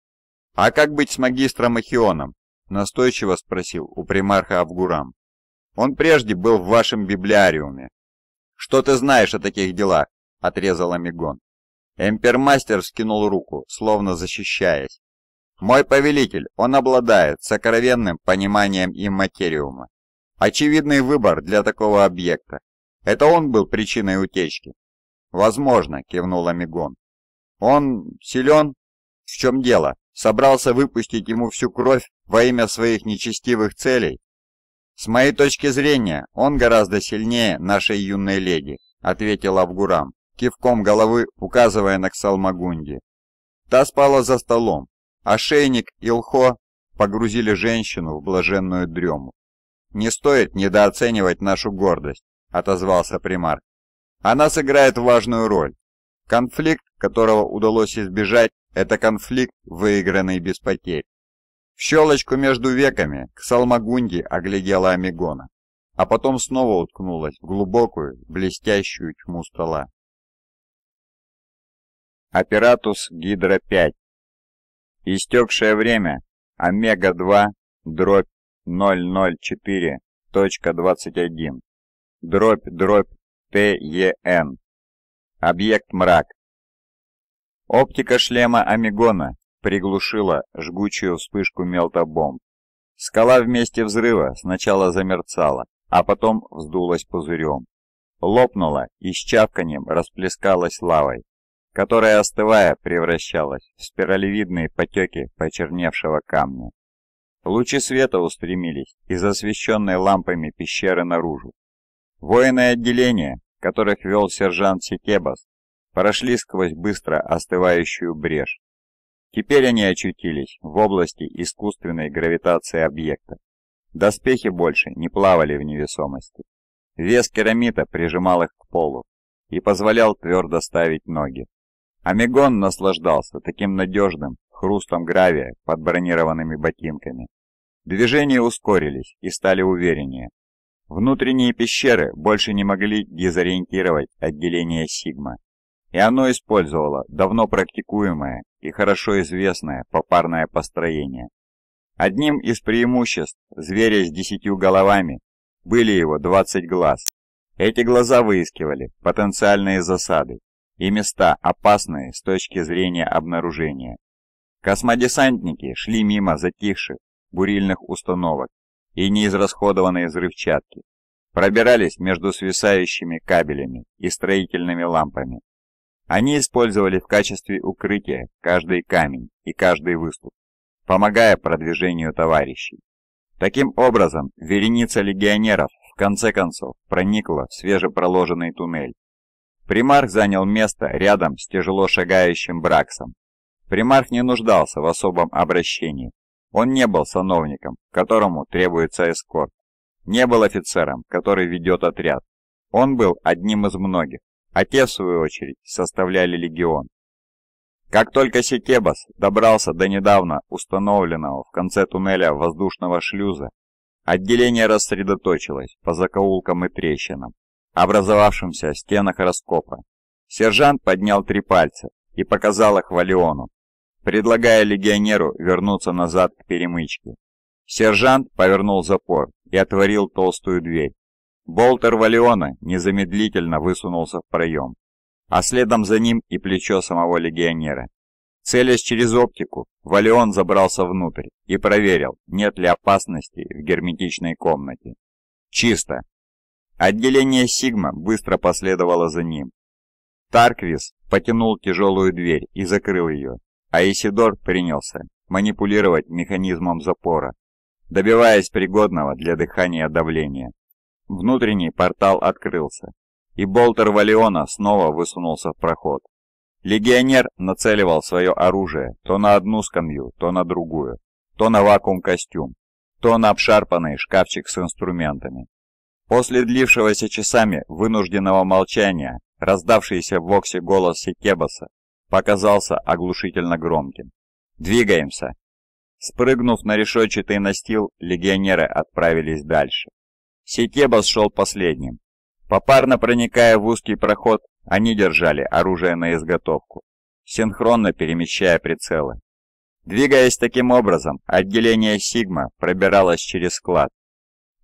«А как быть с магистром Ахионом?» – настойчиво спросил у примарха Авгурам. «Он прежде был в вашем библиариуме». «Что ты знаешь о таких делах?» – отрезал Амигон. Эмпермастер вскинул руку, словно защищаясь. «Мой повелитель, он обладает сокровенным пониманием имматериума. Очевидный выбор для такого объекта. Это он был причиной утечки?» «Возможно», – кивнул Амигон. Он силен? В чем дело? Собрался выпустить ему всю кровь во имя своих нечестивых целей? С моей точки зрения, он гораздо сильнее нашей юной леди, ответил Авгурам, кивком головы указывая на Ксалмагунди. Та спала за столом, а шейник и лхо погрузили женщину в блаженную дрему. «Не стоит недооценивать нашу гордость», — отозвался примар. «Она сыграет важную роль, Конфликт, которого удалось избежать, это конфликт, выигранный без потерь. В щелочку между веками к Салмагунди оглядела Амигона, а потом снова уткнулась в глубокую, блестящую тьму стола. Оператус гидро 5 Истекшее время Омега-2 дробь 004.21 дробь дробь ТЕН Объект мрак. Оптика шлема Амигона приглушила жгучую вспышку мелтобомб. Скала в месте взрыва сначала замерцала, а потом вздулась пузырем. Лопнула и с чавканием расплескалась лавой, которая, остывая, превращалась в спиралевидные потеки почерневшего камня. Лучи света устремились из освещенной лампами пещеры наружу. Военное отделение которых вел сержант Секебас, прошли сквозь быстро остывающую брешь. Теперь они очутились в области искусственной гравитации объекта. Доспехи больше не плавали в невесомости. Вес керамита прижимал их к полу и позволял твердо ставить ноги. Омегон наслаждался таким надежным хрустом гравия под бронированными ботинками. Движения ускорились и стали увереннее, Внутренние пещеры больше не могли дезориентировать отделение Сигма, и оно использовало давно практикуемое и хорошо известное попарное построение. Одним из преимуществ зверя с десятью головами были его 20 глаз. Эти глаза выискивали потенциальные засады и места, опасные с точки зрения обнаружения. Космодесантники шли мимо затихших бурильных установок и неизрасходованной взрывчатки, пробирались между свисающими кабелями и строительными лампами. Они использовали в качестве укрытия каждый камень и каждый выступ, помогая продвижению товарищей. Таким образом, вереница легионеров в конце концов проникла в свежепроложенный туннель. Примарх занял место рядом с тяжело шагающим Браксом. Примарх не нуждался в особом обращении, он не был сановником, которому требуется эскорт, не был офицером, который ведет отряд. Он был одним из многих, а те, в свою очередь, составляли легион. Как только Секебас добрался до недавно установленного в конце туннеля воздушного шлюза, отделение рассредоточилось по закоулкам и трещинам, образовавшимся в стенах раскопа. Сержант поднял три пальца и показал их Валиону предлагая легионеру вернуться назад к перемычке. Сержант повернул запор и отворил толстую дверь. Болтер Валиона незамедлительно высунулся в проем, а следом за ним и плечо самого легионера. Целясь через оптику, Валион забрался внутрь и проверил, нет ли опасности в герметичной комнате. Чисто. Отделение Сигма быстро последовало за ним. Тарквис потянул тяжелую дверь и закрыл ее, а Исидор принялся манипулировать механизмом запора, добиваясь пригодного для дыхания давления. Внутренний портал открылся, и болтер Валиона снова высунулся в проход. Легионер нацеливал свое оружие то на одну скамью, то на другую, то на вакуум-костюм, то на обшарпанный шкафчик с инструментами. После длившегося часами вынужденного молчания, раздавшийся в воксе голос Секебаса показался оглушительно громким. «Двигаемся!» Спрыгнув на решетчатый настил, легионеры отправились дальше. Сетебас шел последним. Попарно проникая в узкий проход, они держали оружие на изготовку, синхронно перемещая прицелы. Двигаясь таким образом, отделение «Сигма» пробиралось через склад.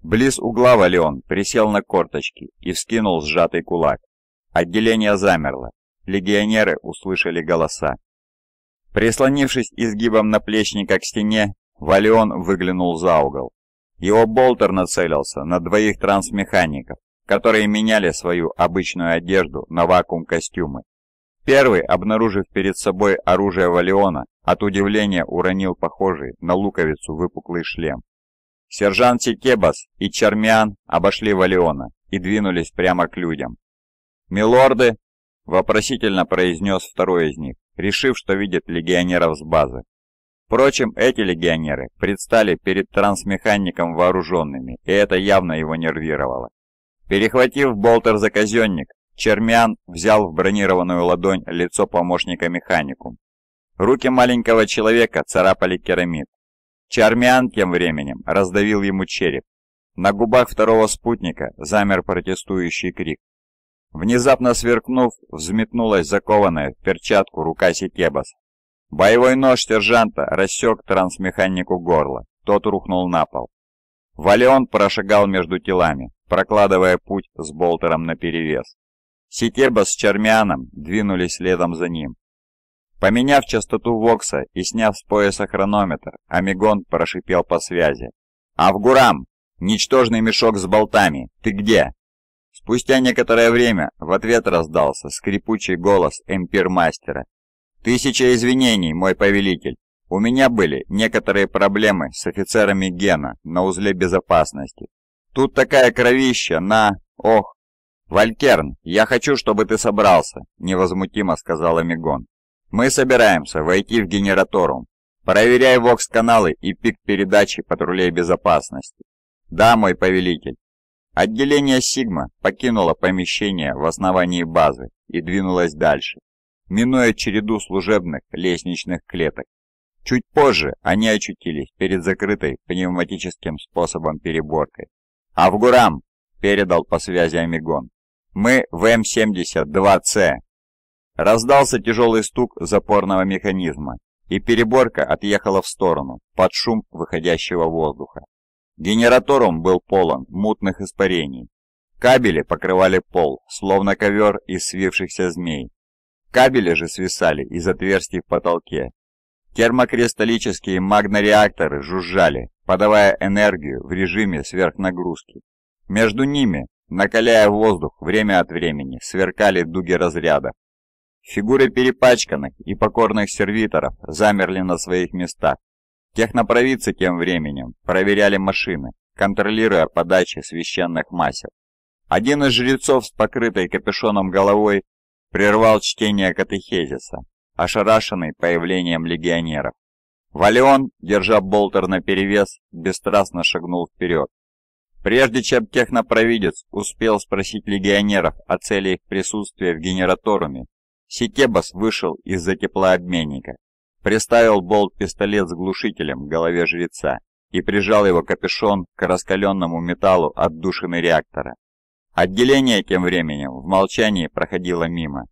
Близ угла Валион присел на корточки и вскинул сжатый кулак. Отделение замерло легионеры услышали голоса. Прислонившись изгибом наплечника к стене, Валион выглянул за угол. Его болтер нацелился на двоих трансмехаников, которые меняли свою обычную одежду на вакуум-костюмы. Первый, обнаружив перед собой оружие Валиона, от удивления уронил похожий на луковицу выпуклый шлем. Сержант Секебас и Чармиан обошли Валиона и двинулись прямо к людям. «Милорды!» Вопросительно произнес второй из них, решив, что видит легионеров с базы. Впрочем, эти легионеры предстали перед трансмехаником вооруженными, и это явно его нервировало. Перехватив болтер за казенник, Чермян взял в бронированную ладонь лицо помощника механику. Руки маленького человека царапали керамид. Чармиан тем временем раздавил ему череп. На губах второго спутника замер протестующий крик. Внезапно сверкнув, взметнулась закованная в перчатку рука Сикебас. Боевой нож сержанта рассек трансмеханику горло, тот рухнул на пол. Валеон прошагал между телами, прокладывая путь с болтером наперевес. Сикебас с Чармианом двинулись следом за ним. Поменяв частоту Вокса и сняв с пояса хронометр, Амигон прошипел по связи. «Авгурам! Ничтожный мешок с болтами! Ты где?» Спустя некоторое время в ответ раздался скрипучий голос эмпирмастера. «Тысяча извинений, мой повелитель. У меня были некоторые проблемы с офицерами Гена на узле безопасности. Тут такая кровища на... Ох!» «Валькерн, я хочу, чтобы ты собрался», — невозмутимо сказал Эмигон. «Мы собираемся войти в генераторум. Проверяй вокс-каналы и пик передачи патрулей безопасности». «Да, мой повелитель». Отделение «Сигма» покинуло помещение в основании базы и двинулось дальше, минуя череду служебных лестничных клеток. Чуть позже они очутились перед закрытой пневматическим способом переборкой. «Авгурам!» — передал по связи Амигон. «Мы в М-72С!» Раздался тяжелый стук запорного механизма, и переборка отъехала в сторону под шум выходящего воздуха. Генератором был полон мутных испарений. Кабели покрывали пол, словно ковер из свившихся змей. Кабели же свисали из отверстий в потолке. Термокристаллические магнореакторы жужжали, подавая энергию в режиме сверхнагрузки. Между ними, накаляя воздух время от времени, сверкали дуги разряда. Фигуры перепачканных и покорных сервиторов замерли на своих местах, Технопровидцы тем временем проверяли машины, контролируя подачи священных масел. Один из жрецов с покрытой капюшоном головой прервал чтение катехезиса, ошарашенный появлением легионеров. Валион, держа болтер наперевес, бесстрастно шагнул вперед. Прежде чем технопровидец успел спросить легионеров о цели их присутствия в генераторуме, Ситебас вышел из-за теплообменника Приставил болт-пистолет с глушителем к голове жреца и прижал его капюшон к раскаленному металлу отдушины реактора. Отделение тем временем в молчании проходило мимо.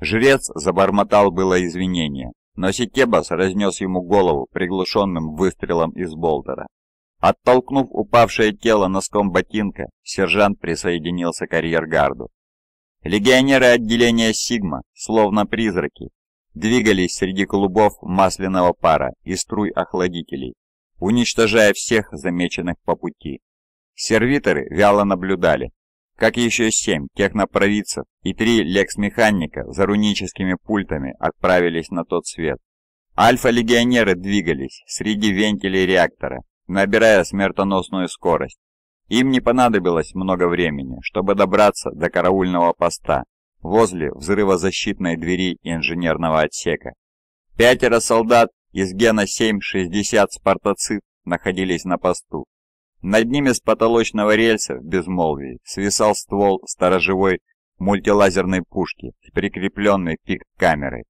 Жрец забормотал было извинения, но Ситебас разнес ему голову приглушенным выстрелом из болтера. Оттолкнув упавшее тело носком ботинка, сержант присоединился к арьергарду. Легионеры отделения «Сигма», словно призраки, двигались среди клубов масляного пара и струй охладителей, уничтожая всех замеченных по пути. Сервиторы вяло наблюдали, как еще семь технопровидцев и три лекс-механика за руническими пультами отправились на тот свет. Альфа-легионеры двигались среди вентилей реактора, набирая смертоносную скорость. Им не понадобилось много времени, чтобы добраться до караульного поста возле взрывозащитной двери инженерного отсека. Пятеро солдат из гена 760 60 «Спартацит» находились на посту. Над ними с потолочного рельса в безмолвии свисал ствол сторожевой мультилазерной пушки, прикрепленной пик-камерой.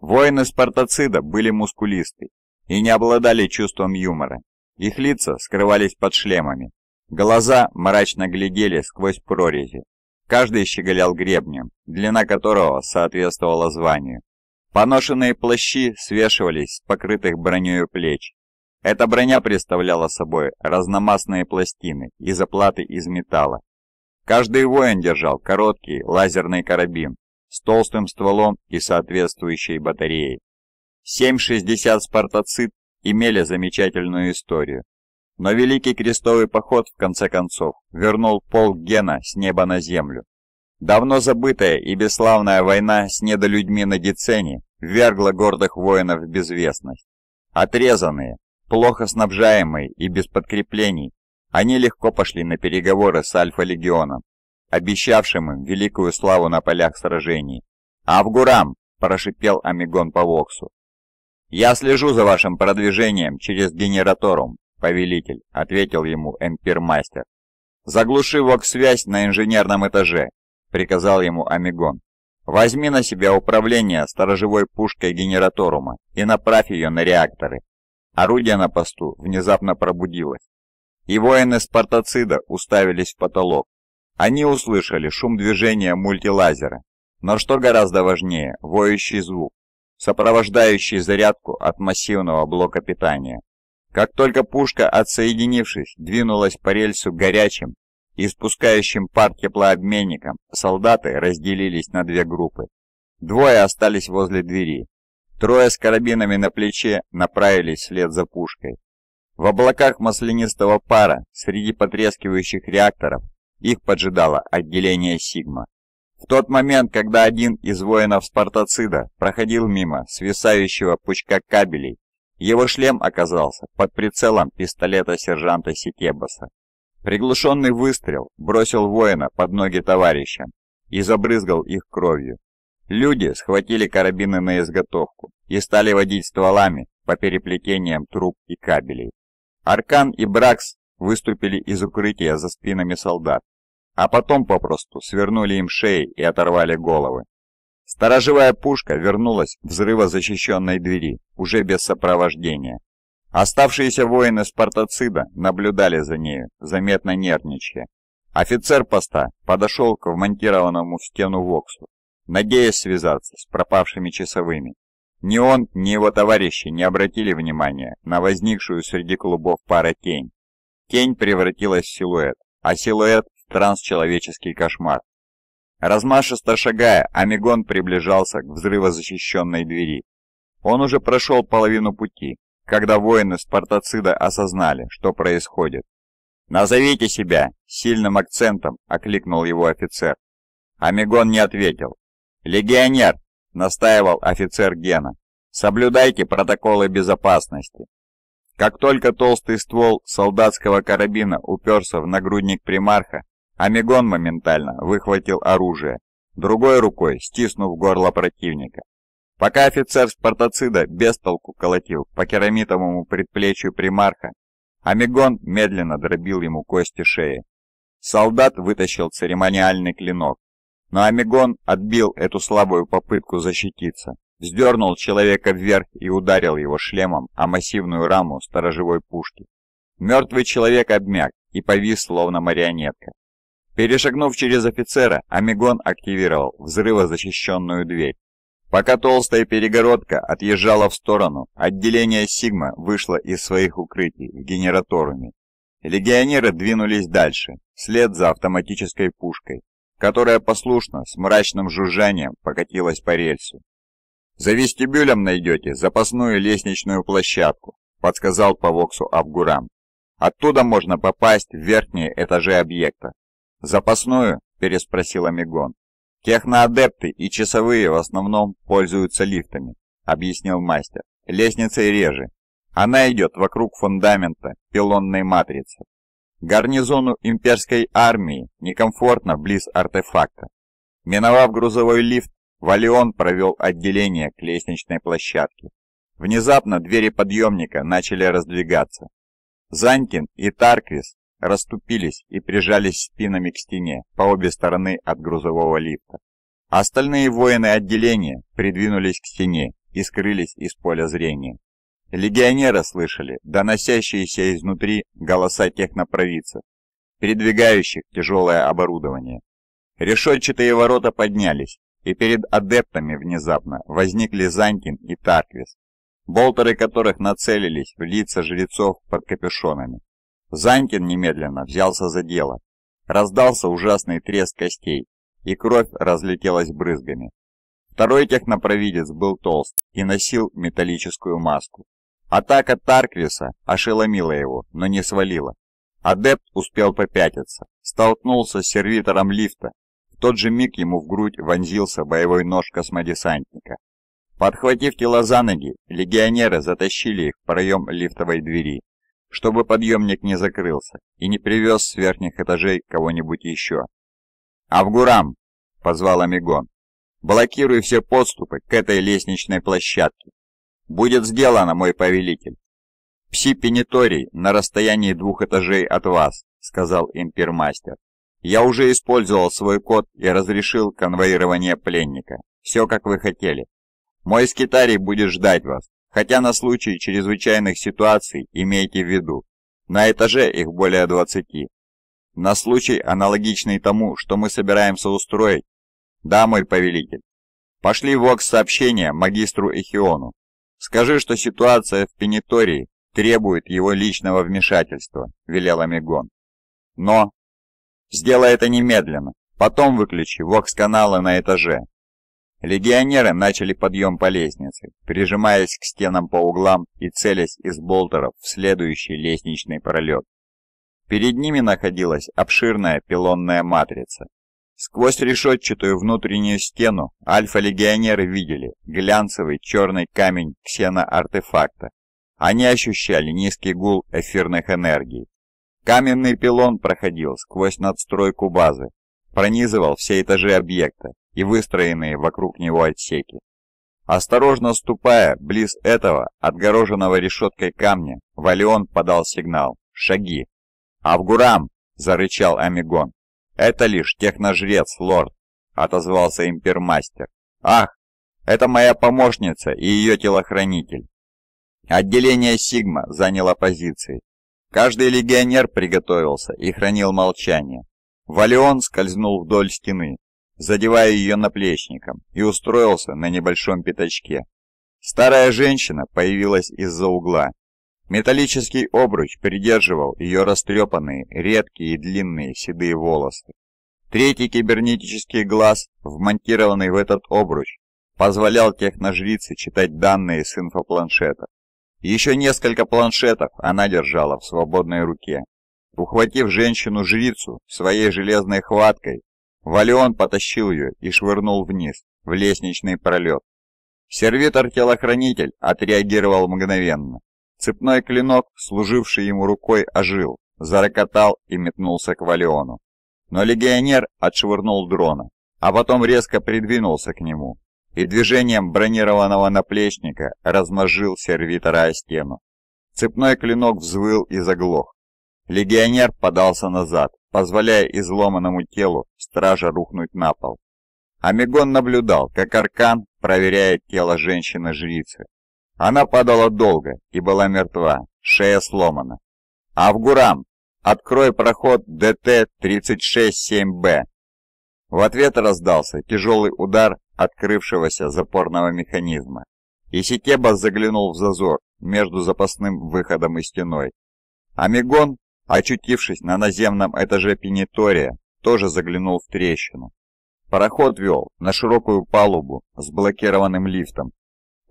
Воины «Спартацида» были мускулисты и не обладали чувством юмора. Их лица скрывались под шлемами. Глаза мрачно глядели сквозь прорези, Каждый щеголял гребнем, длина которого соответствовала званию. Поношенные плащи свешивались с покрытых бронею плеч. Эта броня представляла собой разномастные пластины и заплаты из металла. Каждый воин держал короткий лазерный карабин с толстым стволом и соответствующей батареей. 7,60 «Спартацит» имели замечательную историю. Но Великий Крестовый Поход, в конце концов, вернул полк Гена с неба на землю. Давно забытая и бесславная война с недолюдьми на Гицене ввергла гордых воинов в безвестность. Отрезанные, плохо снабжаемые и без подкреплений, они легко пошли на переговоры с Альфа-легионом, обещавшим им великую славу на полях сражений. «А «Авгурам!» – прошипел Амигон по Воксу. «Я слежу за вашим продвижением через генераторум», повелитель», — ответил ему эмпирмастер. «Заглуши вокс-связь на инженерном этаже», — приказал ему Амигон. «Возьми на себя управление сторожевой пушкой генераторума и направь ее на реакторы». Орудие на посту внезапно пробудилось. И воины Спартацида уставились в потолок. Они услышали шум движения мультилазера, но что гораздо важнее, воющий звук, сопровождающий зарядку от массивного блока питания. Как только пушка, отсоединившись, двинулась по рельсу горячим испускающим пар теплообменником, солдаты разделились на две группы. Двое остались возле двери. Трое с карабинами на плече направились вслед за пушкой. В облаках маслянистого пара среди потрескивающих реакторов их поджидало отделение «Сигма». В тот момент, когда один из воинов Спартацида проходил мимо свисающего пучка кабелей его шлем оказался под прицелом пистолета сержанта Сикебаса. Приглушенный выстрел бросил воина под ноги товарищам и забрызгал их кровью. Люди схватили карабины на изготовку и стали водить стволами по переплетениям труб и кабелей. Аркан и Бракс выступили из укрытия за спинами солдат, а потом попросту свернули им шеи и оторвали головы. Сторожевая пушка вернулась взрывозащищенной двери, уже без сопровождения. Оставшиеся воины Спартацида наблюдали за нею, заметно нервничая. Офицер поста подошел к вмонтированному в стену Воксу, надеясь связаться с пропавшими часовыми. Ни он, ни его товарищи не обратили внимания на возникшую среди клубов пара тень. Тень превратилась в силуэт, а силуэт – в трансчеловеческий кошмар, Размашисто шагая, Амигон приближался к взрывозащищенной двери. Он уже прошел половину пути, когда воины Спартацида осознали, что происходит. «Назовите себя!» — сильным акцентом окликнул его офицер. Амигон не ответил. «Легионер!» — настаивал офицер Гена. «Соблюдайте протоколы безопасности!» Как только толстый ствол солдатского карабина уперся в нагрудник примарха, Амигон моментально выхватил оружие, другой рукой стиснув горло противника. Пока офицер Спартацида без толку колотил по керамитовому предплечью примарха, Амигон медленно дробил ему кости шеи. Солдат вытащил церемониальный клинок, но Амигон отбил эту слабую попытку защититься, вздернул человека вверх и ударил его шлемом о массивную раму сторожевой пушки. Мертвый человек обмяк и повис, словно марионетка. Перешагнув через офицера, Амигон активировал взрывозащищенную дверь. Пока толстая перегородка отъезжала в сторону, отделение «Сигма» вышло из своих укрытий в генераторуме. Легионеры двинулись дальше, вслед за автоматической пушкой, которая послушно с мрачным жужжанием покатилась по рельсу. «За вестибюлем найдете запасную лестничную площадку», — подсказал по Воксу Абгурам. «Оттуда можно попасть в верхние этажи объекта, «Запасную?» – переспросила Мегон. «Техноадепты и часовые в основном пользуются лифтами», – объяснил мастер. «Лестницей реже. Она идет вокруг фундамента пилонной матрицы. Гарнизону имперской армии некомфортно близ артефакта. Миновав грузовой лифт, Валион провел отделение к лестничной площадке. Внезапно двери подъемника начали раздвигаться. Занькин и Тарквис расступились и прижались спинами к стене по обе стороны от грузового лифта. Остальные воины отделения придвинулись к стене и скрылись из поля зрения. Легионеры слышали доносящиеся изнутри голоса технопровидцев, передвигающих тяжелое оборудование. Решетчатые ворота поднялись, и перед адептами внезапно возникли Занкин и Тарквис, болтеры которых нацелились в лица жрецов под капюшонами. Занькин немедленно взялся за дело. Раздался ужасный треск костей, и кровь разлетелась брызгами. Второй технопровидец был толст и носил металлическую маску. Атака Тарквиса ошеломила его, но не свалила. Адепт успел попятиться, столкнулся с сервитором лифта. В тот же миг ему в грудь вонзился боевой нож космодесантника. Подхватив тела за ноги, легионеры затащили их в проем лифтовой двери чтобы подъемник не закрылся и не привез с верхних этажей кого-нибудь еще. «Авгурам!» — позвал Амигон. «Блокируй все подступы к этой лестничной площадке. Будет сделано, мой повелитель!» «Пси-пениторий на расстоянии двух этажей от вас», — сказал импермастер. «Я уже использовал свой код и разрешил конвоирование пленника. Все, как вы хотели. Мой скитарий будет ждать вас, хотя на случай чрезвычайных ситуаций имейте в виду, на этаже их более 20. На случай, аналогичный тому, что мы собираемся устроить. Да, мой повелитель. Пошли в ВОКС сообщение магистру Эхиону. Скажи, что ситуация в Пенитории требует его личного вмешательства, велел Мегон. Но... Сделай это немедленно. Потом выключи ВОКС-каналы на этаже Легионеры начали подъем по лестнице, прижимаясь к стенам по углам и целясь из болтеров в следующий лестничный пролет. Перед ними находилась обширная пилонная матрица. Сквозь решетчатую внутреннюю стену альфа-легионеры видели глянцевый черный камень ксеноартефакта. Они ощущали низкий гул эфирных энергий. Каменный пилон проходил сквозь надстройку базы, пронизывал все этажи объекта и выстроенные вокруг него отсеки. Осторожно ступая близ этого отгороженного решеткой камня, Валион подал сигнал «Шаги!» «Авгурам!» – зарычал Амигон. «Это лишь техножрец, лорд!» – отозвался импермастер. «Ах! Это моя помощница и ее телохранитель!» Отделение Сигма заняло позиции. Каждый легионер приготовился и хранил молчание. Валион скользнул вдоль стены, задевая ее наплечником, и устроился на небольшом пятачке. Старая женщина появилась из-за угла. Металлический обруч придерживал ее растрепанные, редкие и длинные седые волосы. Третий кибернетический глаз, вмонтированный в этот обруч, позволял техножрице читать данные с инфопланшета. Еще несколько планшетов она держала в свободной руке. Ухватив женщину-жрицу своей железной хваткой, Валион потащил ее и швырнул вниз, в лестничный пролет. Сервитор-телохранитель отреагировал мгновенно. Цепной клинок, служивший ему рукой, ожил, зарокотал и метнулся к Валиону. Но легионер отшвырнул дрона, а потом резко придвинулся к нему и движением бронированного наплечника размозжил сервитора о стену. Цепной клинок взвыл и заглох. Легионер подался назад, позволяя изломанному телу стража рухнуть на пол. Амигон наблюдал, как Аркан проверяет тело женщины-жрицы. Она падала долго и была мертва, шея сломана. «Авгурам, открой проход ДТ-367Б!» В ответ раздался тяжелый удар открывшегося запорного механизма. И Сикеба заглянул в зазор между запасным выходом и стеной. Амигон Очутившись на наземном этаже пенитория, тоже заглянул в трещину. Пароход вел на широкую палубу с блокированным лифтом.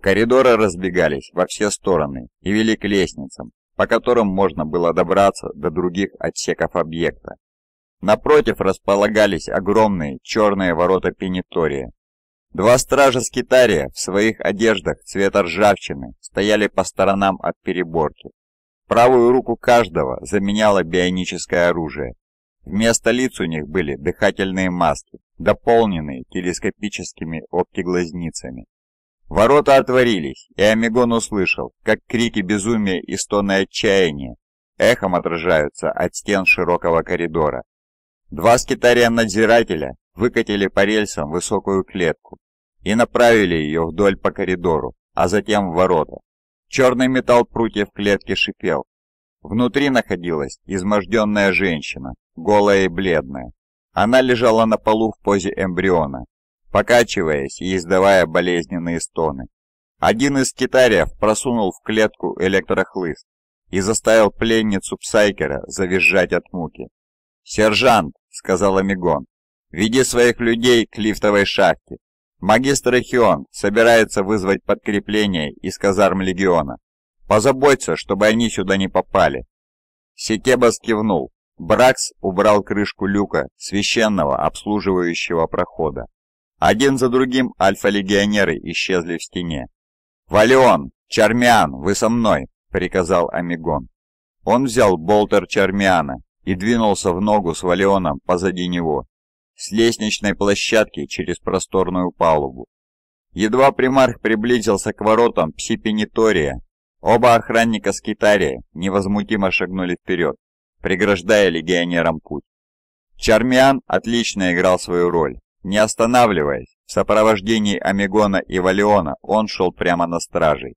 Коридоры разбегались во все стороны и вели к лестницам, по которым можно было добраться до других отсеков объекта. Напротив располагались огромные черные ворота пенитория. Два стража скитария в своих одеждах цвета ржавчины стояли по сторонам от переборки. Правую руку каждого заменяло бионическое оружие. Вместо лиц у них были дыхательные маски, дополненные телескопическими оптиглазницами. Ворота отворились, и Амигон услышал, как крики безумия и стоны отчаяния эхом отражаются от стен широкого коридора. Два скитария-надзирателя выкатили по рельсам высокую клетку и направили ее вдоль по коридору, а затем в ворота. Черный металл прутьев клетки шипел. Внутри находилась изможденная женщина, голая и бледная. Она лежала на полу в позе эмбриона, покачиваясь и издавая болезненные стоны. Один из китариев просунул в клетку электрохлыст и заставил пленницу Псайкера завизжать от муки. «Сержант!» — сказал Амигон. «Веди своих людей к лифтовой шахте. Магистр Эхион собирается вызвать подкрепление из казарм легиона. Позаботься, чтобы они сюда не попали. Секебас кивнул. Бракс убрал крышку люка священного обслуживающего прохода. Один за другим альфа-легионеры исчезли в стене. «Валион! Чармиан, вы со мной!» — приказал Амигон. Он взял болтер Чармиана и двинулся в ногу с Валионом позади него, с лестничной площадки через просторную палубу. Едва примарх приблизился к воротам псипенитория, оба охранника скитария невозмутимо шагнули вперед, преграждая легионерам путь. Чармиан отлично играл свою роль. Не останавливаясь, в сопровождении Амигона и Валиона он шел прямо на стражей.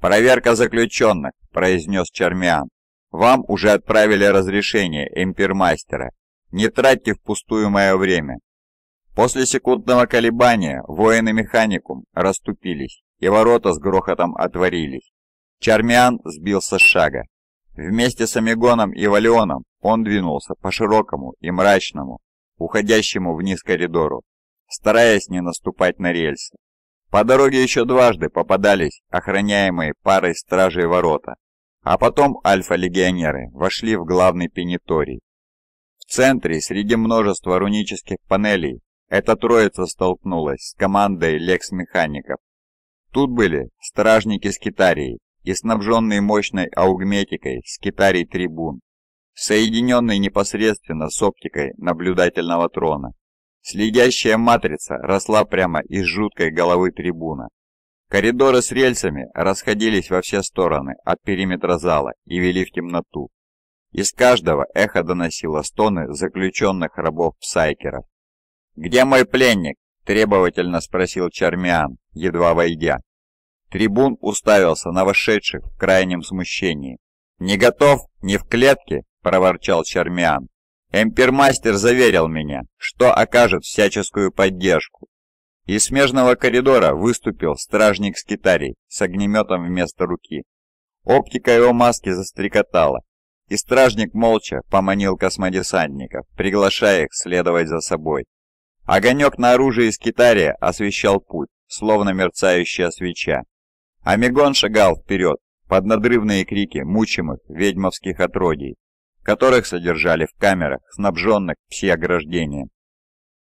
«Проверка заключенных», — произнес Чармиан. «Вам уже отправили разрешение, импермастера. Не тратьте впустую мое время. После секундного колебания воины Механикум расступились, и ворота с грохотом отворились. Чармиан сбился с шага. Вместе с Амигоном и Валионом он двинулся по широкому и мрачному, уходящему вниз коридору, стараясь не наступать на рельсы. По дороге еще дважды попадались охраняемые парой стражей ворота, а потом альфа-легионеры вошли в главный пениторий. В центре, среди множества рунических панелей, эта троица столкнулась с командой лекс-механиков. Тут были стражники скитарии и снабженные мощной аугметикой скитарий трибун, соединенный непосредственно с оптикой наблюдательного трона. Следящая матрица росла прямо из жуткой головы трибуна. Коридоры с рельсами расходились во все стороны от периметра зала и вели в темноту. Из каждого эхо доносило стоны заключенных рабов-псайкеров. «Где мой пленник?» – требовательно спросил Чармиан, едва войдя. Трибун уставился на вошедших в крайнем смущении. «Не готов, не в клетке!» – проворчал Чармиан. «Эмпермастер заверил меня, что окажет всяческую поддержку». Из смежного коридора выступил стражник с китарей с огнеметом вместо руки. Оптика его маски застрекотала, и стражник молча поманил космодесантников, приглашая их следовать за собой. Огонек на оружии скитария освещал путь, словно мерцающая свеча. Амигон шагал вперед под надрывные крики мучимых ведьмовских отродий, которых содержали в камерах, снабженных пси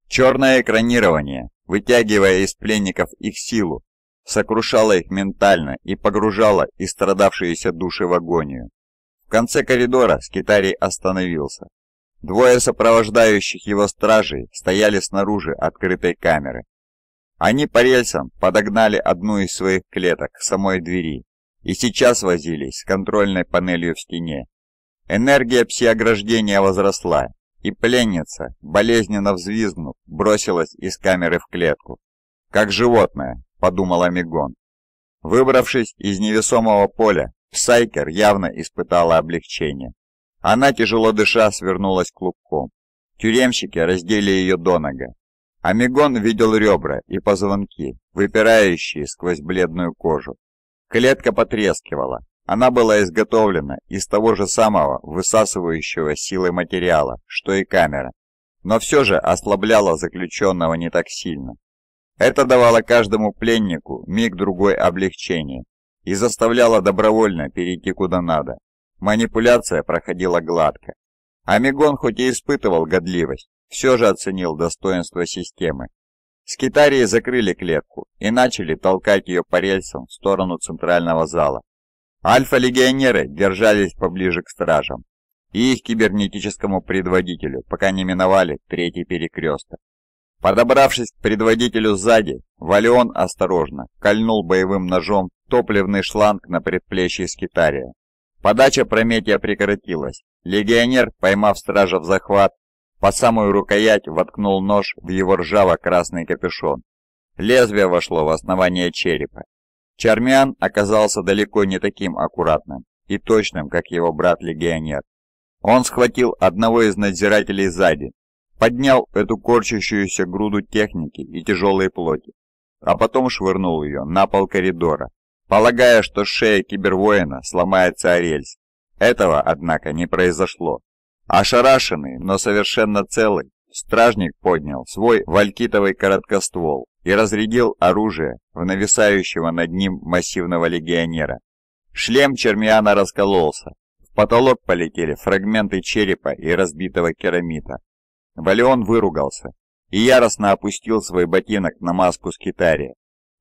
Черное экранирование, вытягивая из пленников их силу, сокрушало их ментально и погружало истрадавшиеся души в агонию конце коридора Скитарий остановился. Двое сопровождающих его стражей стояли снаружи открытой камеры. Они по рельсам подогнали одну из своих клеток к самой двери и сейчас возились с контрольной панелью в стене. Энергия псиограждения возросла, и пленница, болезненно взвизгнув, бросилась из камеры в клетку. «Как животное», — подумала Мигон. Выбравшись из невесомого поля, Сайкер явно испытала облегчение. Она, тяжело дыша, свернулась клубком. Тюремщики раздели ее до нога. Амигон видел ребра и позвонки, выпирающие сквозь бледную кожу. Клетка потрескивала. Она была изготовлена из того же самого высасывающего силы материала, что и камера, но все же ослабляла заключенного не так сильно. Это давало каждому пленнику миг-другой облегчения, и заставляла добровольно перейти куда надо. Манипуляция проходила гладко. Амигон хоть и испытывал годливость, все же оценил достоинство системы. Скитарии закрыли клетку и начали толкать ее по рельсам в сторону центрального зала. Альфа-легионеры держались поближе к стражам и их кибернетическому предводителю, пока не миновали третий перекресток. Подобравшись к предводителю сзади, Валион осторожно кольнул боевым ножом топливный шланг на предплечье Скитария. Подача Прометия прекратилась. Легионер, поймав стража в захват, по самую рукоять воткнул нож в его ржаво-красный капюшон. Лезвие вошло в основание черепа. Чармиан оказался далеко не таким аккуратным и точным, как его брат-легионер. Он схватил одного из надзирателей сзади, поднял эту корчащуюся груду техники и тяжелой плоти, а потом швырнул ее на пол коридора, полагая, что шея кибервоина сломается о рельс. Этого, однако, не произошло. Ошарашенный, но совершенно целый, стражник поднял свой валькитовый короткоствол и разрядил оружие в нависающего над ним массивного легионера. Шлем Чермиана раскололся. В потолок полетели фрагменты черепа и разбитого керамита. Валион выругался и яростно опустил свой ботинок на маску с китария.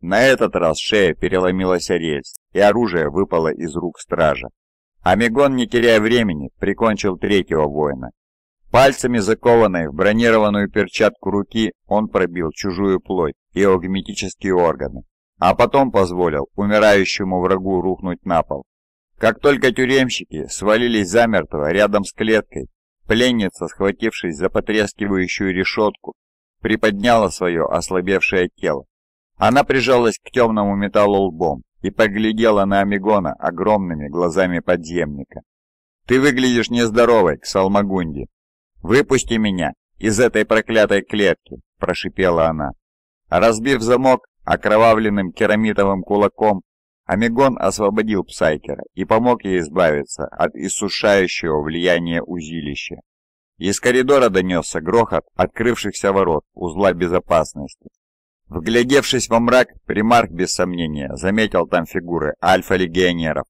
На этот раз шея переломилась о рельс, и оружие выпало из рук стража. Амигон, не теряя времени, прикончил третьего воина. Пальцами, закованной в бронированную перчатку руки, он пробил чужую плоть и аугметические органы, а потом позволил умирающему врагу рухнуть на пол. Как только тюремщики свалились замертво рядом с клеткой, пленница, схватившись за потрескивающую решетку, приподняла свое ослабевшее тело она прижалась к темному металлу лбом и поглядела на Амигона огромными глазами подземника. «Ты выглядишь нездоровой, Ксалмагунди. Выпусти меня из этой проклятой клетки!» – прошипела она. Разбив замок окровавленным керамитовым кулаком, Амигон освободил Псайкера и помог ей избавиться от иссушающего влияния узилища. Из коридора донесся грохот открывшихся ворот узла безопасности. Вглядевшись во мрак, Примарк без сомнения заметил там фигуры альфа-легионеров,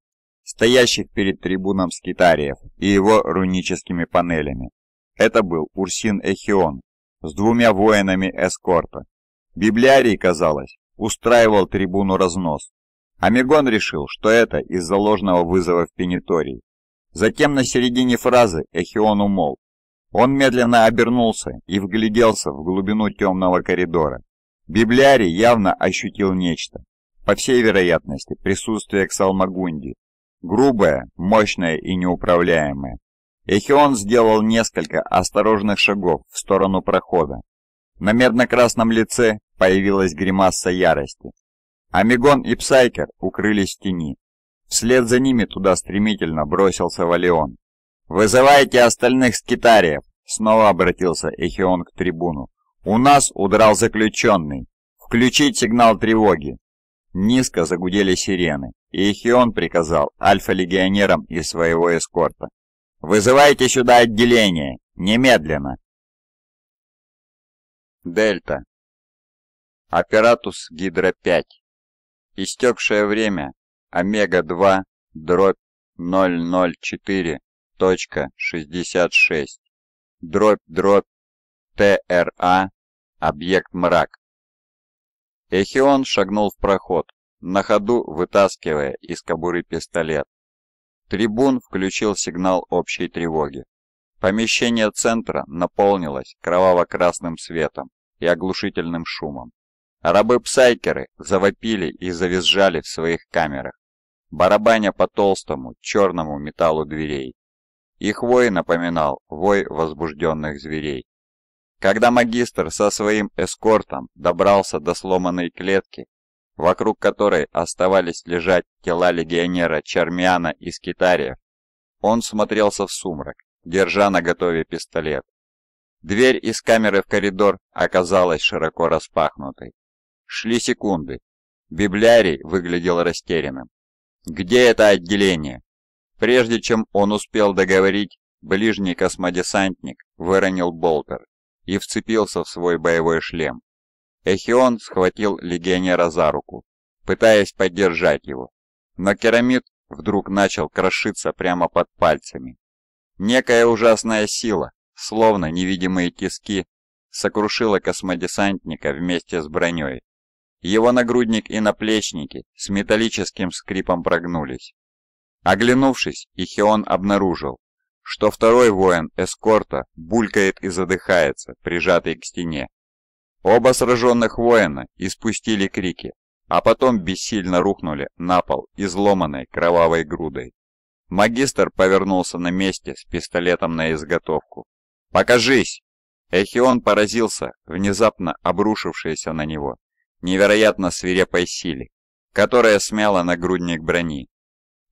стоящих перед трибуном скитариев и его руническими панелями. Это был Урсин Эхион с двумя воинами эскорта. Библиарий, казалось, устраивал трибуну разнос. Амигон решил, что это из-за ложного вызова в пенитории. Затем на середине фразы Эхион умолк. Он медленно обернулся и вгляделся в глубину темного коридора. Библиарий явно ощутил нечто, по всей вероятности присутствие Ксалмагунди, грубое, мощное и неуправляемое. Эхион сделал несколько осторожных шагов в сторону прохода. На медно-красном лице появилась гримаса ярости. Амигон и Псайкер укрылись в тени. Вслед за ними туда стремительно бросился Валион. «Вызывайте остальных скитариев!» — снова обратился Эхион к трибуну. «У нас удрал заключенный. Включить сигнал тревоги». Низко загудели сирены, и Эхион приказал альфа-легионерам из своего эскорта. «Вызывайте сюда отделение! Немедленно!» Дельта. Оператус Гидро 5 Истекшее время Омега-2 дробь 004.66 дробь дробь ТРА Объект мрак. Эхион шагнул в проход, на ходу вытаскивая из кобуры пистолет. Трибун включил сигнал общей тревоги. Помещение центра наполнилось кроваво-красным светом и оглушительным шумом. Рабы-псайкеры завопили и завизжали в своих камерах, барабаня по толстому черному металлу дверей. Их вой напоминал вой возбужденных зверей. Когда магистр со своим эскортом добрался до сломанной клетки, вокруг которой оставались лежать тела легионера Чармиана и Скитариев, он смотрелся в сумрак, держа на готове пистолет. Дверь из камеры в коридор оказалась широко распахнутой. Шли секунды. Библиарий выглядел растерянным. «Где это отделение?» Прежде чем он успел договорить, ближний космодесантник выронил болтер и вцепился в свой боевой шлем. Эхион схватил легионера за руку, пытаясь поддержать его, но керамид вдруг начал крошиться прямо под пальцами. Некая ужасная сила, словно невидимые тиски, сокрушила космодесантника вместе с броней. Его нагрудник и наплечники с металлическим скрипом прогнулись. Оглянувшись, Ихион обнаружил, что второй воин эскорта булькает и задыхается, прижатый к стене. Оба сраженных воина испустили крики, а потом бессильно рухнули на пол изломанной кровавой грудой. Магистр повернулся на месте с пистолетом на изготовку. «Покажись!» Эхион поразился внезапно обрушившейся на него невероятно свирепой силе, которая смяла нагрудник брони.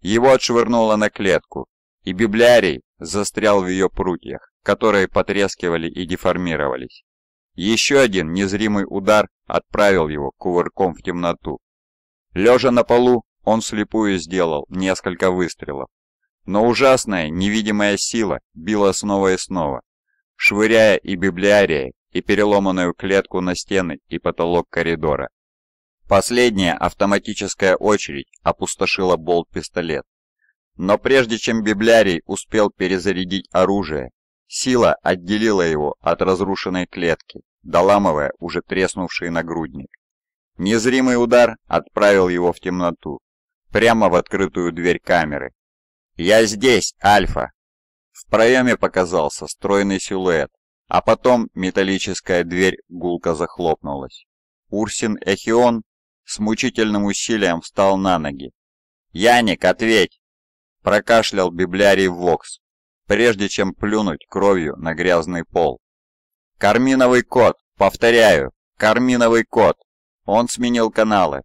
Его отшвырнуло на клетку, и библиарий застрял в ее прутьях, которые потрескивали и деформировались. Еще один незримый удар отправил его кувырком в темноту. Лежа на полу, он слепую сделал несколько выстрелов. Но ужасная невидимая сила била снова и снова, швыряя и библиария, и переломанную клетку на стены и потолок коридора. Последняя автоматическая очередь опустошила болт-пистолет, но прежде чем Библярий успел перезарядить оружие, сила отделила его от разрушенной клетки, доламывая уже треснувший нагрудник. Незримый удар отправил его в темноту, прямо в открытую дверь камеры. «Я здесь, Альфа!» В проеме показался стройный силуэт, а потом металлическая дверь гулко захлопнулась. Урсин Эхион с мучительным усилием встал на ноги. «Яник, ответь!» прокашлял библиарий Вокс, прежде чем плюнуть кровью на грязный пол. «Карминовый кот! Повторяю! Карминовый кот!» Он сменил каналы.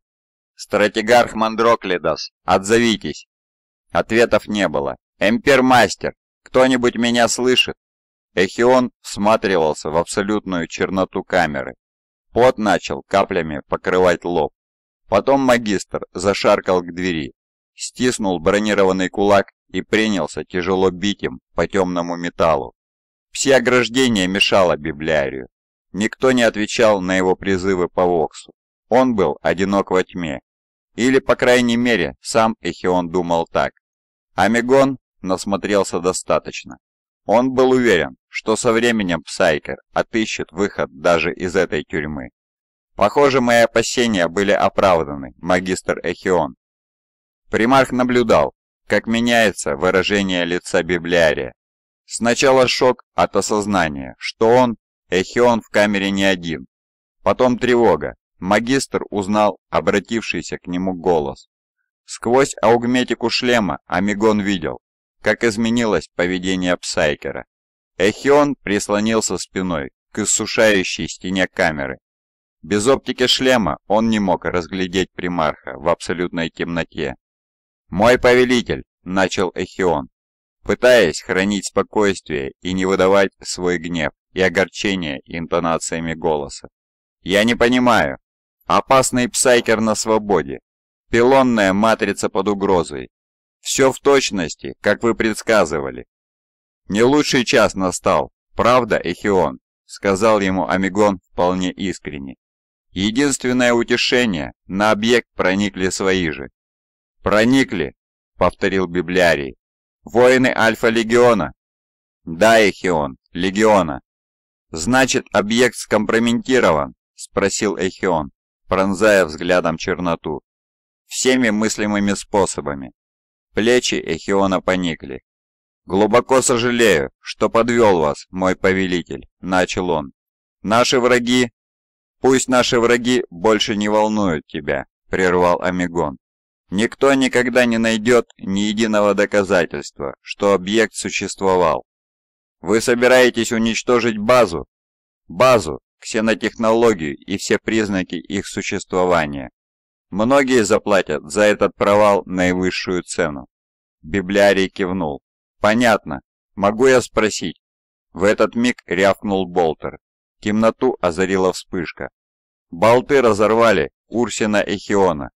«Стратегарх Мандроклидас, отзовитесь!» Ответов не было. «Эмпермастер! Кто-нибудь меня слышит?» Эхион всматривался в абсолютную черноту камеры. Пот начал каплями покрывать лоб. Потом магистр зашаркал к двери стиснул бронированный кулак и принялся тяжело бить им по темному металлу. Все ограждения мешало библиарию. Никто не отвечал на его призывы по Воксу. Он был одинок во тьме. Или, по крайней мере, сам Эхион думал так. Амигон насмотрелся достаточно. Он был уверен, что со временем Псайкер отыщет выход даже из этой тюрьмы. Похоже, мои опасения были оправданы, магистр Эхион. Примарх наблюдал, как меняется выражение лица библиария. Сначала шок от осознания, что он, Эхион в камере не один. Потом тревога. Магистр узнал обратившийся к нему голос. Сквозь аугметику шлема Амигон видел, как изменилось поведение Псайкера. Эхион прислонился спиной к иссушающей стене камеры. Без оптики шлема он не мог разглядеть примарха в абсолютной темноте. «Мой повелитель!» – начал Эхион, пытаясь хранить спокойствие и не выдавать свой гнев и огорчение интонациями голоса. «Я не понимаю. Опасный псайкер на свободе. Пилонная матрица под угрозой. Все в точности, как вы предсказывали. Не лучший час настал, правда, Эхион?» – сказал ему Амигон вполне искренне. Единственное утешение – на объект проникли свои же. «Проникли», — повторил Библиарий. «Воины Альфа-Легиона?» «Да, Эхион, Легиона». «Значит, объект скомпрометирован?» — спросил Эхион, пронзая взглядом черноту. «Всеми мыслимыми способами». Плечи Эхиона поникли. «Глубоко сожалею, что подвел вас, мой повелитель», — начал он. «Наши враги...» «Пусть наши враги больше не волнуют тебя», — прервал Амигон. Никто никогда не найдет ни единого доказательства, что объект существовал. Вы собираетесь уничтожить базу? Базу, ксенотехнологию и все признаки их существования. Многие заплатят за этот провал наивысшую цену. Библиарий кивнул. Понятно. Могу я спросить? В этот миг рявкнул Болтер. Темноту озарила вспышка. Болты разорвали Урсина и Хиона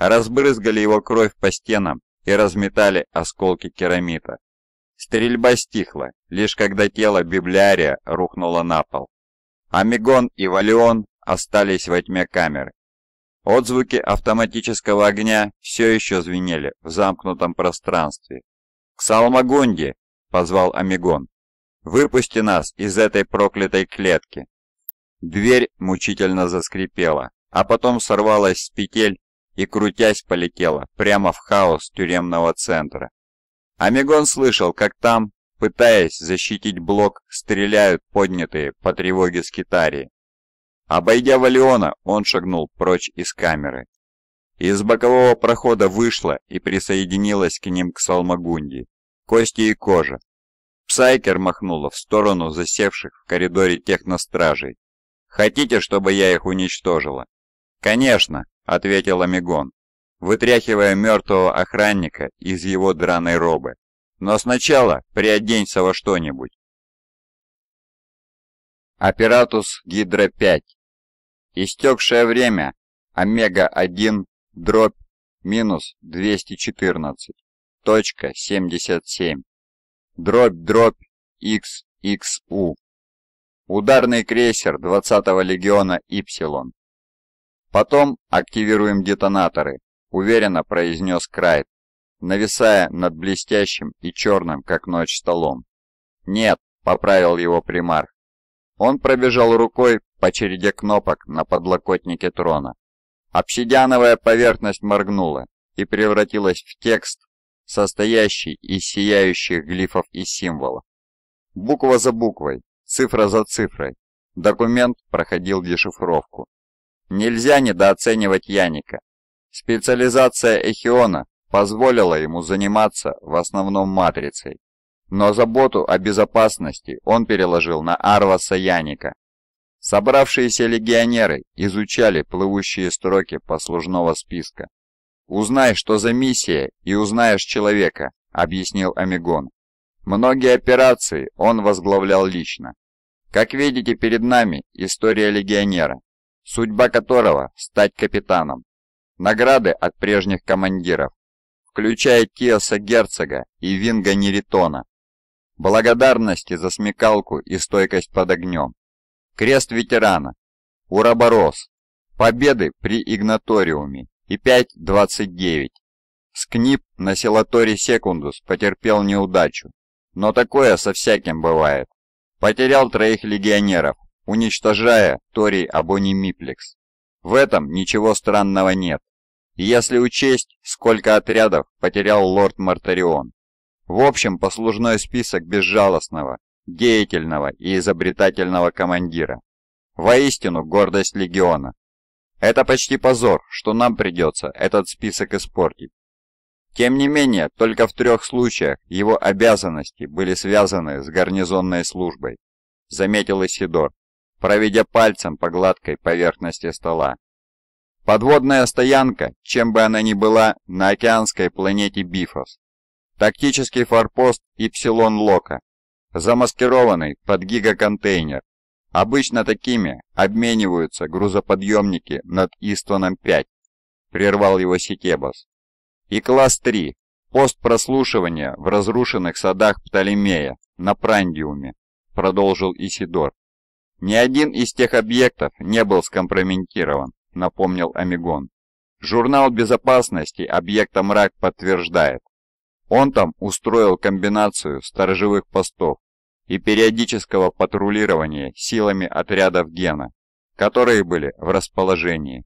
разбрызгали его кровь по стенам и разметали осколки керамита. Стрельба стихла, лишь когда тело библиария рухнуло на пол. Амигон и Валион остались во тьме камеры. Отзвуки автоматического огня все еще звенели в замкнутом пространстве. «К Салмагунде!» — позвал Амигон. «Выпусти нас из этой проклятой клетки!» Дверь мучительно заскрипела, а потом сорвалась с петель и, крутясь, полетела прямо в хаос тюремного центра. Амигон слышал, как там, пытаясь защитить блок, стреляют поднятые по тревоге скитарии. Обойдя Валиона, он шагнул прочь из камеры. Из бокового прохода вышла и присоединилась к ним к Салмагунди, кости и кожа. Псайкер махнула в сторону засевших в коридоре техностражей. «Хотите, чтобы я их уничтожила?» «Конечно!» — ответил Амигон, вытряхивая мертвого охранника из его драной робы. «Но сначала приоденься во что-нибудь». Оператус Гидро 5 Истекшее время Омега-1 дробь минус точка 214.77 дробь дробь XXU. Ударный крейсер 20-го легиона Ипсилон. «Потом активируем детонаторы», — уверенно произнес Крайт, нависая над блестящим и черным, как ночь, столом. «Нет», — поправил его примарх. Он пробежал рукой по череде кнопок на подлокотнике трона. Обсидиановая поверхность моргнула и превратилась в текст, состоящий из сияющих глифов и символов. Буква за буквой, цифра за цифрой, документ проходил дешифровку. Нельзя недооценивать Яника. Специализация Эхиона позволила ему заниматься в основном матрицей. Но заботу о безопасности он переложил на Арваса Яника. Собравшиеся легионеры изучали плывущие строки послужного списка. «Узнай, что за миссия, и узнаешь человека», — объяснил Омегон. Многие операции он возглавлял лично. Как видите перед нами история легионера, судьба которого – стать капитаном. Награды от прежних командиров, включая Киоса Герцога и Винга Неритона. Благодарности за смекалку и стойкость под огнем. Крест ветерана. Уроборос. Победы при Игнаториуме. И 5.29. Скнип на Селаторе Секундус потерпел неудачу. Но такое со всяким бывает. Потерял троих легионеров, уничтожая торий Миплекс. В этом ничего странного нет, если учесть, сколько отрядов потерял лорд Мартарион. В общем, послужной список безжалостного, деятельного и изобретательного командира. Воистину, гордость легиона. Это почти позор, что нам придется этот список испортить. Тем не менее, только в трех случаях его обязанности были связаны с гарнизонной службой, заметил Исидор проведя пальцем по гладкой поверхности стола. Подводная стоянка, чем бы она ни была, на океанской планете Бифос. Тактический форпост Ипсилон Лока, замаскированный под гигаконтейнер. Обычно такими обмениваются грузоподъемники над Истоном-5, прервал его Ситебас. И класс 3, пост прослушивания в разрушенных садах Птолемея на Прандиуме, продолжил Исидор. «Ни один из тех объектов не был скомпрометирован», — напомнил Омегон. «Журнал безопасности объекта «Мрак» подтверждает. Он там устроил комбинацию сторожевых постов и периодического патрулирования силами отрядов Гена, которые были в расположении.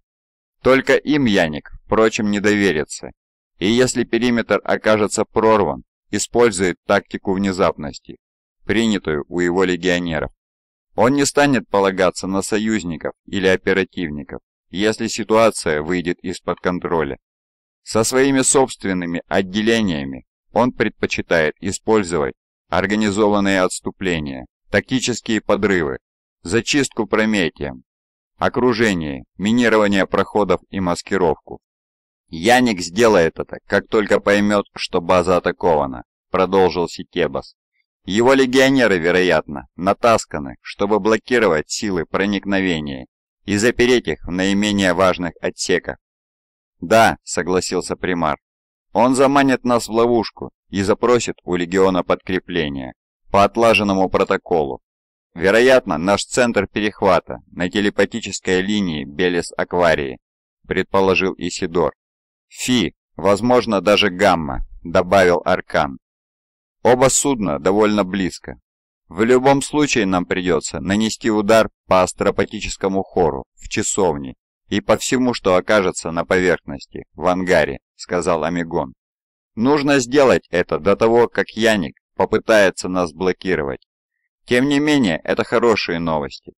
Только им Яник, впрочем, не доверится, и если периметр окажется прорван, использует тактику внезапности, принятую у его легионеров. Он не станет полагаться на союзников или оперативников, если ситуация выйдет из-под контроля. Со своими собственными отделениями он предпочитает использовать организованные отступления, тактические подрывы, зачистку прометием, окружение, минирование проходов и маскировку. «Яник сделает это, как только поймет, что база атакована», — продолжил Ситебас. Его легионеры, вероятно, натасканы, чтобы блокировать силы проникновения и запереть их в наименее важных отсеках. «Да», — согласился примар, — «он заманит нас в ловушку и запросит у легиона подкрепление по отлаженному протоколу. Вероятно, наш центр перехвата на телепатической линии Белес-Акварии», — предположил Исидор. «Фи, возможно, даже гамма», — добавил Аркан. Оба судна довольно близко. В любом случае нам придется нанести удар по астропатическому хору в часовне и по всему, что окажется на поверхности, в ангаре», — сказал Амигон. «Нужно сделать это до того, как Яник попытается нас блокировать. Тем не менее, это хорошие новости.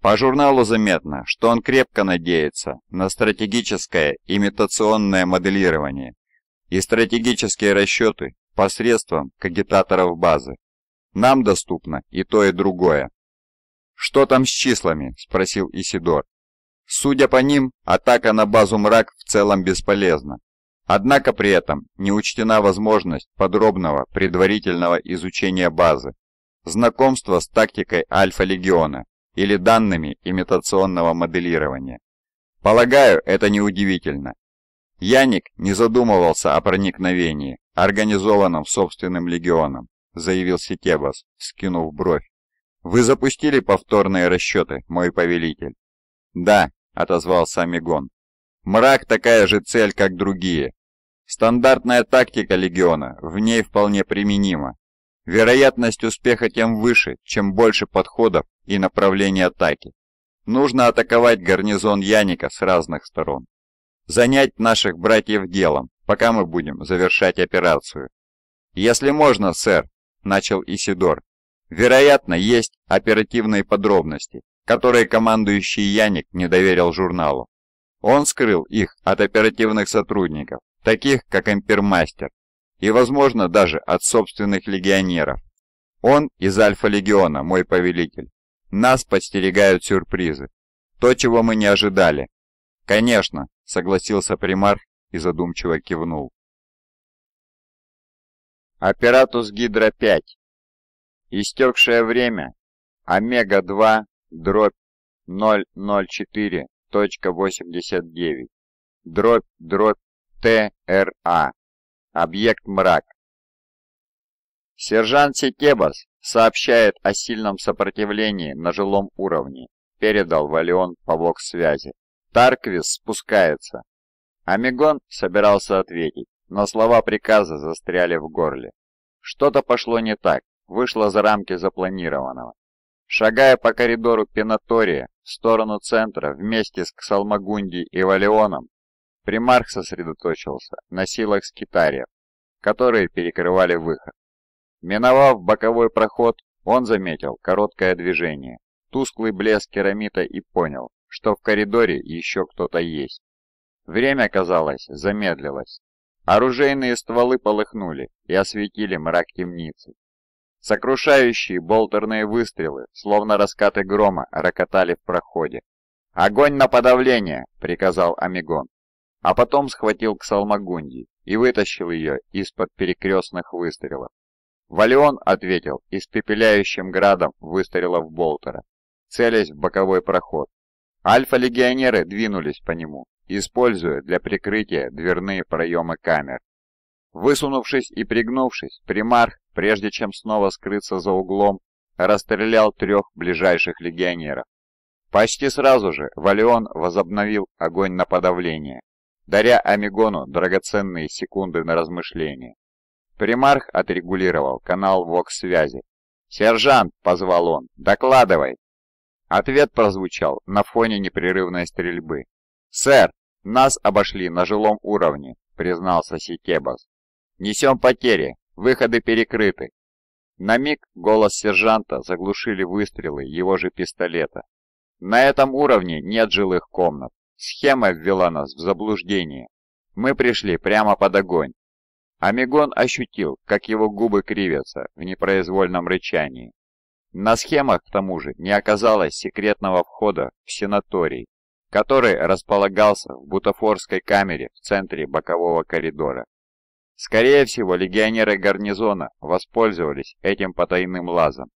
По журналу заметно, что он крепко надеется на стратегическое имитационное моделирование и стратегические расчеты посредством кагитаторов базы. Нам доступно и то, и другое. «Что там с числами?» – спросил Исидор. Судя по ним, атака на базу мрак в целом бесполезна. Однако при этом не учтена возможность подробного предварительного изучения базы, знакомства с тактикой Альфа-легиона или данными имитационного моделирования. Полагаю, это неудивительно, Яник не задумывался о проникновении, организованном собственным легионом, заявил Сетебас, скинув бровь. «Вы запустили повторные расчеты, мой повелитель?» «Да», — отозвался Амигон. «Мрак такая же цель, как другие. Стандартная тактика легиона в ней вполне применима. Вероятность успеха тем выше, чем больше подходов и направлений атаки. Нужно атаковать гарнизон Яника с разных сторон занять наших братьев делом, пока мы будем завершать операцию. Если можно, сэр, начал Исидор. Вероятно, есть оперативные подробности, которые командующий Яник не доверил журналу. Он скрыл их от оперативных сотрудников, таких как Эмпермастер, и, возможно, даже от собственных легионеров. Он из Альфа-легиона, мой повелитель. Нас подстерегают сюрпризы. То, чего мы не ожидали. Конечно, согласился примарх и задумчиво кивнул. Оператус Гидра-5. Истекшее время Омега-2 дробь 004.89 дробь дробь ТРА. Объект мрак. Сержант Сикебас сообщает о сильном сопротивлении на жилом уровне, передал Валион по бокс связи. Тарквис спускается. Амигон собирался ответить, но слова приказа застряли в горле. Что-то пошло не так, вышло за рамки запланированного. Шагая по коридору Пенатория в сторону центра вместе с Ксалмагунди и Валеоном, примарх сосредоточился на силах скитариев, которые перекрывали выход. Миновав боковой проход, он заметил короткое движение, тусклый блеск керамита и понял, что в коридоре еще кто-то есть. Время, казалось, замедлилось. Оружейные стволы полыхнули и осветили мрак темницы. Сокрушающие болтерные выстрелы, словно раскаты грома, рокотали в проходе. «Огонь на подавление!» — приказал Амигон. А потом схватил к Салмагунди и вытащил ее из-под перекрестных выстрелов. Валион ответил испепеляющим градом выстрелов Болтера, целясь в боковой проход, Альфа-легионеры двинулись по нему, используя для прикрытия дверные проемы камер. Высунувшись и пригнувшись, примарх, прежде чем снова скрыться за углом, расстрелял трех ближайших легионеров. Почти сразу же Валион возобновил огонь на подавление, даря Амигону драгоценные секунды на размышление. Примарх отрегулировал канал ВОКС-связи. «Сержант!» — позвал он. «Докладывай!» Ответ прозвучал на фоне непрерывной стрельбы. «Сэр, нас обошли на жилом уровне», — признался Сикебас. «Несем потери, выходы перекрыты». На миг голос сержанта заглушили выстрелы его же пистолета. «На этом уровне нет жилых комнат. Схема ввела нас в заблуждение. Мы пришли прямо под огонь». Амигон ощутил, как его губы кривятся в непроизвольном рычании. На схемах, к тому же, не оказалось секретного входа в сенаторий, который располагался в бутафорской камере в центре бокового коридора. Скорее всего, легионеры гарнизона воспользовались этим потайным лазом,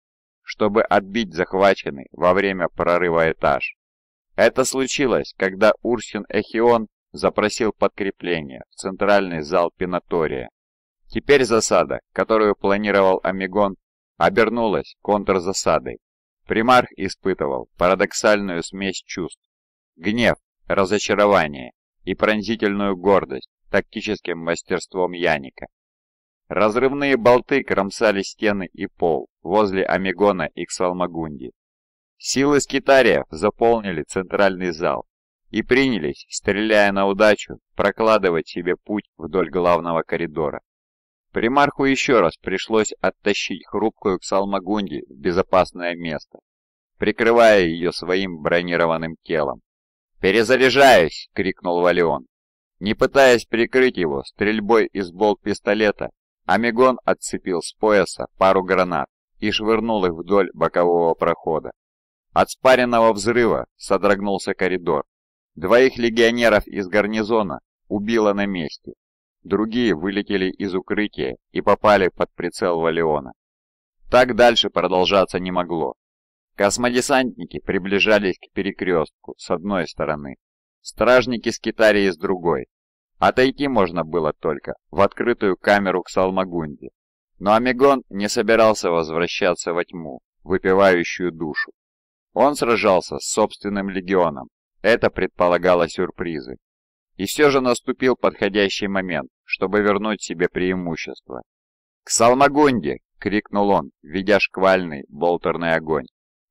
чтобы отбить захваченный во время прорыва этаж. Это случилось, когда Урсин Эхион запросил подкрепление в центральный зал пенатория. Теперь засада, которую планировал Омегон, обернулась контрзасадой. Примарх испытывал парадоксальную смесь чувств. Гнев, разочарование и пронзительную гордость тактическим мастерством Яника. Разрывные болты кромсали стены и пол возле Амигона и Ксалмагунди. Силы скитариев заполнили центральный зал и принялись, стреляя на удачу, прокладывать себе путь вдоль главного коридора. Примарху еще раз пришлось оттащить хрупкую Ксалмагунди в безопасное место, прикрывая ее своим бронированным телом. «Перезаряжаюсь!» — крикнул Валион. Не пытаясь прикрыть его стрельбой из болт-пистолета, Амигон отцепил с пояса пару гранат и швырнул их вдоль бокового прохода. От спаренного взрыва содрогнулся коридор. Двоих легионеров из гарнизона убило на месте, другие вылетели из укрытия и попали под прицел Валиона. Так дальше продолжаться не могло. Космодесантники приближались к перекрестку с одной стороны, стражники с Китарии с другой. Отойти можно было только в открытую камеру к Салмагунде. Но Амигон не собирался возвращаться во тьму, выпивающую душу. Он сражался с собственным легионом. Это предполагало сюрпризы. И все же наступил подходящий момент, чтобы вернуть себе преимущество. «К Салмагунде!» — крикнул он, ведя шквальный болтерный огонь.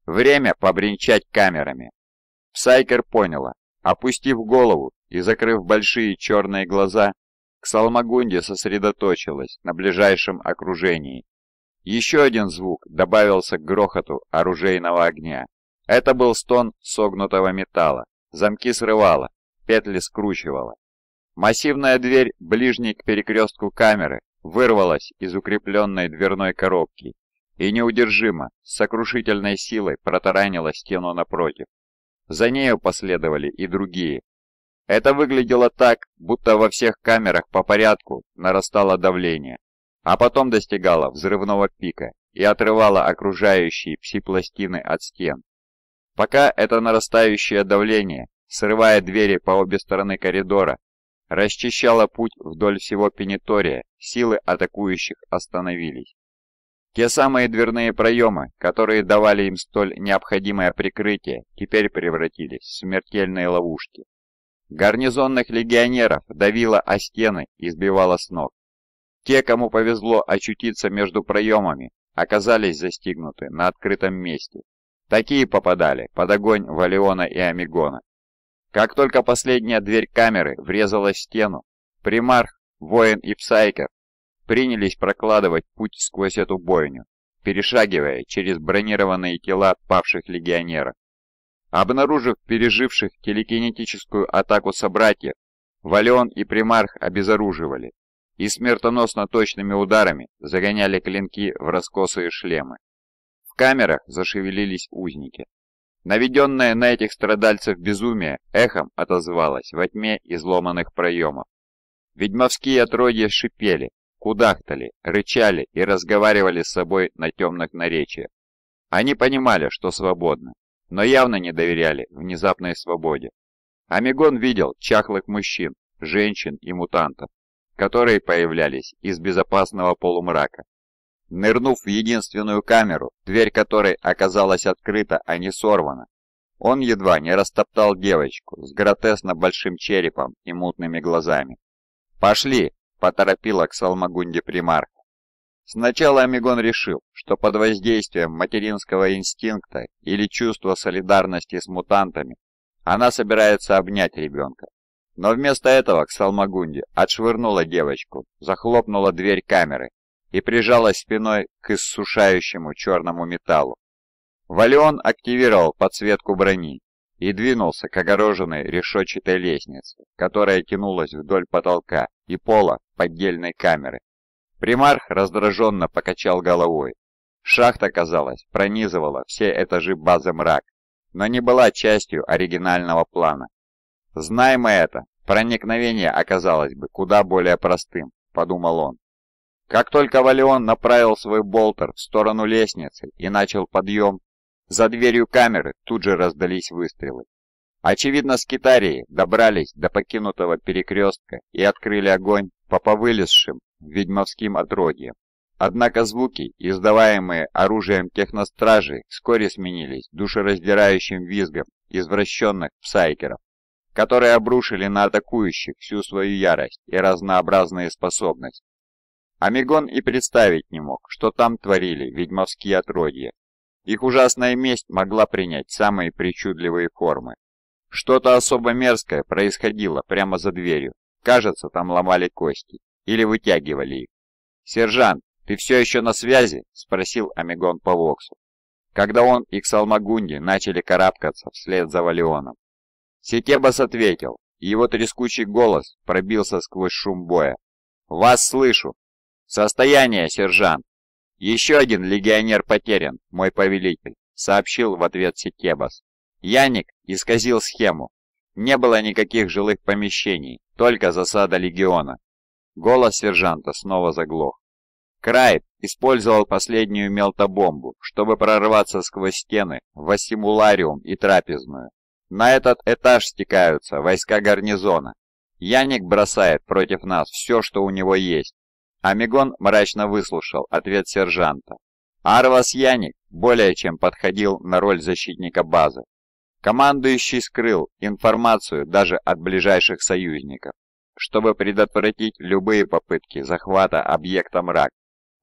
«Время побренчать камерами!» Псайкер поняла. Опустив голову и закрыв большие черные глаза, к Салмагунде сосредоточилась на ближайшем окружении. Еще один звук добавился к грохоту оружейного огня. Это был стон согнутого металла. Замки срывало, петли скручивало. Массивная дверь, ближней к перекрестку камеры, вырвалась из укрепленной дверной коробки и неудержимо, с сокрушительной силой протаранила стену напротив. За нею последовали и другие. Это выглядело так, будто во всех камерах по порядку нарастало давление, а потом достигало взрывного пика и отрывало окружающие пси-пластины от стен. Пока это нарастающее давление срывая двери по обе стороны коридора, расчищала путь вдоль всего пенитория, силы атакующих остановились. Те самые дверные проемы, которые давали им столь необходимое прикрытие, теперь превратились в смертельные ловушки. Гарнизонных легионеров давило о стены и сбивало с ног. Те, кому повезло очутиться между проемами, оказались застигнуты на открытом месте. Такие попадали под огонь Валиона и Амигона, как только последняя дверь камеры врезалась в стену, примарх, воин и псайкер принялись прокладывать путь сквозь эту бойню, перешагивая через бронированные тела павших легионеров. Обнаружив переживших телекинетическую атаку собратьев, Валион и примарх обезоруживали и смертоносно точными ударами загоняли клинки в раскосые шлемы. В камерах зашевелились узники. Наведенное на этих страдальцев безумие эхом отозвалось во тьме изломанных проемов. Ведьмовские отродья шипели, кудахтали, рычали и разговаривали с собой на темных наречиях. Они понимали, что свободны, но явно не доверяли внезапной свободе. Амигон видел чахлых мужчин, женщин и мутантов, которые появлялись из безопасного полумрака Нырнув в единственную камеру, дверь которой оказалась открыта, а не сорвана, он едва не растоптал девочку с гротесно большим черепом и мутными глазами. «Пошли!» — поторопила к Салмагунде примарка. Сначала Амигон решил, что под воздействием материнского инстинкта или чувства солидарности с мутантами она собирается обнять ребенка. Но вместо этого к Салмагунде отшвырнула девочку, захлопнула дверь камеры и прижалась спиной к иссушающему черному металлу. Валион активировал подсветку брони и двинулся к огороженной решетчатой лестнице, которая тянулась вдоль потолка и пола поддельной камеры. Примарх раздраженно покачал головой. Шахта, казалось, пронизывала все этажи базы мрак, но не была частью оригинального плана. Знаем мы это, проникновение оказалось бы куда более простым, подумал он. Как только Валион направил свой болтер в сторону лестницы и начал подъем, за дверью камеры тут же раздались выстрелы. Очевидно, скитарии добрались до покинутого перекрестка и открыли огонь по повылезшим ведьмовским отродьям. Однако звуки, издаваемые оружием техностражи, вскоре сменились душераздирающим визгом извращенных псайкеров, которые обрушили на атакующих всю свою ярость и разнообразные способности. Омегон и представить не мог, что там творили ведьмовские отродья. Их ужасная месть могла принять самые причудливые формы. Что-то особо мерзкое происходило прямо за дверью. Кажется, там ломали кости. Или вытягивали их. «Сержант, ты все еще на связи?» — спросил Омегон по Воксу. Когда он и Ксалмагунди начали карабкаться вслед за Валионом. Сетебас ответил, и его трескучий голос пробился сквозь шум боя. «Вас слышу!» «Состояние, сержант!» «Еще один легионер потерян, мой повелитель», — сообщил в ответ Сикебас. Яник исказил схему. Не было никаких жилых помещений, только засада легиона. Голос сержанта снова заглох. Крайт использовал последнюю мелтобомбу, чтобы прорваться сквозь стены в ассимулариум и трапезную. На этот этаж стекаются войска гарнизона. Яник бросает против нас все, что у него есть. Амигон мрачно выслушал ответ сержанта. Арвас Яник более чем подходил на роль защитника базы. Командующий скрыл информацию даже от ближайших союзников, чтобы предотвратить любые попытки захвата объекта мрак.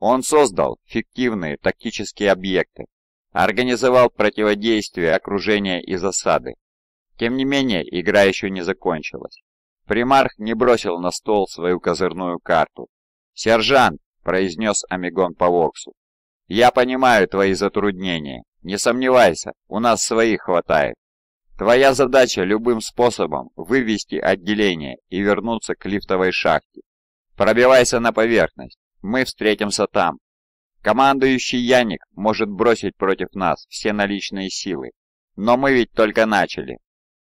Он создал фиктивные тактические объекты, организовал противодействие окружения и засады. Тем не менее, игра еще не закончилась. Примарх не бросил на стол свою козырную карту «Сержант!» — произнес Амигон по воксу. «Я понимаю твои затруднения. Не сомневайся, у нас своих хватает. Твоя задача любым способом вывести отделение и вернуться к лифтовой шахте. Пробивайся на поверхность, мы встретимся там. Командующий Яник может бросить против нас все наличные силы, но мы ведь только начали».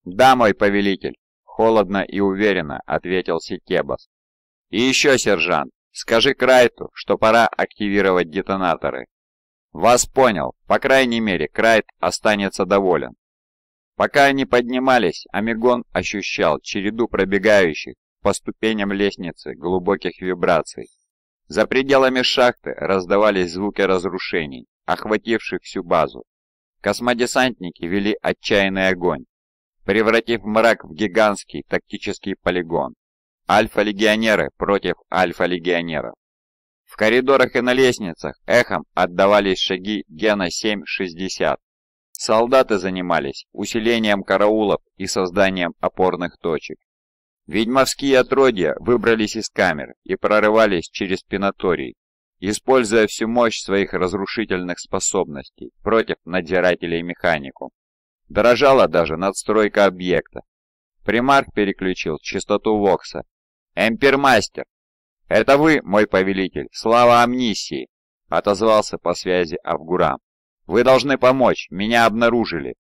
«Да, мой повелитель», — холодно и уверенно ответил Сикебас. «И еще, сержант, Скажи Крайту, что пора активировать детонаторы. Вас понял. По крайней мере, Крайт останется доволен. Пока они поднимались, Амигон ощущал череду пробегающих по ступеням лестницы глубоких вибраций. За пределами шахты раздавались звуки разрушений, охвативших всю базу. Космодесантники вели отчаянный огонь, превратив мрак в гигантский тактический полигон. Альфа-легионеры против альфа-легионеров. В коридорах и на лестницах эхом отдавались шаги Гена 760. Солдаты занимались усилением караулов и созданием опорных точек. Ведьмовские отродья выбрались из камер и прорывались через пенаторий, используя всю мощь своих разрушительных способностей против надзирателей механику. Дорожала даже надстройка объекта. Примарк переключил частоту Вокса «Эмпермастер!» «Это вы, мой повелитель, слава амнисии!» — отозвался по связи Авгурам. «Вы должны помочь, меня обнаружили!»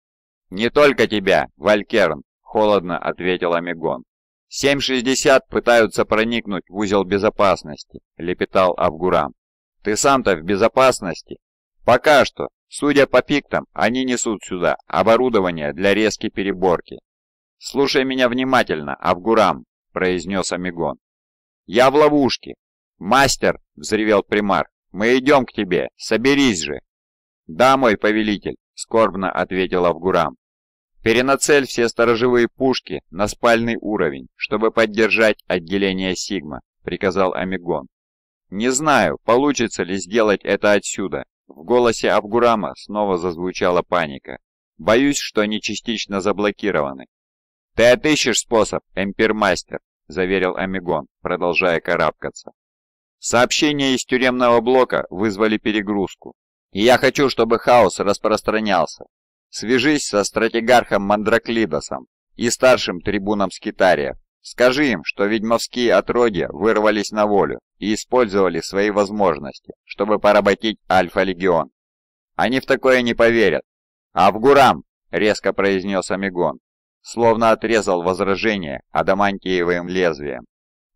«Не только тебя, Валькерн!» — холодно ответил Амигон. «7.60 пытаются проникнуть в узел безопасности», — лепетал Авгурам. «Ты сам-то в безопасности?» «Пока что. Судя по пиктам, они несут сюда оборудование для резки переборки». «Слушай меня внимательно, Авгурам», произнес Амигон. «Я в ловушке!» «Мастер!» — взревел примар. «Мы идем к тебе! Соберись же!» «Да, мой повелитель!» — скорбно ответил Авгурам. «Перенацель все сторожевые пушки на спальный уровень, чтобы поддержать отделение Сигма», — приказал Амигон. «Не знаю, получится ли сделать это отсюда». В голосе Авгурама снова зазвучала паника. «Боюсь, что они частично заблокированы». «Ты отыщешь способ, эмпермастер. — заверил Амигон, продолжая карабкаться. «Сообщения из тюремного блока вызвали перегрузку, и я хочу, чтобы хаос распространялся. Свяжись со стратегархом Мандраклидосом и старшим трибуном Скитария. Скажи им, что ведьмовские отродья вырвались на волю и использовали свои возможности, чтобы поработить Альфа-легион. Они в такое не поверят. «Авгурам!» — резко произнес Амигон, словно отрезал возражение адамантиевым лезвием.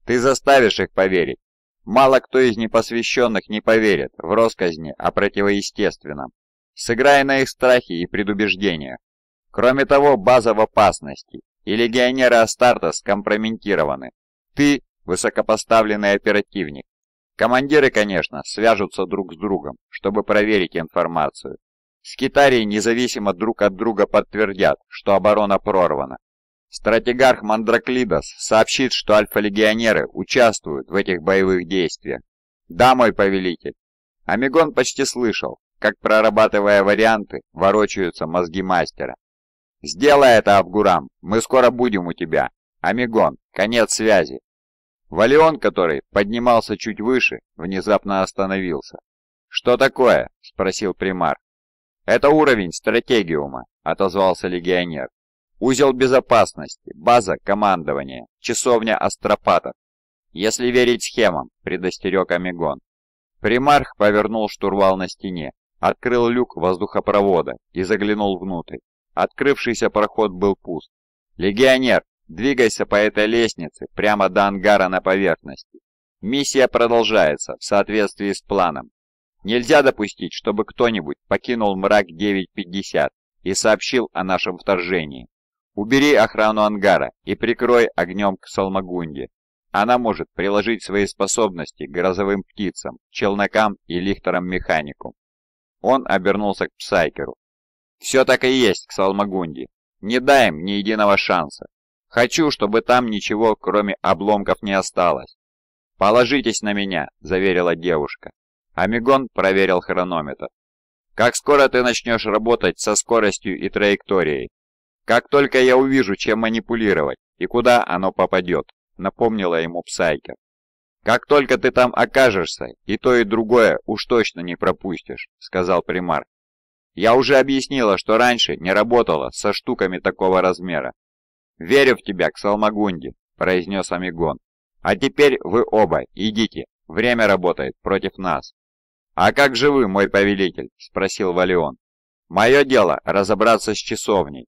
«Ты заставишь их поверить. Мало кто из непосвященных не поверит в росказни о противоестественном. Сыграй на их страхе и предубеждениях. Кроме того, база в опасности, и легионеры Астарта скомпрометированы. Ты – высокопоставленный оперативник. Командиры, конечно, свяжутся друг с другом, чтобы проверить информацию. Скитарии независимо друг от друга подтвердят, что оборона прорвана. Стратегарх Мандраклидос сообщит, что альфа-легионеры участвуют в этих боевых действиях. Да, мой повелитель. Амигон почти слышал, как, прорабатывая варианты, ворочаются мозги мастера. «Сделай это, Абгурам, мы скоро будем у тебя. Амигон, конец связи». Валион, который поднимался чуть выше, внезапно остановился. «Что такое?» — спросил примар. «Это уровень стратегиума», — отозвался легионер. «Узел безопасности, база командования, часовня астропатов». «Если верить схемам», — предостерег Амигон. Примарх повернул штурвал на стене, открыл люк воздухопровода и заглянул внутрь. Открывшийся проход был пуст. «Легионер, двигайся по этой лестнице прямо до ангара на поверхности. Миссия продолжается в соответствии с планом». Нельзя допустить, чтобы кто-нибудь покинул мрак 950 и сообщил о нашем вторжении. Убери охрану ангара и прикрой огнем к Салмагунде. Она может приложить свои способности к грозовым птицам, челнокам и лихтерам-механику. Он обернулся к Псайкеру. «Все так и есть, к Салмагунде. Не дай им ни единого шанса. Хочу, чтобы там ничего, кроме обломков, не осталось». «Положитесь на меня», — заверила девушка. Амигон проверил хронометр. «Как скоро ты начнешь работать со скоростью и траекторией? Как только я увижу, чем манипулировать и куда оно попадет», — напомнила ему Псайкер. «Как только ты там окажешься, и то, и другое уж точно не пропустишь», — сказал примар. «Я уже объяснила, что раньше не работала со штуками такого размера. Верю в тебя, Ксалмагунди», — произнес Амигон. «А теперь вы оба идите, время работает против нас». «А как же вы, мой повелитель?» — спросил Валион. «Мое дело — разобраться с часовней».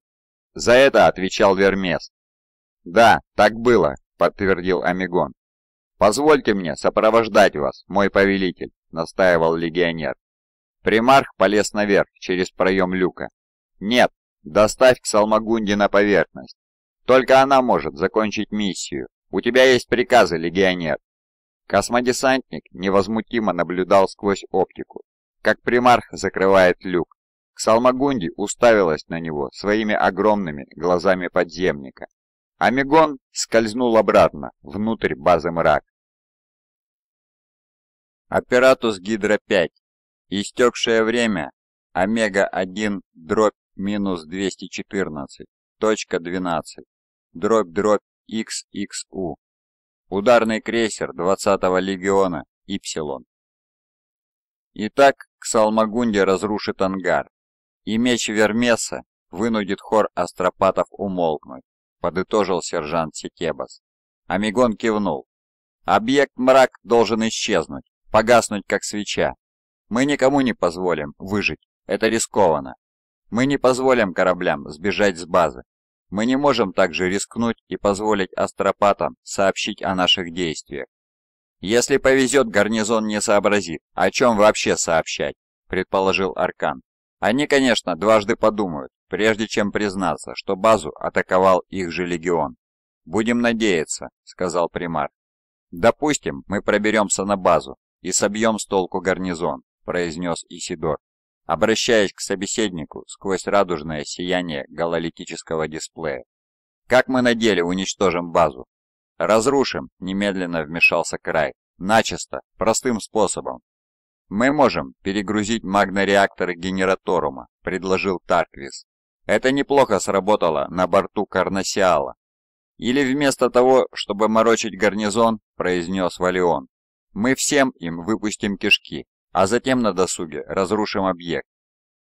За это отвечал Вермес. «Да, так было», — подтвердил Амигон. «Позвольте мне сопровождать вас, мой повелитель», — настаивал легионер. Примарх полез наверх через проем люка. «Нет, доставь к Салмагунде на поверхность. Только она может закончить миссию. У тебя есть приказы, легионер». Космодесантник невозмутимо наблюдал сквозь оптику, как примарх закрывает люк. Ксалмагунди уставилась на него своими огромными глазами подземника. Амигон скользнул обратно, внутрь базы мрак. Оператус гидро 5 Истекшее время Омега-1 дробь минус 214, точка 12, дробь дробь XXU. Ударный крейсер 20-го легиона «Ипсилон». Итак, Ксалмагунди разрушит ангар, и меч Вермеса вынудит хор астропатов умолкнуть, подытожил сержант Секебас. Амигон кивнул. Объект мрак должен исчезнуть, погаснуть как свеча. Мы никому не позволим выжить, это рискованно. Мы не позволим кораблям сбежать с базы. Мы не можем также рискнуть и позволить астропатам сообщить о наших действиях. Если повезет, гарнизон не сообразит, о чем вообще сообщать, предположил Аркан. Они, конечно, дважды подумают, прежде чем признаться, что базу атаковал их же легион. «Будем надеяться», — сказал примар. «Допустим, мы проберемся на базу и собьем с толку гарнизон», — произнес Исидор обращаясь к собеседнику сквозь радужное сияние гололитического дисплея. «Как мы на деле уничтожим базу?» «Разрушим», — немедленно вмешался Край. «Начисто, простым способом». «Мы можем перегрузить магнореакторы генераторума», — предложил Тарквис. «Это неплохо сработало на борту Карнасиала». «Или вместо того, чтобы морочить гарнизон», — произнес Валион, — «мы всем им выпустим кишки, а затем на досуге разрушим объект.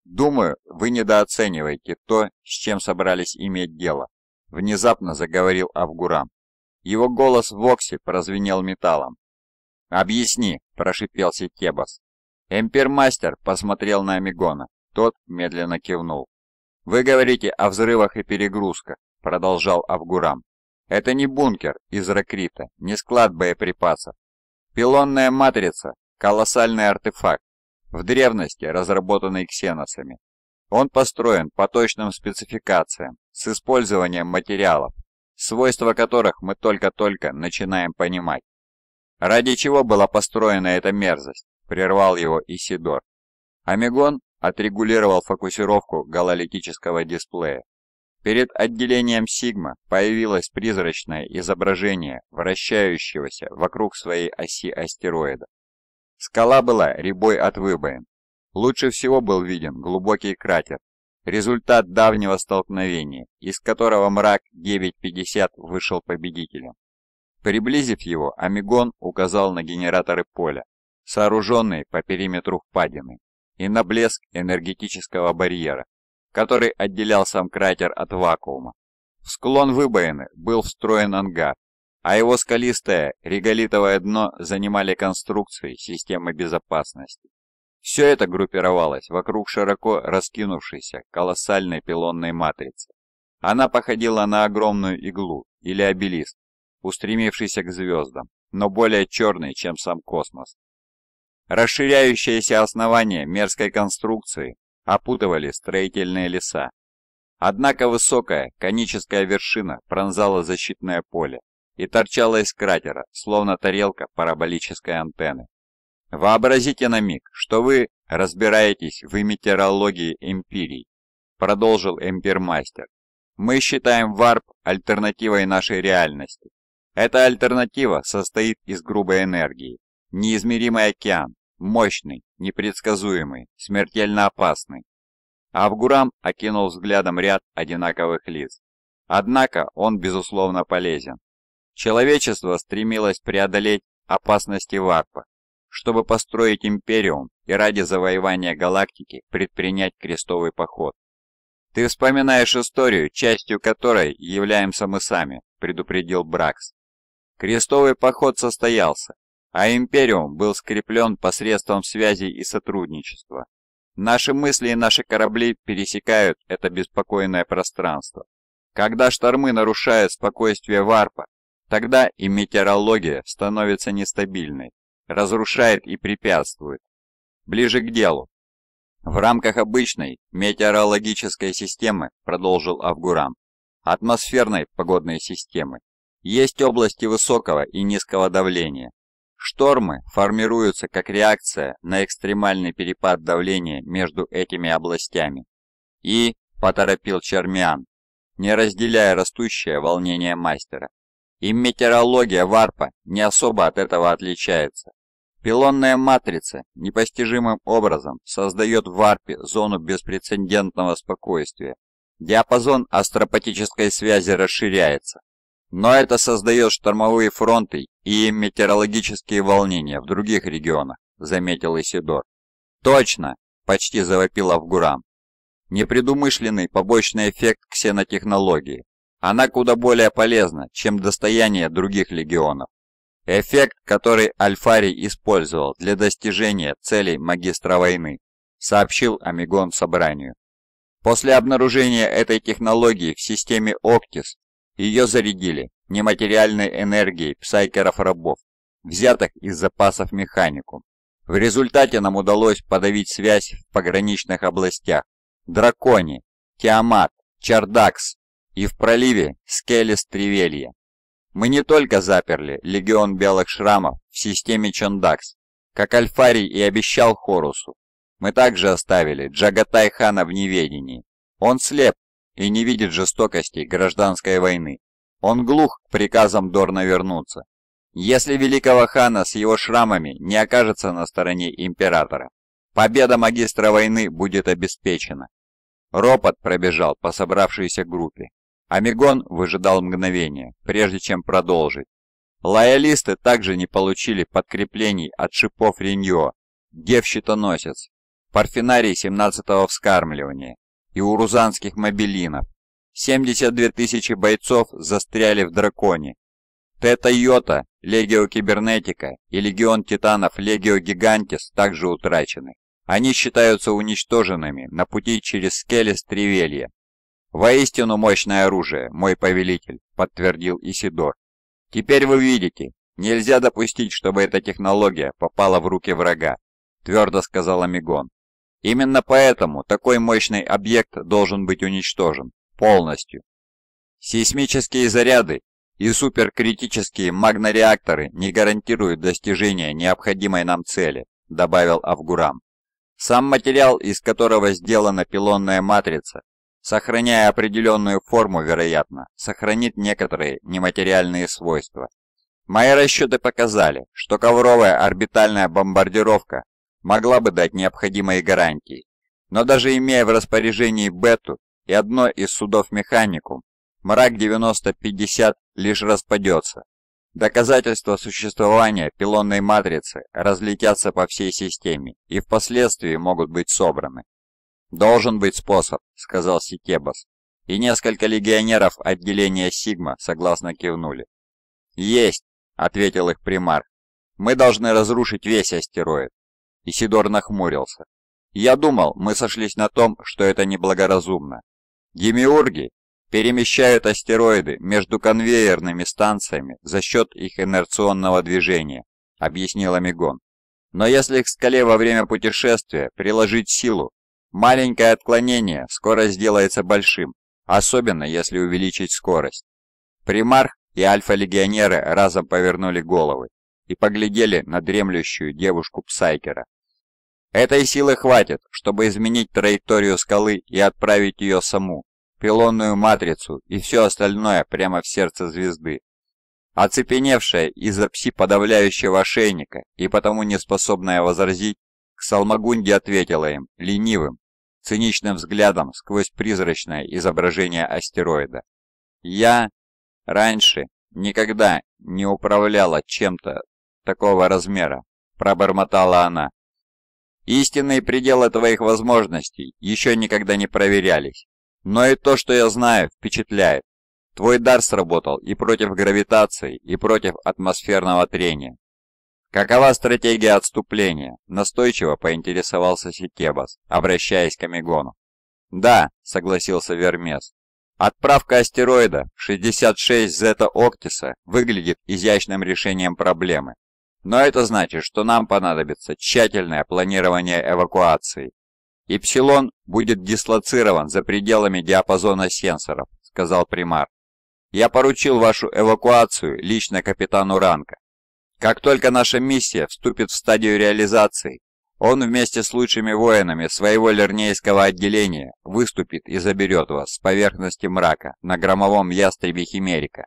Думаю, вы недооцениваете то, с чем собрались иметь дело», — внезапно заговорил Авгурам. Его голос в Воксе прозвенел металлом. «Объясни», — прошипел Сетебас. Эмпермастер посмотрел на Амигона. Тот медленно кивнул. «Вы говорите о взрывах и перегрузках», — продолжал Авгурам. «Это не бункер из ракрита, не склад боеприпасов. Пилонная матрица Колоссальный артефакт, в древности разработанный ксеносами. Он построен по точным спецификациям, с использованием материалов, свойства которых мы только-только начинаем понимать. «Ради чего была построена эта мерзость?» – прервал его Исидор. Омегон отрегулировал фокусировку гололитического дисплея. Перед отделением Сигма появилось призрачное изображение вращающегося вокруг своей оси астероида. Скала была ребой от выбоин. Лучше всего был виден глубокий кратер, результат давнего столкновения, из которого мрак 9.50 вышел победителем. Приблизив его, Омегон указал на генераторы поля, сооруженные по периметру впадины, и на блеск энергетического барьера, который отделял сам кратер от вакуума. В склон выбоины был встроен ангар, а его скалистое реголитовое дно занимали конструкции системы безопасности. Все это группировалось вокруг широко раскинувшейся колоссальной пилонной матрицы. Она походила на огромную иглу или обелиск, устремившийся к звездам, но более черный, чем сам космос. Расширяющиеся основания мерзкой конструкции опутывали строительные леса. Однако высокая коническая вершина пронзала защитное поле, и торчала из кратера, словно тарелка параболической антенны. «Вообразите на миг, что вы разбираетесь в метеорологии империй, продолжил импермастер. «Мы считаем варп альтернативой нашей реальности. Эта альтернатива состоит из грубой энергии, неизмеримый океан, мощный, непредсказуемый, смертельно опасный. Авгурам окинул взглядом ряд одинаковых лиц. Однако он, безусловно, полезен. Человечество стремилось преодолеть опасности варпа, чтобы построить империум и ради завоевания галактики предпринять крестовый поход. «Ты вспоминаешь историю, частью которой являемся мы сами», — предупредил Бракс. Крестовый поход состоялся, а Империум был скреплен посредством связей и сотрудничества. Наши мысли и наши корабли пересекают это беспокойное пространство. Когда штормы нарушают спокойствие варпа, Тогда и метеорология становится нестабильной, разрушает и препятствует. Ближе к делу. В рамках обычной метеорологической системы, продолжил Авгурам, атмосферной погодной системы, есть области высокого и низкого давления. Штормы формируются как реакция на экстремальный перепад давления между этими областями. И, поторопил Чермиан, не разделяя растущее волнение мастера, и метеорология варпа не особо от этого отличается. Пилонная матрица непостижимым образом создает в варпе зону беспрецедентного спокойствия. Диапазон астропатической связи расширяется. Но это создает штормовые фронты и метеорологические волнения в других регионах, заметил Исидор. Точно! Почти завопил Авгурам. Непредумышленный побочный эффект ксенотехнологии. Она куда более полезна, чем достояние других легионов. Эффект, который Альфарий использовал для достижения целей магистра войны, сообщил Омегон собранию. После обнаружения этой технологии в системе Октис, ее зарядили нематериальной энергией псайкеров-рабов, взятых из запасов механику. В результате нам удалось подавить связь в пограничных областях. Дракони, Тиамат, Чардакс и в проливе Скелес-Тривелье. Мы не только заперли легион белых шрамов в системе Чондакс, как Альфарий и обещал Хорусу. Мы также оставили Джагатай-хана в неведении. Он слеп и не видит жестокости гражданской войны. Он глух к приказам Дорна вернуться, если великого хана с его шрамами не окажется на стороне императора. Победа магистра войны будет обеспечена. Ропот пробежал по собравшейся группе. Амигон выжидал мгновение, прежде чем продолжить. Лоялисты также не получили подкреплений от шипов Реньо, Гев-щитоносец, Парфинарий 17-го вскармливания и урузанских мобилинов. 72 тысячи бойцов застряли в драконе. Тета Йота, Легио Кибернетика и Легион Титанов Легио Гигантис также утрачены. Они считаются уничтоженными на пути через Скелес Тревелья «Воистину мощное оружие, мой повелитель», — подтвердил Исидор. «Теперь вы видите, нельзя допустить, чтобы эта технология попала в руки врага», — твердо сказал Мигон. «Именно поэтому такой мощный объект должен быть уничтожен. Полностью». Сейсмические заряды и суперкритические магнореакторы не гарантируют достижения необходимой нам цели, добавил Авгурам. Сам материал, из которого сделана пилонная матрица, сохраняя определенную форму, вероятно, сохранит некоторые нематериальные свойства. Мои расчеты показали, что ковровая орбитальная бомбардировка могла бы дать необходимые гарантии, но даже имея в распоряжении Бету и одно из судов Механикум, мрак 9050 лишь распадется. Доказательства существования пилонной матрицы разлетятся по всей системе и впоследствии могут быть собраны. «Должен быть способ», — сказал Сикебас. И несколько легионеров отделения Сигма согласно кивнули. «Есть», — ответил их примар. «Мы должны разрушить весь астероид». Исидор нахмурился. «Я думал, мы сошлись на том, что это неблагоразумно. Гемиурги перемещают астероиды между конвейерными станциями за счет их инерционного движения», — объяснил Амигон. «Но если к скале во время путешествия приложить силу, Маленькое отклонение скоро сделается большим, особенно если увеличить скорость. Примарх и альфа-легионеры разом повернули головы и поглядели на дремлющую девушку Псайкера. Этой силы хватит, чтобы изменить траекторию скалы и отправить ее саму, пилонную матрицу и все остальное прямо в сердце звезды. Оцепеневшая из-за пси-подавляющего ошейника и потому не способная возразить, Ксалмагунди ответила им ленивым, циничным взглядом сквозь призрачное изображение астероида. «Я раньше никогда не управляла чем-то такого размера», — пробормотала она. «Истинные пределы твоих возможностей еще никогда не проверялись. Но и то, что я знаю, впечатляет. Твой дар сработал и против гравитации, и против атмосферного трения. «Какова стратегия отступления?» – настойчиво поинтересовался Сикебас, обращаясь к Амигону. «Да», – согласился Вермес. «Отправка астероида 66 Зета Октиса выглядит изящным решением проблемы. Но это значит, что нам понадобится тщательное планирование эвакуации. «Ипсилон будет дислоцирован за пределами диапазона сенсоров», — сказал примар. «Я поручил вашу эвакуацию лично капитану Ранка. Как только наша миссия вступит в стадию реализации, он вместе с лучшими воинами своего лернейского отделения выступит и заберет вас с поверхности мрака на громовом ястребе Химерика.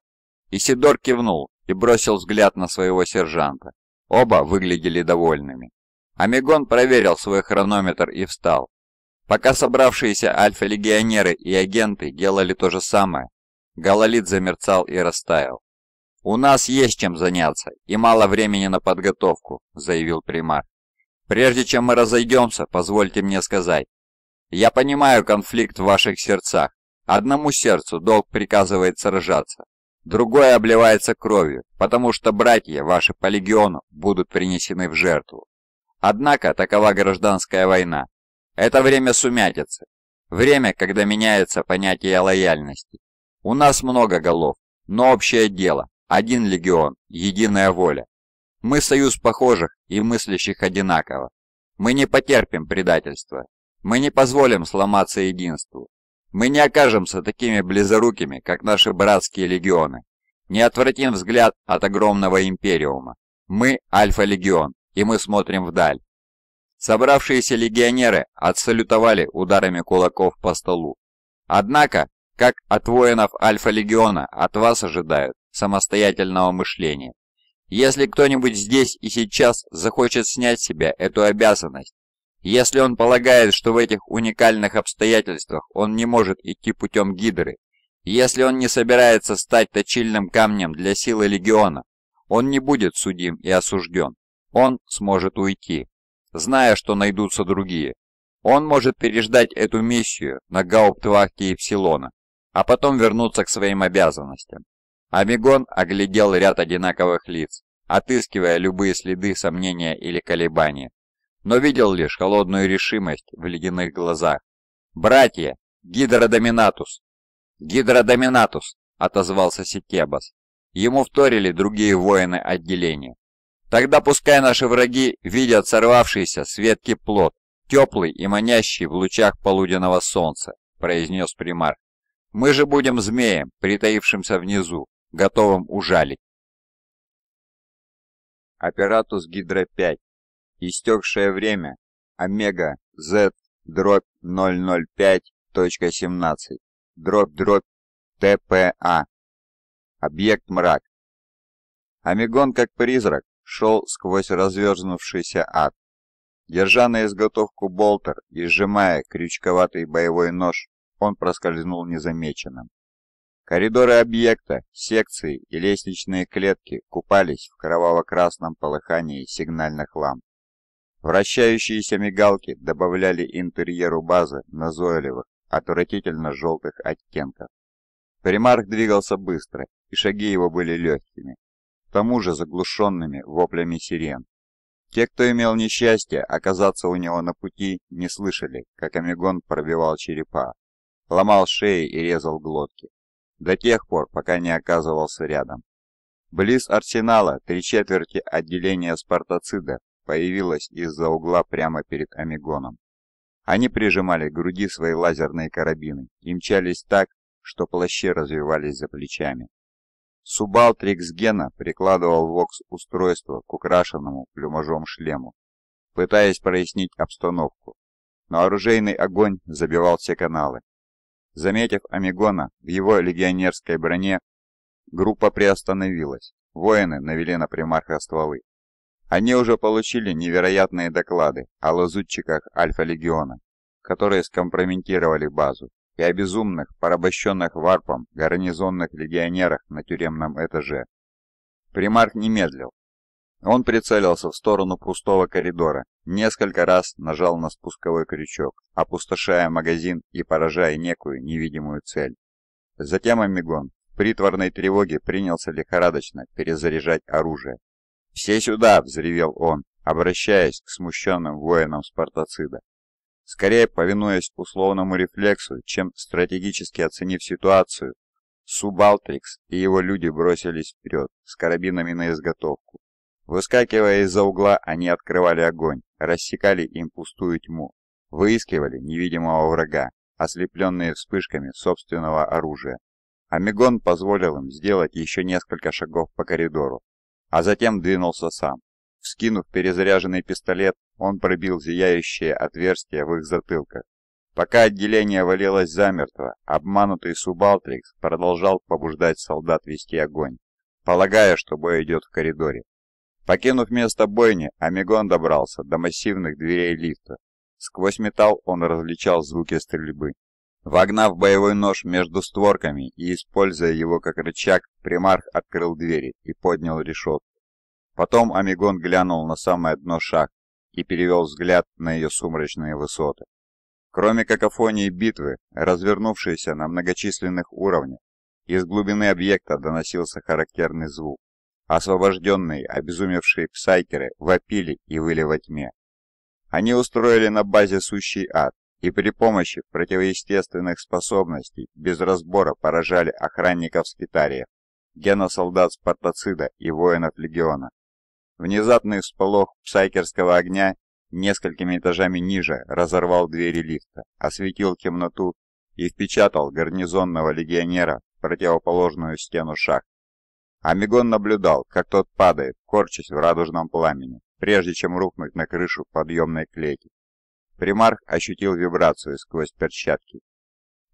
Исидор кивнул и бросил взгляд на своего сержанта. Оба выглядели довольными. Амигон проверил свой хронометр и встал. Пока собравшиеся альфа-легионеры и агенты делали то же самое, Гололит замерцал и растаял. «У нас есть чем заняться и мало времени на подготовку», — заявил примар. «Прежде чем мы разойдемся, позвольте мне сказать. Я понимаю конфликт в ваших сердцах. Одному сердцу долг приказывает сражаться, другое обливается кровью, потому что братья ваши по легиону будут принесены в жертву. Однако такова гражданская война. Это время сумятицы, время, когда меняется понятие лояльности. У нас много голов, но общее дело, один легион, единая воля. Мы союз похожих и мыслящих одинаково. Мы не потерпим предательства. Мы не позволим сломаться единству. Мы не окажемся такими близорукими, как наши братские легионы. Не отвратим взгляд от огромного империума. Мы – Альфа-легион, и мы смотрим вдаль. Собравшиеся легионеры отсалютовали ударами кулаков по столу. Однако, как от воинов Альфа-легиона, от вас ожидают самостоятельного мышления. Если кто-нибудь здесь и сейчас захочет снять с себя эту обязанность, если он полагает, что в этих уникальных обстоятельствах он не может идти путем гидры, если он не собирается стать точильным камнем для силы легиона, он не будет судим и осужден. Он сможет уйти, зная, что найдутся другие. Он может переждать эту миссию на гауптвахте Эпсилона, а потом вернуться к своим обязанностям. Амигон оглядел ряд одинаковых лиц, отыскивая любые следы сомнения или колебания, но видел лишь холодную решимость в ледяных глазах. «Братья! Гидродоминатус!» «Гидродоминатус!» — отозвался Ситебас. Ему вторили другие воины отделения. «Тогда пускай наши враги видят сорвавшийся с ветки плод, теплый и манящий в лучах полуденного солнца», — произнес примар. «Мы же будем змеем, притаившимся внизу, готовым ужалить. Оператус гидро 5 Истекшее время. Омега Z дробь 005.17 дробь дробь ТПА. Объект мрак. Омегон, как призрак, шел сквозь разверзнувшийся ад. Держа на изготовку болтер и сжимая крючковатый боевой нож, он проскользнул незамеченным. Коридоры объекта, секции и лестничные клетки купались в кроваво-красном полыхании сигнальных ламп. Вращающиеся мигалки добавляли интерьеру базы назойливых, отвратительно желтых оттенков. Примарх двигался быстро, и шаги его были легкими, к тому же заглушенными воплями сирен. Те, кто имел несчастье оказаться у него на пути, не слышали, как Омегон пробивал черепа, ломал шеи и резал глотки, до тех пор, пока не оказывался рядом. Близ арсенала три четверти отделения спартацидов появилось из-за угла прямо перед Омегоном. Они прижимали к груди свои лазерные карабины и мчались так, что плащи развивались за плечами. Субалтрикс Гена прикладывал вокс-устройство к украшенному плюмажом шлему, пытаясь прояснить обстановку, но оружейный огонь забивал все каналы, Заметив Амигона в его легионерской броне, группа приостановилась. Воины навели на примарха стволы. Они уже получили невероятные доклады о лазутчиках Альфа-легиона, которые скомпрометировали базу, и о безумных, порабощенных варпом гарнизонных легионерах на тюремном этаже. Примарх не медлил, он прицелился в сторону пустого коридора, несколько раз нажал на спусковой крючок, опустошая магазин и поражая некую невидимую цель. Затем Амигон в притворной тревоге принялся лихорадочно перезаряжать оружие. «Все сюда!» — взревел он, обращаясь к смущенным воинам спартацида. Скорее повинуясь условному рефлексу, чем стратегически оценив ситуацию, Субалтрикс и его люди бросились вперед с карабинами на изготовку. Выскакивая из-за угла, они открывали огонь, рассекали им пустую тьму, выискивали невидимого врага, ослепленные вспышками собственного оружия. Амигон позволил им сделать еще несколько шагов по коридору, а затем двинулся сам. Вскинув перезаряженный пистолет, он пробил зияющее отверстие в их затылках. Пока отделение валилось замертво, обманутый Субалтрикс продолжал побуждать солдат вести огонь, полагая, что бой идет в коридоре. Покинув место бойни, Амигон добрался до массивных дверей лифта. Сквозь металл он различал звуки стрельбы. Вогнав боевой нож между створками и используя его как рычаг, примарх открыл двери и поднял решетку. Потом Амигон глянул на самое дно шахт и перевел взгляд на ее сумрачные высоты. Кроме какофонии битвы, развернувшейся на многочисленных уровнях, из глубины объекта доносился характерный звук, Освобожденные, обезумевшие псайкеры вопили и выли во тьме. Они устроили на базе сущий ад и при помощи противоестественных способностей без разбора поражали охранников скитариев, геносолдат Спартацида и воинов легиона. Внезапный всполох псайкерского огня несколькими этажами ниже разорвал двери лифта, осветил темноту и впечатал гарнизонного легионера в противоположную стену шахт. Амигон наблюдал, как тот падает, корчась в радужном пламени, прежде чем рухнуть на крышу подъемной клетки. Примарх ощутил вибрацию сквозь перчатки.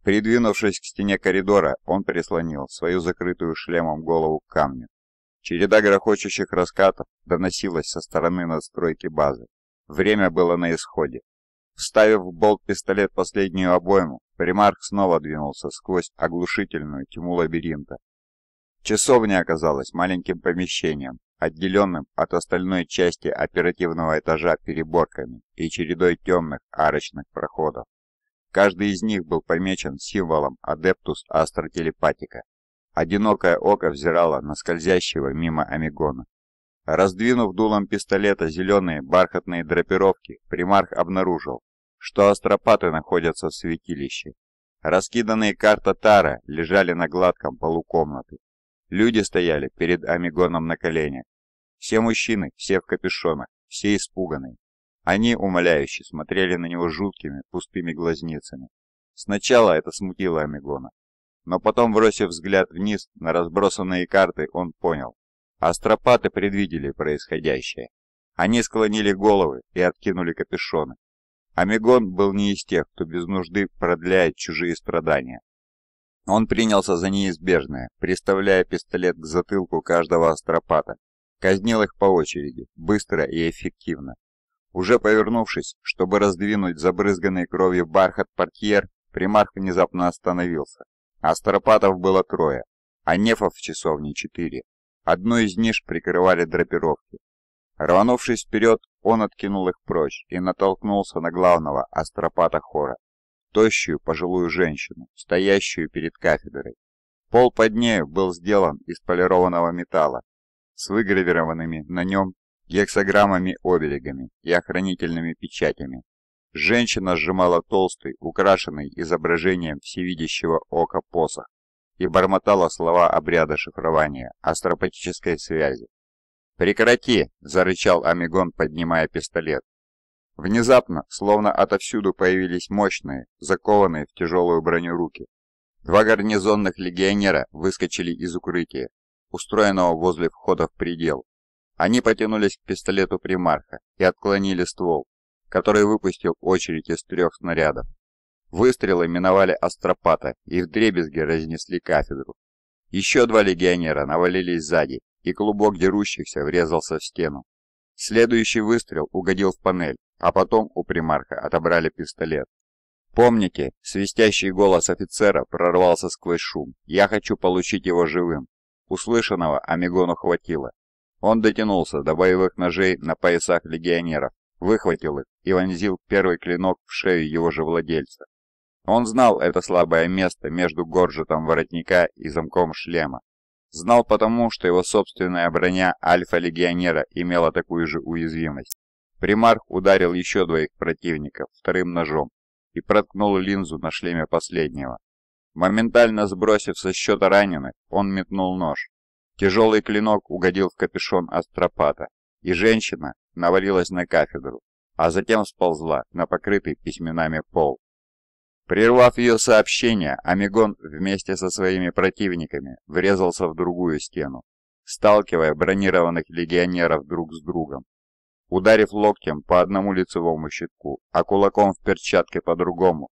Придвинувшись к стене коридора, он прислонил свою закрытую шлемом голову к камню. Череда грохочущих раскатов доносилась со стороны надстройки базы. Время было на исходе. Вставив в болт пистолет последнюю обойму, примарх снова двинулся сквозь оглушительную тьму лабиринта, Часовня оказалась маленьким помещением, отделенным от остальной части оперативного этажа переборками и чередой темных арочных проходов. Каждый из них был помечен символом Адептус Астротелепатика. Одинокое око взирало на скользящего мимо Омегона. Раздвинув дулом пистолета зеленые бархатные драпировки, примарх обнаружил, что астропаты находятся в святилище. Раскиданные карта Тара лежали на гладком полу комнаты, Люди стояли перед Амигоном на коленях. Все мужчины, все в капюшонах, все испуганные. Они умоляюще смотрели на него жуткими, пустыми глазницами. Сначала это смутило Амигона, но потом, бросив взгляд вниз на разбросанные карты, он понял. Астропаты предвидели происходящее. Они склонили головы и откинули капюшоны. Амигон был не из тех, кто без нужды продляет чужие страдания. Он принялся за неизбежное, приставляя пистолет к затылку каждого астропата. Казнил их по очереди, быстро и эффективно. Уже повернувшись, чтобы раздвинуть забрызганный кровью бархат портьер, примарх внезапно остановился. Астропатов было трое, а нефов в часовне четыре. Одну из ниш прикрывали драпировки. Рванувшись вперед, он откинул их прочь и натолкнулся на главного астропата хора тощую пожилую женщину, стоящую перед кафедрой. Пол под нею был сделан из полированного металла с выгравированными на нем гексограммами-обелегами и охранительными печатями. Женщина сжимала толстый, украшенный изображением всевидящего ока посох и бормотала слова обряда шифрования астропатической связи. «Прекрати!» – зарычал Амигон, поднимая пистолет. Внезапно, словно отовсюду появились мощные, закованные в тяжелую броню руки. Два гарнизонных легионера выскочили из укрытия, устроенного возле входа в предел. Они потянулись к пистолету примарха и отклонили ствол, который выпустил очередь из трех снарядов. Выстрелы миновали астропата, и вдребезги разнесли кафедру. Еще два легионера навалились сзади, и клубок дерущихся врезался в стену. Следующий выстрел угодил в панель, а потом у примарха отобрали пистолет. «Помните?» — свистящий голос офицера прорвался сквозь шум. «Я хочу получить его живым». Услышанного Амигону хватило. Он дотянулся до боевых ножей на поясах легионеров, выхватил их и вонзил первый клинок в шею его же владельца. Он знал это слабое место между горжетом воротника и замком шлема. Знал потому, что его собственная броня альфа-легионера имела такую же уязвимость. Примарх ударил еще двоих противников вторым ножом и проткнул линзу на шлеме последнего. Моментально сбросив со счета раненых, он метнул нож. Тяжелый клинок угодил в капюшон астропата, и женщина навалилась на кафедру, а затем сползла на покрытый письменами пол. Прервав ее сообщение, Омегон вместе со своими противниками врезался в другую стену, сталкивая бронированных легионеров друг с другом Ударив локтем по одному лицевому щитку, а кулаком в перчатке по другому,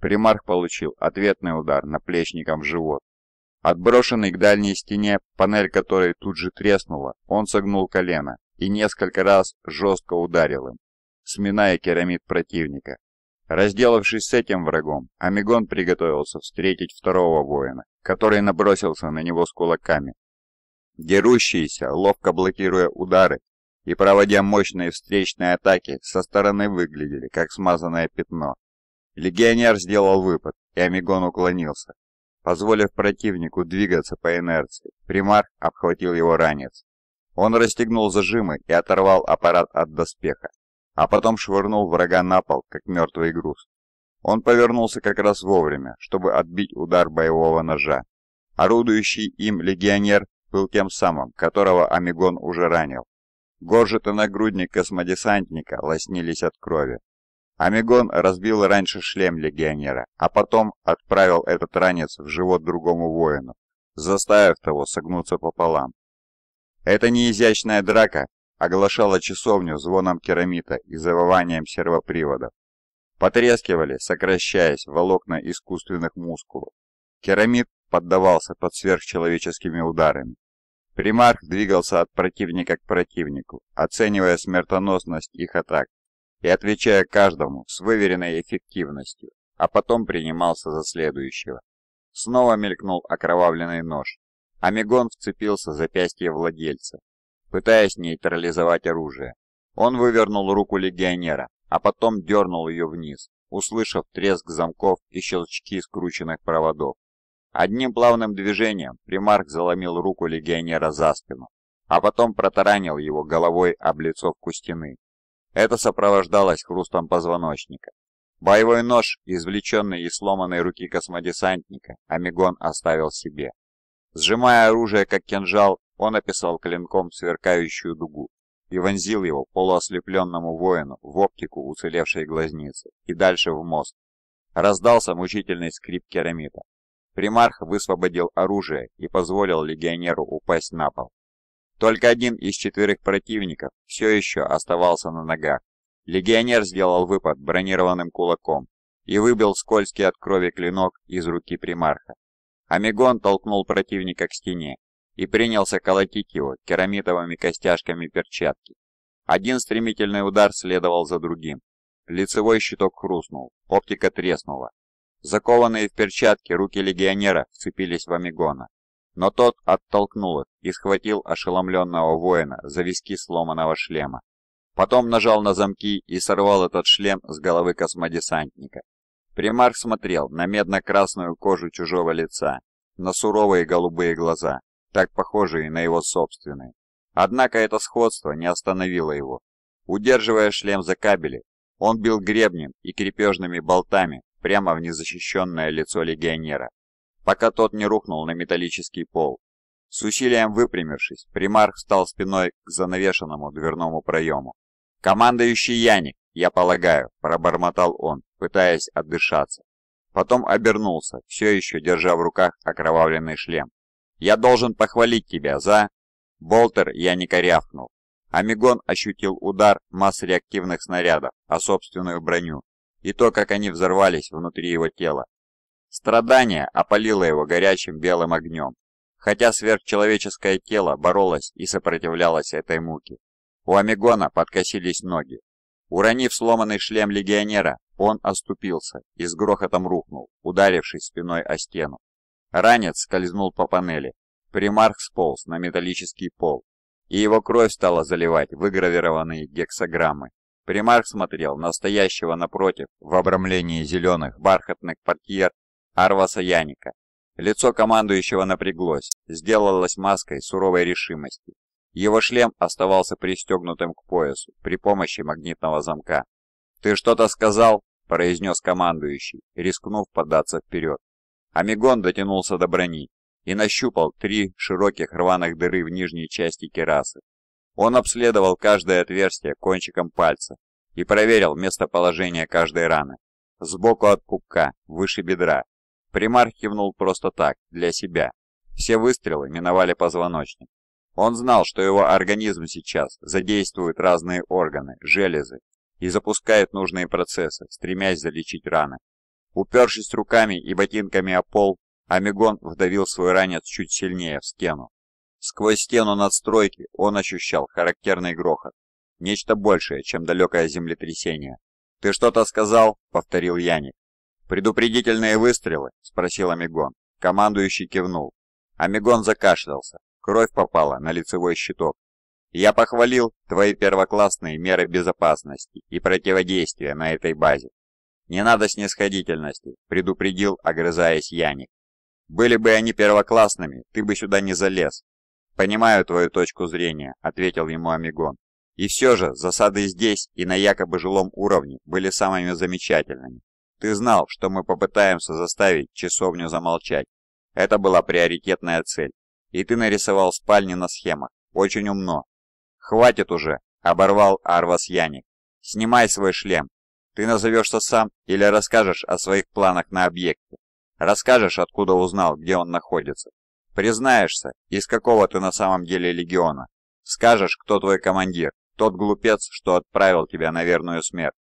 примарх получил ответный удар наплечником в живот. Отброшенный к дальней стене, панель которой тут же треснула, он согнул колено и несколько раз жестко ударил им, сминая керамид противника. Разделавшись с этим врагом, Амигон приготовился встретить второго воина, который набросился на него с кулаками. Дерущиеся, ловко блокируя удары, и, проводя мощные встречные атаки, со стороны выглядели, как смазанное пятно. Легионер сделал выпад, и Амигон уклонился. Позволив противнику двигаться по инерции, примар обхватил его ранец. Он расстегнул зажимы и оторвал аппарат от доспеха, а потом швырнул врага на пол, как мертвый груз. Он повернулся как раз вовремя, чтобы отбить удар боевого ножа. Орудующий им легионер был тем самым, которого Амигон уже ранил. Горжеты нагрудник космодесантника лоснились от крови. Амигон разбил раньше шлем легионера, а потом отправил этот ранец в живот другому воину, заставив того согнуться пополам. Эта неизящная драка оглашала часовню звоном керамита и завыванием сервоприводов. Потрескивали, сокращаясь, волокна искусственных мускулов. Керамит поддавался под сверхчеловеческими ударами. Примарх двигался от противника к противнику, оценивая смертоносность их атак и отвечая каждому с выверенной эффективностью, а потом принимался за следующего. Снова мелькнул окровавленный нож. Омегон вцепился в запястье владельца, пытаясь нейтрализовать оружие. Он вывернул руку легионера, а потом дернул ее вниз, услышав треск замков и щелчки скрученных проводов. Одним плавным движением примарк заломил руку легионера за спину, а потом протаранил его головой об лицовку стены. Это сопровождалось хрустом позвоночника. Боевой нож, извлеченный из сломанной руки космодесантника, Омегон оставил себе. Сжимая оружие как кинжал, он описал клинком сверкающую дугу и вонзил его полуослепленному воину в оптику уцелевшей глазницы и дальше в мозг. Раздался мучительный скрип керамита, Примарх высвободил оружие и позволил легионеру упасть на пол. Только один из четверых противников все еще оставался на ногах. Легионер сделал выпад бронированным кулаком и выбил скользкий от крови клинок из руки примарха. Амигон толкнул противника к стене и принялся колотить его керамитовыми костяшками перчатки. Один стремительный удар следовал за другим. Лицевой щиток хрустнул, оптика треснула, Закованные в перчатки руки легионера вцепились в Амигона, но тот оттолкнул их и схватил ошеломленного воина за виски сломанного шлема. Потом нажал на замки и сорвал этот шлем с головы космодесантника. Примарх смотрел на медно-красную кожу чужого лица, на суровые голубые глаза, так похожие на его собственные. Однако это сходство не остановило его. Удерживая шлем за кабели, он бил гребнем и крепежными болтами прямо в незащищенное лицо легионера, пока тот не рухнул на металлический пол. С усилием выпрямившись, примарх стал спиной к занавешенному дверному проему. «Командующий Яник, я полагаю», – пробормотал он, пытаясь отдышаться. Потом обернулся, все еще держа в руках окровавленный шлем. «Я должен похвалить тебя за...» Болтер Яника рявкнул. Амигон ощутил удар масс реактивных снарядов о а собственную броню и то, как они взорвались внутри его тела. Страдание опалило его горячим белым огнем, хотя сверхчеловеческое тело боролось и сопротивлялось этой муке. У Амигона подкосились ноги. Уронив сломанный шлем легионера, он оступился и с грохотом рухнул, ударившись спиной о стену. Ранец скользнул по панели. Примарх сполз на металлический пол, и его кровь стала заливать выгравированные гексограммы Примарх смотрел настоящего напротив в обрамлении зеленых бархатных портьер Арваса Яника. Лицо командующего напряглось, сделалось маской суровой решимости. Его шлем оставался пристегнутым к поясу при помощи магнитного замка. «Ты что-то сказал?» – произнес командующий, рискнув податься вперед. Амигон дотянулся до брони и нащупал три широких рваных дыры в нижней части керасы, он обследовал каждое отверстие кончиком пальца и проверил местоположение каждой раны. Сбоку от пупка, выше бедра. Примар кивнул просто так, для себя. Все выстрелы миновали позвоночник. Он знал, что его организм сейчас задействует разные органы, железы и запускает нужные процессы, стремясь залечить раны. Упершись руками и ботинками о пол, Амигон вдавил свой ранец чуть сильнее в стену. Сквозь стену надстройки он ощущал характерный грохот. Нечто большее, чем далекое землетрясение. «Ты что-то сказал?» — повторил Яник. «Предупредительные выстрелы?» — спросил Амигон. Командующий кивнул. Амигон закашлялся. Кровь попала на лицевой щиток. «Я похвалил твои первоклассные меры безопасности и противодействия на этой базе. Не надо снисходительности», — предупредил, огрызаясь Яник. «Были бы они первоклассными, ты бы сюда не залез. «Понимаю твою точку зрения», — ответил ему Амигон. «И все же засады здесь и на якобы жилом уровне были самыми замечательными. Ты знал, что мы попытаемся заставить часовню замолчать. Это была приоритетная цель. И ты нарисовал спальни на схемах. Очень умно». «Хватит уже», — оборвал Арвас Яник. «Снимай свой шлем. Ты назовешься сам или расскажешь о своих планах на объекте. Расскажешь, откуда узнал, где он находится. Признаешься, из какого ты на самом деле легиона. Скажешь, кто твой командир, тот глупец, что отправил тебя на верную смерть.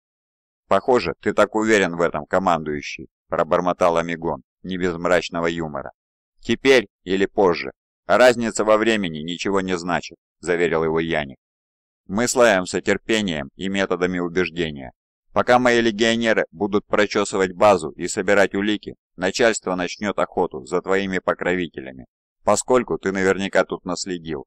Похоже, ты так уверен в этом, командующий, пробормотал Амигон, не без мрачного юмора. Теперь или позже. Разница во времени ничего не значит, заверил его Яник. Мы славимся терпением и методами убеждения. Пока мои легионеры будут прочесывать базу и собирать улики, начальство начнет охоту за твоими покровителями поскольку ты наверняка тут наследил.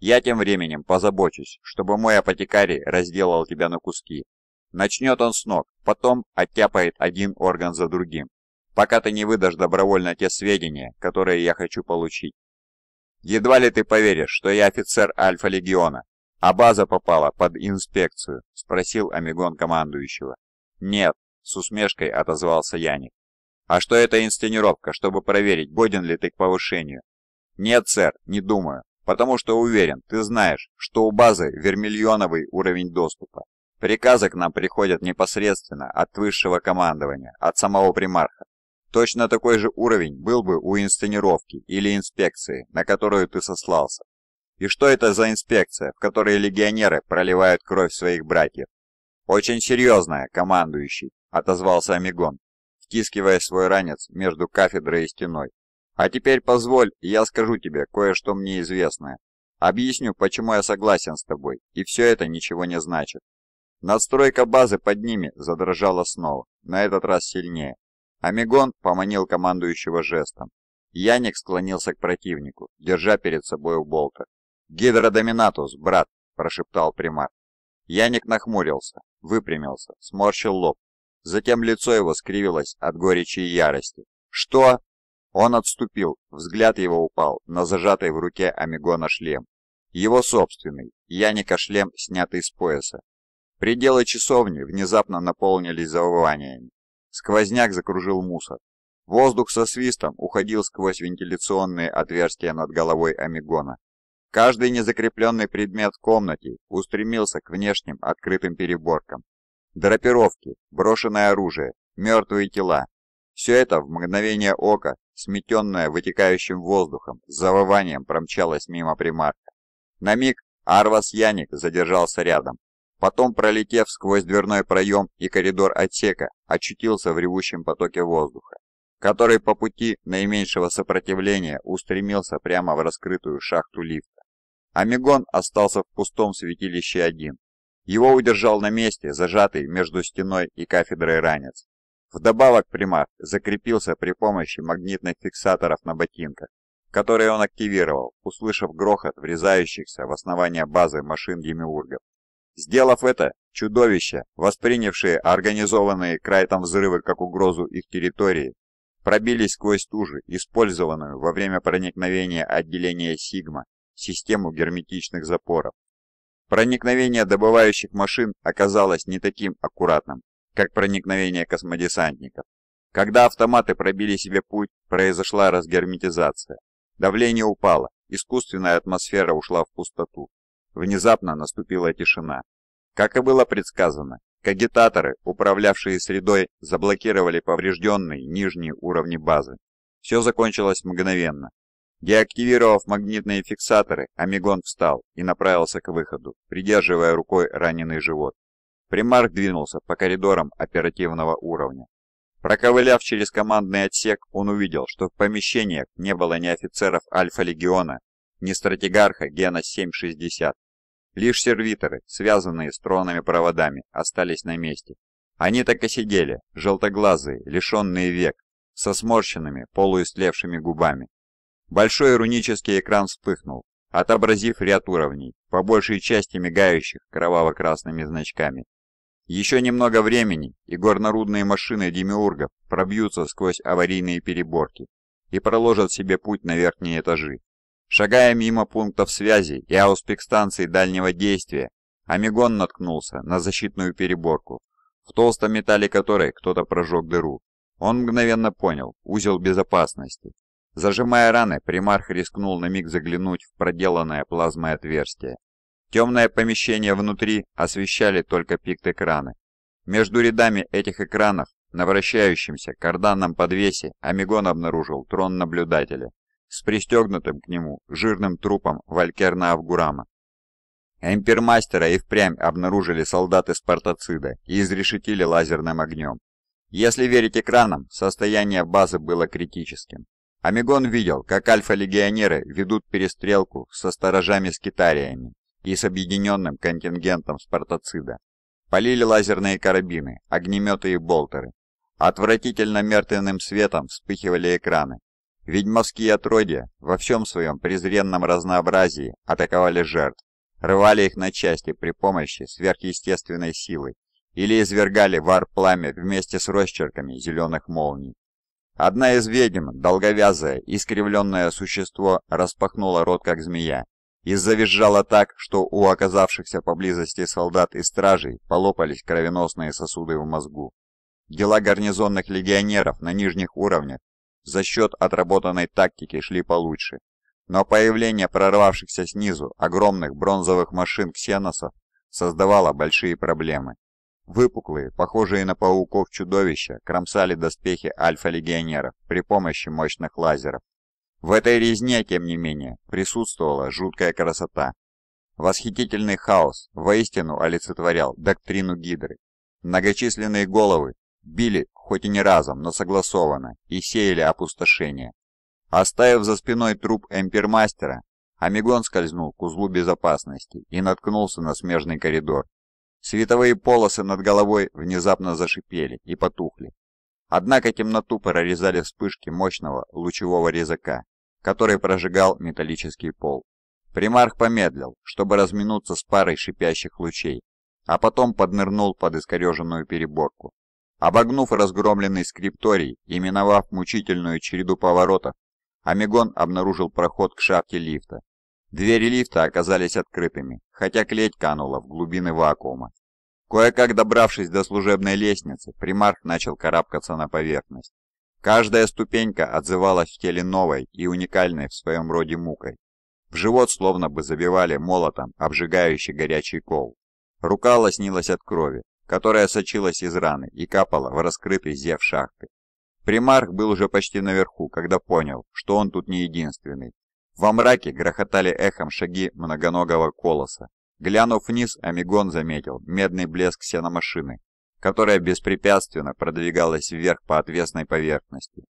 Я тем временем позабочусь, чтобы мой апотекарий разделал тебя на куски. Начнет он с ног, потом оттяпает один орган за другим, пока ты не выдашь добровольно те сведения, которые я хочу получить. Едва ли ты поверишь, что я офицер Альфа-легиона, а база попала под инспекцию, спросил Омегон командующего. Нет, с усмешкой отозвался Яник. А что это инсценировка, чтобы проверить, годен ли ты к повышению? «Нет, сэр, не думаю, потому что уверен, ты знаешь, что у базы вермильоновый уровень доступа. Приказы к нам приходят непосредственно от высшего командования, от самого примарха. Точно такой же уровень был бы у инсценировки или инспекции, на которую ты сослался. И что это за инспекция, в которой легионеры проливают кровь своих братьев? Очень серьезная, командующий, отозвался Амигон, втискивая свой ранец между кафедрой и стеной. А теперь позволь, я скажу тебе кое-что мне известное. Объясню, почему я согласен с тобой, и все это ничего не значит. Надстройка базы под ними задрожала снова, на этот раз сильнее. Амигон поманил командующего жестом. Яник склонился к противнику, держа перед собой уболка. «Гидродоминатус, брат!» – прошептал примар. Яник нахмурился, выпрямился, сморщил лоб. Затем лицо его скривилось от горечи и ярости. «Что?» Он отступил, взгляд его упал на зажатый в руке Амигона шлем. Его собственный, Яника шлем, снятый с пояса. Пределы часовни внезапно наполнились завываниями. Сквозняк закружил мусор. Воздух со свистом уходил сквозь вентиляционные отверстия над головой Амигона. Каждый незакрепленный предмет в комнате устремился к внешним открытым переборкам. Драпировки, брошенное оружие, мертвые тела. Все это в мгновение ока сметенная вытекающим воздухом, с завыванием промчалась мимо примарка. На миг Арвас Яник задержался рядом. Потом, пролетев сквозь дверной проем и коридор отсека, очутился в ревущем потоке воздуха, который по пути наименьшего сопротивления устремился прямо в раскрытую шахту лифта. Омегон остался в пустом святилище один. Его удержал на месте, зажатый между стеной и кафедрой ранец. Вдобавок примат закрепился при помощи магнитных фиксаторов на ботинках, которые он активировал, услышав грохот врезающихся в основание базы машин гемиургов. Сделав это, чудовища, воспринявшие организованные Крайтом взрывы как угрозу их территории, пробились сквозь тужи, использованную во время проникновения отделения Сигма, систему герметичных запоров. Проникновение добывающих машин оказалось не таким аккуратным, как проникновение космодесантников. Когда автоматы пробили себе путь, произошла разгерметизация. Давление упало, искусственная атмосфера ушла в пустоту. Внезапно наступила тишина. Как и было предсказано, кагитаторы, управлявшие средой, заблокировали поврежденные нижние уровни базы. Все закончилось мгновенно. Деактивировав магнитные фиксаторы, Амигон встал и направился к выходу, придерживая рукой раненый живот. Примарк двинулся по коридорам оперативного уровня. Проковыляв через командный отсек, он увидел, что в помещениях не было ни офицеров Альфа-легиона, ни стратегарха Гена 760. Лишь сервиторы, связанные стронными проводами, остались на месте. Они так и сидели, желтоглазые, лишенные век, со сморщенными, полуистлевшими губами. Большой рунический экран вспыхнул, отобразив ряд уровней, по большей части мигающих кроваво-красными значками. Еще немного времени, и горнорудные машины Демиургов пробьются сквозь аварийные переборки и проложат себе путь на верхние этажи. Шагая мимо пунктов связи и ауспекстанций дальнего действия, Амигон наткнулся на защитную переборку, в толстом металле которой кто-то прожег дыру. Он мгновенно понял – узел безопасности. Зажимая раны, примарх рискнул на миг заглянуть в проделанное плазмой отверстие. Темное помещение внутри освещали только пикт-экраны. Между рядами этих экранов на вращающемся карданном подвесе Омегон обнаружил трон наблюдателя с пристегнутым к нему жирным трупом Валькерна Авгурама. Эмпермастера и впрямь обнаружили солдаты Спартацида и изрешетили лазерным огнем. Если верить экранам, состояние базы было критическим. Омегон видел, как альфа-легионеры ведут перестрелку со сторожами-скитариями и с объединенным контингентом Спартацида. Полили лазерные карабины, огнеметы и болтеры. Отвратительно мертвенным светом вспыхивали экраны. Ведьмовские отродья во всем своем презренном разнообразии атаковали жертв, рвали их на части при помощи сверхъестественной силы или извергали вар пламя вместе с росчерками зеленых молний. Одна из ведьм, долговязое, искривленное существо, распахнула рот как змея и завизжала так, что у оказавшихся поблизости солдат и стражей полопались кровеносные сосуды в мозгу. Дела гарнизонных легионеров на нижних уровнях за счет отработанной тактики шли получше, но появление прорвавшихся снизу огромных бронзовых машин ксеносов создавало большие проблемы. Выпуклые, похожие на пауков чудовища, кромсали доспехи альфа-легионеров при помощи мощных лазеров. В этой резне, тем не менее, присутствовала жуткая красота. Восхитительный хаос воистину олицетворял доктрину Гидры. Многочисленные головы били, хоть и не разом, но согласованно, и сеяли опустошение. Оставив за спиной труп эмпермастера, Амигон скользнул к узлу безопасности и наткнулся на смежный коридор. Световые полосы над головой внезапно зашипели и потухли. Однако темноту прорезали вспышки мощного лучевого резака который прожигал металлический пол. Примарх помедлил, чтобы разминуться с парой шипящих лучей, а потом поднырнул под искореженную переборку. Обогнув разгромленный скрипторий и миновав мучительную череду поворотов, Омегон обнаружил проход к шахте лифта. Двери лифта оказались открытыми, хотя клеть канула в глубины вакуума. Кое-как добравшись до служебной лестницы, примарх начал карабкаться на поверхность. Каждая ступенька отзывалась в теле новой и уникальной в своем роде мукой. В живот словно бы забивали молотом обжигающий горячий кол. Рука лоснилась от крови, которая сочилась из раны и капала в раскрытый зев шахты. Примарх был уже почти наверху, когда понял, что он тут не единственный. Во мраке грохотали эхом шаги многоногого колоса. Глянув вниз, Амигон заметил медный блеск сеномашины, которая беспрепятственно продвигалась вверх по отвесной поверхности.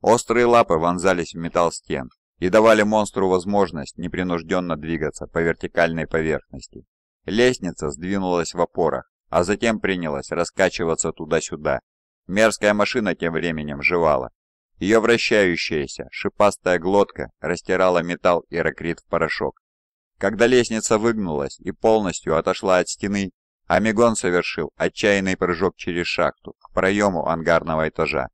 Острые лапы вонзались в металл стен и давали монстру возможность непринужденно двигаться по вертикальной поверхности. Лестница сдвинулась в опорах, а затем принялась раскачиваться туда-сюда. Мерзкая машина тем временем жевала. Ее вращающаяся, шипастая глотка растирала металл и ракрит в порошок. Когда лестница выгнулась и полностью отошла от стены, Амигон совершил отчаянный прыжок через шахту к проему ангарного этажа.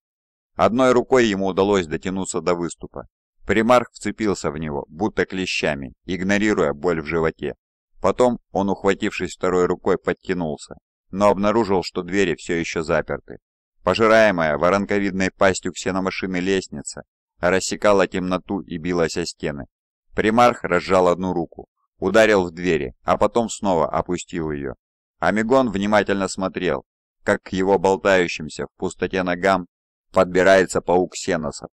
Одной рукой ему удалось дотянуться до выступа. Примарх вцепился в него, будто клещами, игнорируя боль в животе. Потом он, ухватившись второй рукой, подтянулся, но обнаружил, что двери все еще заперты. Пожираемая воронковидной пастью ксеномашины лестница рассекала темноту и билась о стены. Примарх разжал одну руку, ударил в двери, а потом снова опустил ее. Амигон внимательно смотрел, как к его болтающимся в пустоте ногам подбирается паук Сеносов.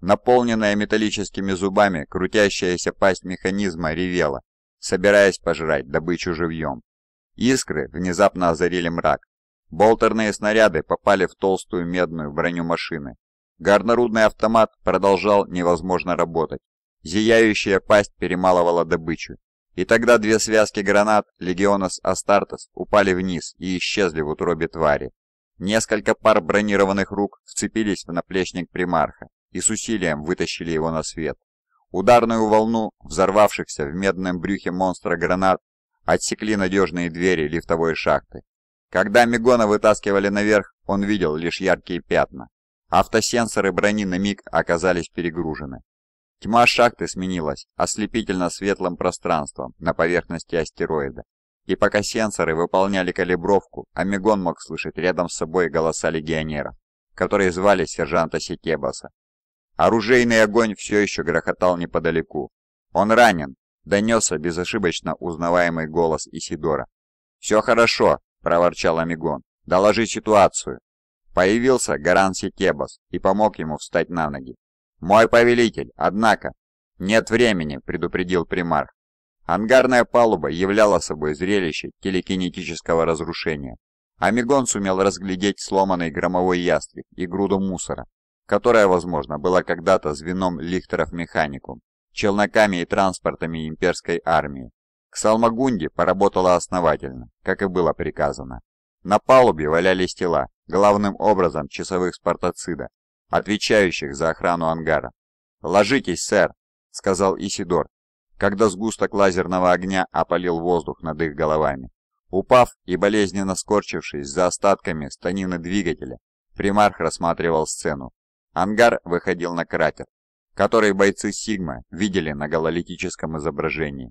Наполненная металлическими зубами, крутящаяся пасть механизма ревела, собираясь пожрать добычу живьем. Искры внезапно озарили мрак. Болтерные снаряды попали в толстую медную броню машины. Горнорудный автомат продолжал невозможно работать. Зияющая пасть перемалывала добычу, и тогда две связки гранат Легиона с Астартес упали вниз и исчезли в утробе твари. Несколько пар бронированных рук вцепились в наплечник примарха и с усилием вытащили его на свет. Ударную волну взорвавшихся в медном брюхе монстра гранат отсекли надежные двери лифтовой шахты. Когда Мегона вытаскивали наверх, он видел лишь яркие пятна. Автосенсоры брони на миг оказались перегружены. Тьма шахты сменилась ослепительно светлым пространством на поверхности астероида. И пока сенсоры выполняли калибровку, Омегон мог слышать рядом с собой голоса легионеров, которые звали сержанта Секебаса. Оружейный огонь все еще грохотал неподалеку. «Он ранен!» — донесся безошибочно узнаваемый голос Исидора. «Все хорошо!» — проворчал Омегон. «Доложи ситуацию!» Появился Гаран Секебас и помог ему встать на ноги. «Мой повелитель, однако!» «Нет времени», — предупредил примарх. Ангарная палуба являла собой зрелище телекинетического разрушения. Амигон сумел разглядеть сломанный громовой ястреб и груду мусора, которая, возможно, была когда-то звеном лихтеров механикум, челноками и транспортами имперской армии. К Салмагунде поработала основательно, как и было приказано. На палубе валялись тела, главным образом часовых спартацида, отвечающих за охрану ангара. «Ложитесь, сэр», — сказал Исидор, когда сгусток лазерного огня опалил воздух над их головами. Упав и болезненно скорчившись за остатками станины двигателя, примарх рассматривал сцену. Ангар выходил на кратер, который бойцы Сигма видели на гололитическом изображении.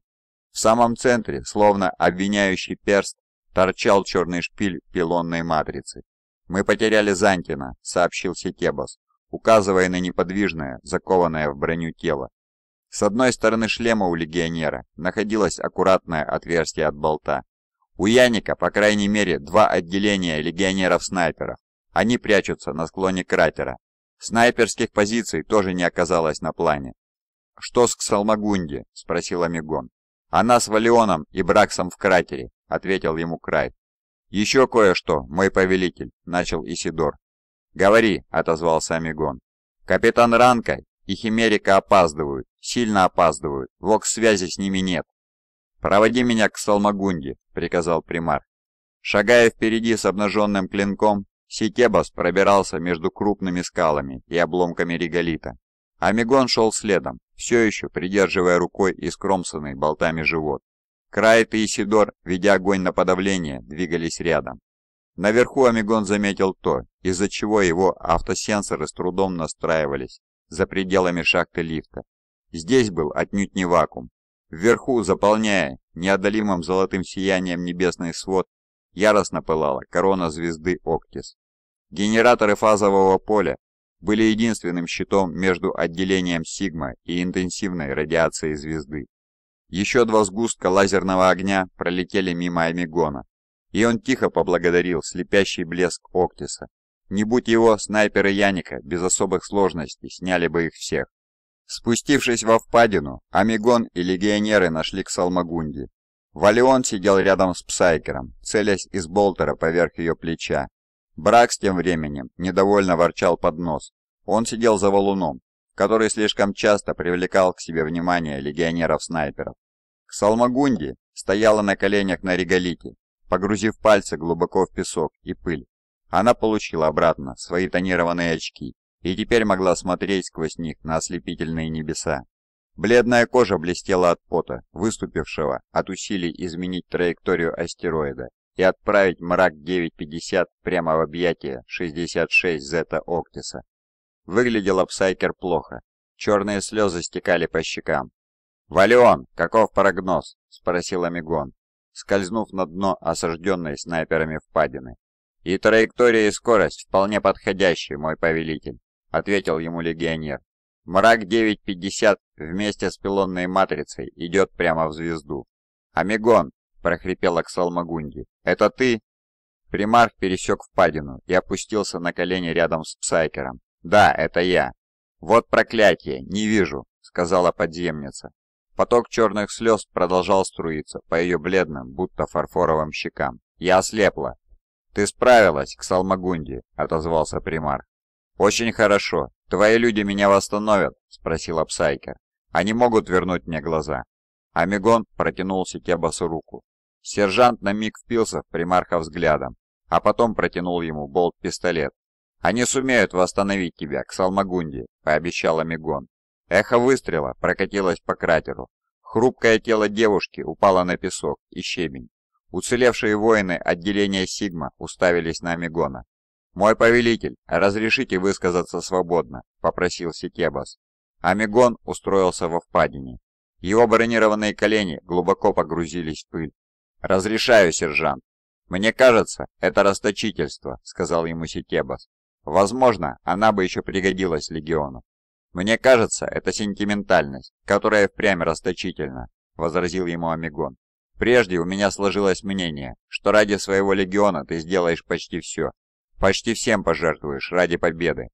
В самом центре, словно обвиняющий перст, торчал черный шпиль пилонной матрицы. «Мы потеряли Зантина», — сообщил Сетебос указывая на неподвижное, закованное в броню тело. С одной стороны шлема у легионера находилось аккуратное отверстие от болта. У Яника, по крайней мере, два отделения легионеров-снайперов. Они прячутся на склоне кратера. Снайперских позиций тоже не оказалось на плане. «Что с Ксалмагунди?» – спросил Амигон. «Она с Валионом и Браксом в кратере», – ответил ему Крайт. «Еще кое-что, мой повелитель», – начал Исидор, «Говори», — отозвался Амигон. «Капитан Ранка и Химерика опаздывают, сильно опаздывают, вокс-связи с ними нет». «Проводи меня к Салмагунде», — приказал примар. Шагая впереди с обнаженным клинком, Ситебас пробирался между крупными скалами и обломками реголита. Амигон шел следом, все еще придерживая рукой искромсанный болтами живот. Крайт и Исидор, ведя огонь на подавление, двигались рядом. Наверху Омегон заметил то, из-за чего его автосенсоры с трудом настраивались за пределами шахты лифта. Здесь был отнюдь не вакуум. Вверху, заполняя неодолимым золотым сиянием небесный свод, яростно пылала корона звезды Октис. Генераторы фазового поля были единственным щитом между отделением Сигма и интенсивной радиацией звезды. Еще два сгустка лазерного огня пролетели мимо Омегона, и он тихо поблагодарил слепящий блеск Октиса. Не будь его, снайперы Яника без особых сложностей сняли бы их всех. Спустившись во впадину, Амигон и легионеры нашли к Салмагунди. Валион сидел рядом с Псайкером, целясь из болтера поверх ее плеча. Брак с тем временем недовольно ворчал под нос. Он сидел за валуном, который слишком часто привлекал к себе внимание легионеров-снайперов. к Салмагунди стояла на коленях на реголите погрузив пальцы глубоко в песок и пыль. Она получила обратно свои тонированные очки и теперь могла смотреть сквозь них на ослепительные небеса. Бледная кожа блестела от пота, выступившего от усилий изменить траекторию астероида и отправить Мрак-950 прямо в объятия 66 Зета Октиса. Выглядела Псайкер плохо. Черные слезы стекали по щекам. «Валион, каков прогноз?» – спросил Амигон, скользнув на дно осажденной снайперами впадины. «И траектория и скорость вполне подходящие, мой повелитель», — ответил ему легионер. «Мрак 9.50 вместе с пилонной матрицей идет прямо в звезду». «Амигон!» — прохрипел Аксал Магунди. «Это ты?» Примарх пересек впадину и опустился на колени рядом с Псайкером. «Да, это я». «Вот проклятие, не вижу», — сказала подземница. Поток черных слез продолжал струиться по ее бледным, будто фарфоровым щекам. «Я ослепла!» «Ты справилась, к Салмагунди», — отозвался примар. «Очень хорошо. Твои люди меня восстановят?» — спросила Псайка. «Они могут вернуть мне глаза?» Амигон протянул Сикебасу руку. Сержант на миг впился в примарха взглядом, а потом протянул ему болт-пистолет. «Они сумеют восстановить тебя, к Салмагунди», — пообещал Амигон. Эхо выстрела прокатилось по кратеру. Хрупкое тело девушки упало на песок и щебень. Уцелевшие воины отделения Сигма уставились на Амигона. «Мой повелитель, разрешите высказаться свободно», — попросил Ситебас. Амигон устроился во впадине. Его бронированные колени глубоко погрузились в пыль. «Разрешаю, сержант». «Мне кажется, это расточительство», — сказал ему Ситебас. «Возможно, она бы еще пригодилась легиону». «Мне кажется, это сентиментальность, которая впрямь расточительна», — возразил ему Амигон. «Прежде у меня сложилось мнение, что ради своего легиона ты сделаешь почти все. Почти всем пожертвуешь ради победы».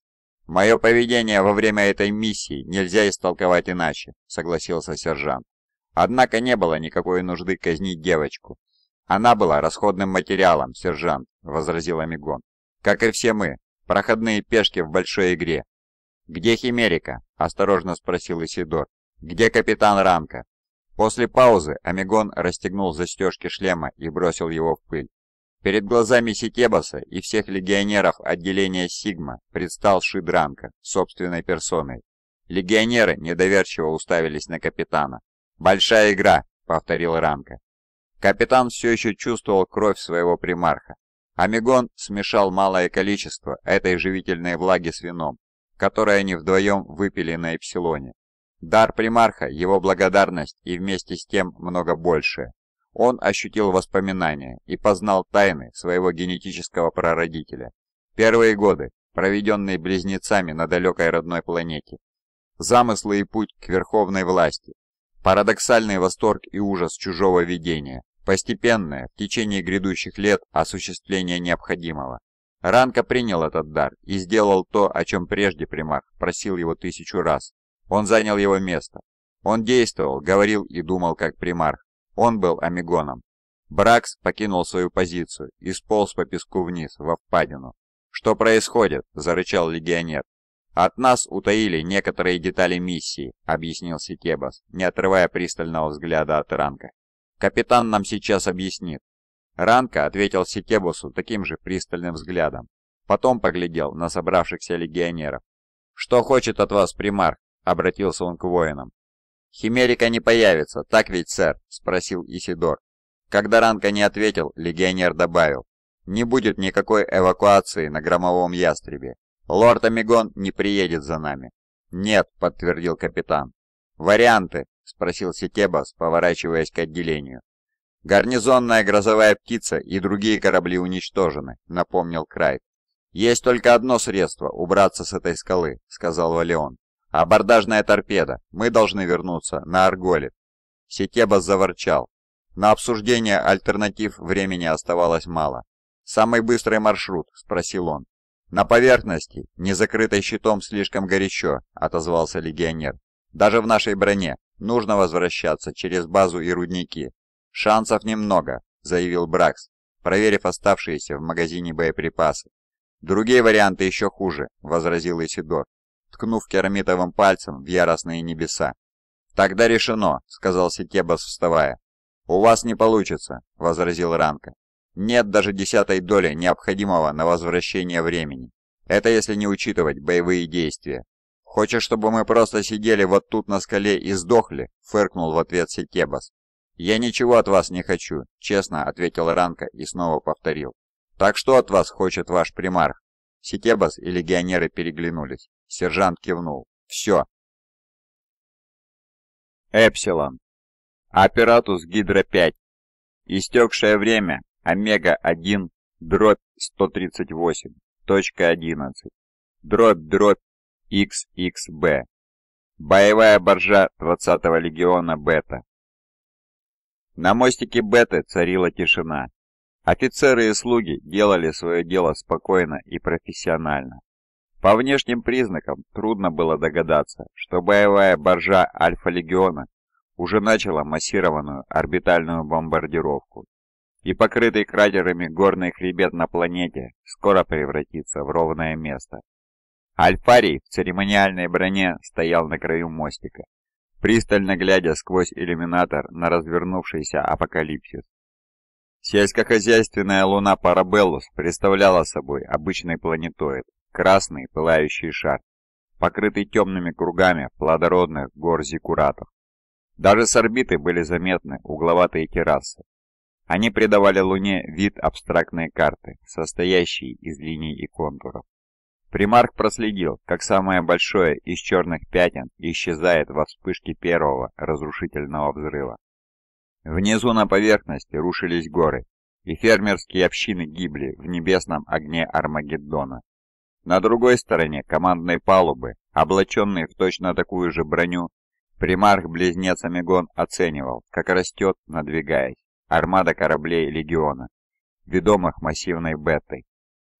«Мое поведение во время этой миссии нельзя истолковать иначе», — согласился сержант. «Однако не было никакой нужды казнить девочку. Она была расходным материалом, сержант», — возразил Амигон. «Как и все мы, проходные пешки в большой игре, «Где Химерика?» – осторожно спросил Исидор. «Где капитан Ранка?» После паузы Омегон расстегнул застежки шлема и бросил его в пыль. Перед глазами Ситебаса и всех легионеров отделения Сигма предстал Шид Шидранка, собственной персоной. Легионеры недоверчиво уставились на капитана. «Большая игра!» — повторил Ранка. Капитан все еще чувствовал кровь своего примарха. Омегон смешал малое количество этой живительной влаги с вином который они вдвоем выпили на Эпсилоне. Дар примарха, его благодарность и вместе с тем много большее. Он ощутил воспоминания и познал тайны своего генетического прародителя. Первые годы, проведенные близнецами на далекой родной планете. Замыслы и путь к верховной власти. Парадоксальный восторг и ужас чужого видения. Постепенное, в течение грядущих лет, осуществление необходимого. Ранка принял этот дар и сделал то, о чем прежде примах просил его тысячу раз. Он занял его место. Он действовал, говорил и думал как примарх. Он был омигоном. Бракс покинул свою позицию и сполз по песку вниз, во впадину. «Что происходит?» – зарычал легионер. «От нас утаили некоторые детали миссии», – объяснил Ситебас, не отрывая пристального взгляда от ранка. «Капитан нам сейчас объяснит, Ранка ответил Сикебусу таким же пристальным взглядом. Потом поглядел на собравшихся легионеров. «Что хочет от вас примарх?» — обратился он к воинам. «Химерика не появится, так ведь, сэр?» — спросил Исидор. Когда Ранка не ответил, легионер добавил. «Не будет никакой эвакуации на громовом ястребе. Лорд Амигон не приедет за нами». «Нет», — подтвердил капитан. «Варианты?» — спросил Ситебас, поворачиваясь к отделению. «Гарнизонная грозовая птица и другие корабли уничтожены», — напомнил Крайт. «Есть только одно средство убраться с этой скалы», — сказал Валеон. «Абордажная торпеда. Мы должны вернуться на Арголе». Сетеба заворчал. На обсуждение альтернатив времени оставалось мало. «Самый быстрый маршрут?» — спросил он. «На поверхности, не закрытой щитом слишком горячо», — отозвался легионер. «Даже в нашей броне нужно возвращаться через базу и рудники. «Шансов немного», — заявил Бракс, проверив оставшиеся в магазине боеприпасы. «Другие варианты еще хуже», — возразил Исидор, ткнув керамитовым пальцем в яростные небеса. «Тогда решено», — сказал Сикебас, вставая. «У вас не получится», — возразил Ранка. «Нет даже десятой доли необходимого на возвращение времени. Это если не учитывать боевые действия». «Хочешь, чтобы мы просто сидели вот тут на скале и сдохли?» — фыркнул в ответ Сикебас. «Я ничего от вас не хочу», — честно ответил Ранка и снова повторил. «Так что от вас хочет ваш примарх?» Ситебас и легионеры переглянулись. Сержант кивнул. «Все». Эпсилон. Оператус Гидро 5 Истекшее время Омега-1 дробь 138 точка 11 дробь дробь XXB. Боевая боржа 20-го легиона Бета. На мостике Беты царила тишина. Офицеры и слуги делали свое дело спокойно и профессионально. По внешним признакам трудно было догадаться, что боевая боржа Альфа-Легиона уже начала массированную орбитальную бомбардировку, и покрытый кратерами горный хребет на планете скоро превратится в ровное место. Альфарий в церемониальной броне стоял на краю мостика пристально глядя сквозь иллюминатор на развернувшийся апокалипсис. Сельскохозяйственная луна Парабеллус представляла собой обычный планетоид, красный пылающий шар, покрытый темными кругами плодородных гор Зикуратов. Даже с орбиты были заметны угловатые террасы. Они придавали Луне вид абстрактной карты, состоящей из линий и контуров. Примарк проследил, как самое большое из черных пятен исчезает во вспышке первого разрушительного взрыва. Внизу на поверхности рушились горы, и фермерские общины гибли в небесном огне Армагеддона. На другой стороне командной палубы, облаченные в точно такую же броню, примарх-близнец Амигон оценивал, как растет, надвигаясь, армада кораблей Легиона, ведомых массивной бетой.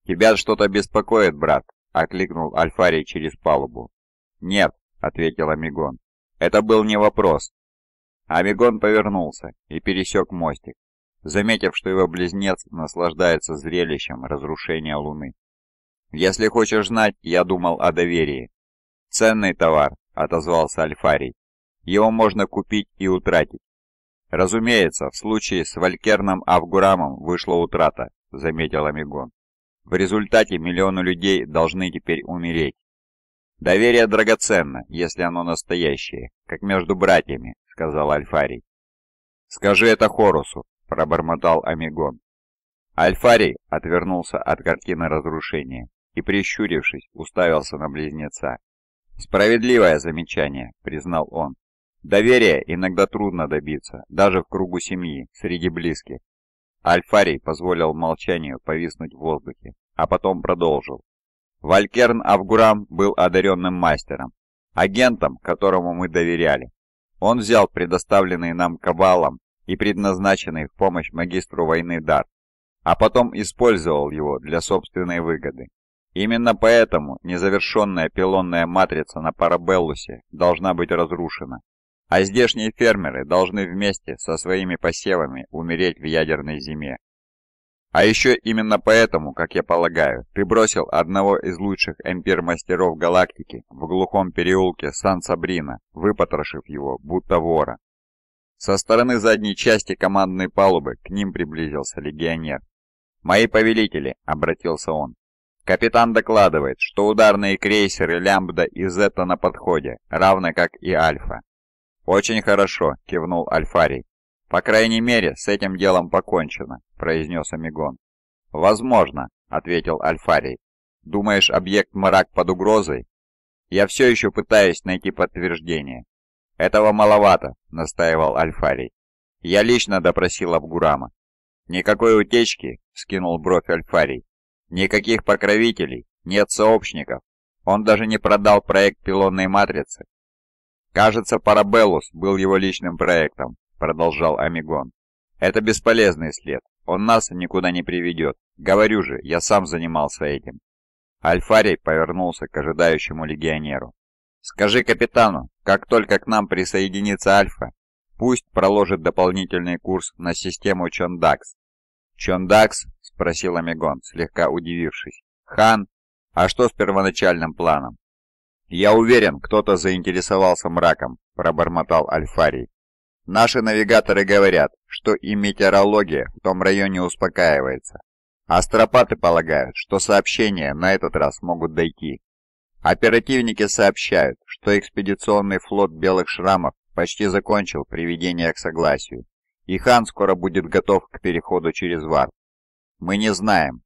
«Тебя что-то беспокоит, брат», — окликнул Альфарий через палубу. «Нет», — ответил Амигон. «Это был не вопрос». Амигон повернулся и пересек мостик, заметив, что его близнец наслаждается зрелищем разрушения Луны. «Если хочешь знать, я думал о доверии». «Ценный товар», — отозвался Альфарий. «Его можно купить и утратить». «Разумеется, в случае с Валькерном Авгурамом вышла утрата», — заметил Амигон. В результате миллионы людей должны теперь умереть. «Доверие драгоценно, если оно настоящее, как между братьями», — сказал Альфарий. «Скажи это Хорусу», — пробормотал Амигон. Альфарий отвернулся от картины разрушения и, прищурившись, уставился на близнеца. «Справедливое замечание», — признал он. «Доверие иногда трудно добиться, даже в кругу семьи, среди близких. Альфарий позволил молчанию повиснуть в воздухе, а потом продолжил. Валькерн Авгурам был одаренным мастером, агентом, которому мы доверяли. Он взял предоставленный нам кабалом и предназначенный в помощь магистру войны дар, а потом использовал его для собственной выгоды. Именно поэтому незавершенная пилонная матрица на Парабеллусе должна быть разрушена. А здешние фермеры должны вместе со своими посевами умереть в ядерной зиме. А еще именно поэтому, как я полагаю, ты бросил одного из лучших эмпир-мастеров галактики в глухом переулке Сан-Сабрина, выпотрошив его, будто вора. Со стороны задней части командной палубы к ним приблизился легионер. «Мои повелители», — обратился он. «Капитан докладывает, что ударные крейсеры «Лямбда» и «Зетта» на подходе, равно как и «Альфа». «Очень хорошо», — кивнул Альфарий. «По крайней мере, с этим делом покончено», — произнес Амигон. «Возможно», — ответил Альфарий. «Думаешь, объект Марак под угрозой?» «Я все еще пытаюсь найти подтверждение». «Этого маловато», — настаивал Альфарий. «Я лично допросил Абгурама». «Никакой утечки», — скинул бровь Альфарий. «Никаких покровителей, нет сообщников. Он даже не продал проект пилонной матрицы «Кажется, Парабеллус был его личным проектом», — продолжал Амигон. «Это бесполезный след. Он нас никуда не приведет. Говорю же, я сам занимался этим». Альфарий повернулся к ожидающему легионеру. «Скажи капитану, как только к нам присоединится Альфа, пусть проложит дополнительный курс на систему Чондакс». «Чондакс?» — спросил Амигон, слегка удивившись. «Хан? А что с первоначальным планом?» «Я уверен, кто-то заинтересовался мраком», — пробормотал Альфарий. «Наши навигаторы говорят, что и метеорология в том районе успокаивается. Астропаты полагают, что сообщения на этот раз могут дойти. Оперативники сообщают, что экспедиционный флот Белых Шрамов почти закончил приведение к согласию, и хан скоро будет готов к переходу через Вар. Мы не знаем.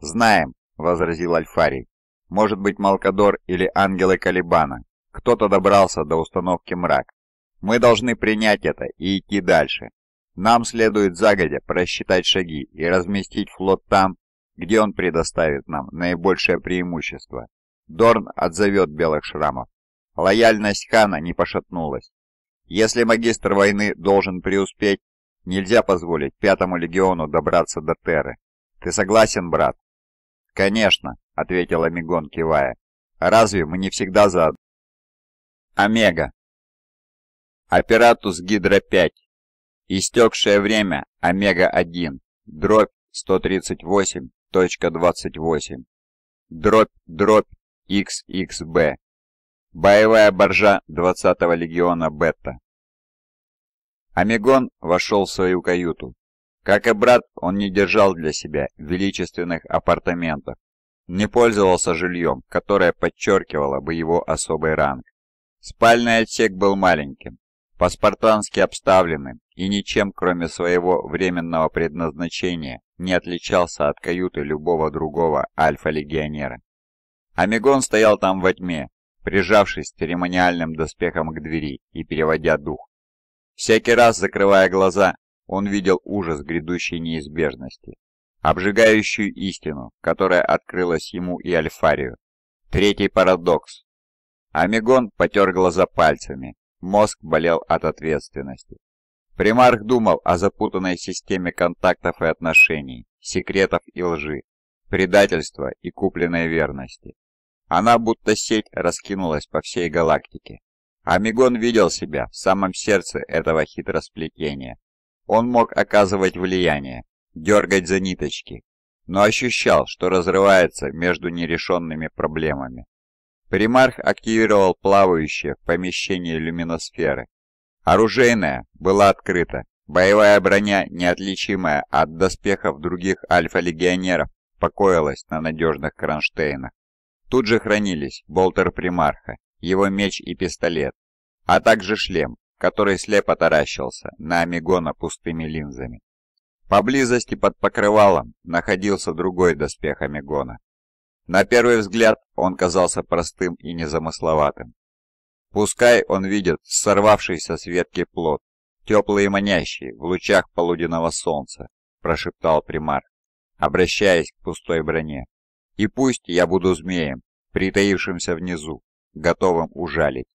Знаем, возразил Альфарий. Может быть, Малкадор или ангелы Калибана. Кто-то добрался до установки мрак. Мы должны принять это и идти дальше. Нам следует загодя просчитать шаги и разместить флот там, где он предоставит нам наибольшее преимущество. Дорн отзовет белых шрамов. Лояльность хана не пошатнулась. Если магистр войны должен преуспеть, нельзя позволить пятому легиону добраться до Терры. Ты согласен, брат? «Конечно», — ответил Омегон, кивая. «Разве мы не всегда заодно?» Омега. Оператус гидро 5 Истекшее время Омега-1. Дробь 138.28. Дробь, дробь, XXB. Боевая боржа 20-го легиона Бетта. Омегон вошел в свою каюту. Как и брат, он не держал для себя величественных апартаментов, не пользовался жильем, которое подчеркивало бы его особый ранг. Спальный отсек был маленьким, по-спартански обставленным и ничем, кроме своего временного предназначения, не отличался от каюты любого другого альфа-легионера. Амигон стоял там во тьме, прижавшись церемониальным доспехом к двери и переводя дух. Всякий раз, закрывая глаза, он видел ужас грядущей неизбежности, обжигающую истину, которая открылась ему и Альфарию. Третий парадокс. Амигон потер глаза пальцами, мозг болел от ответственности. Примарх думал о запутанной системе контактов и отношений, секретов и лжи, предательства и купленной верности. Она будто сеть раскинулась по всей галактике. Амигон видел себя в самом сердце этого хитросплетения, он мог оказывать влияние, дергать за ниточки, но ощущал, что разрывается между нерешенными проблемами. Примарх активировал плавающее в помещении люминосферы. Оружейная была открыта, боевая броня, неотличимая от доспехов других альфа-легионеров, покоилась на надежных кронштейнах. Тут же хранились болтер примарха, его меч и пистолет, а также шлем, который слепо таращился на Амигона пустыми линзами. Поблизости под покрывалом находился другой доспех Амигона. На первый взгляд он казался простым и незамысловатым. Пускай он видит сорвавшийся с ветки плод, теплый и манящий, в лучах полуденного солнца, прошептал примар, обращаясь к пустой броне. И пусть я буду змеем, притаившимся внизу, готовым ужалить.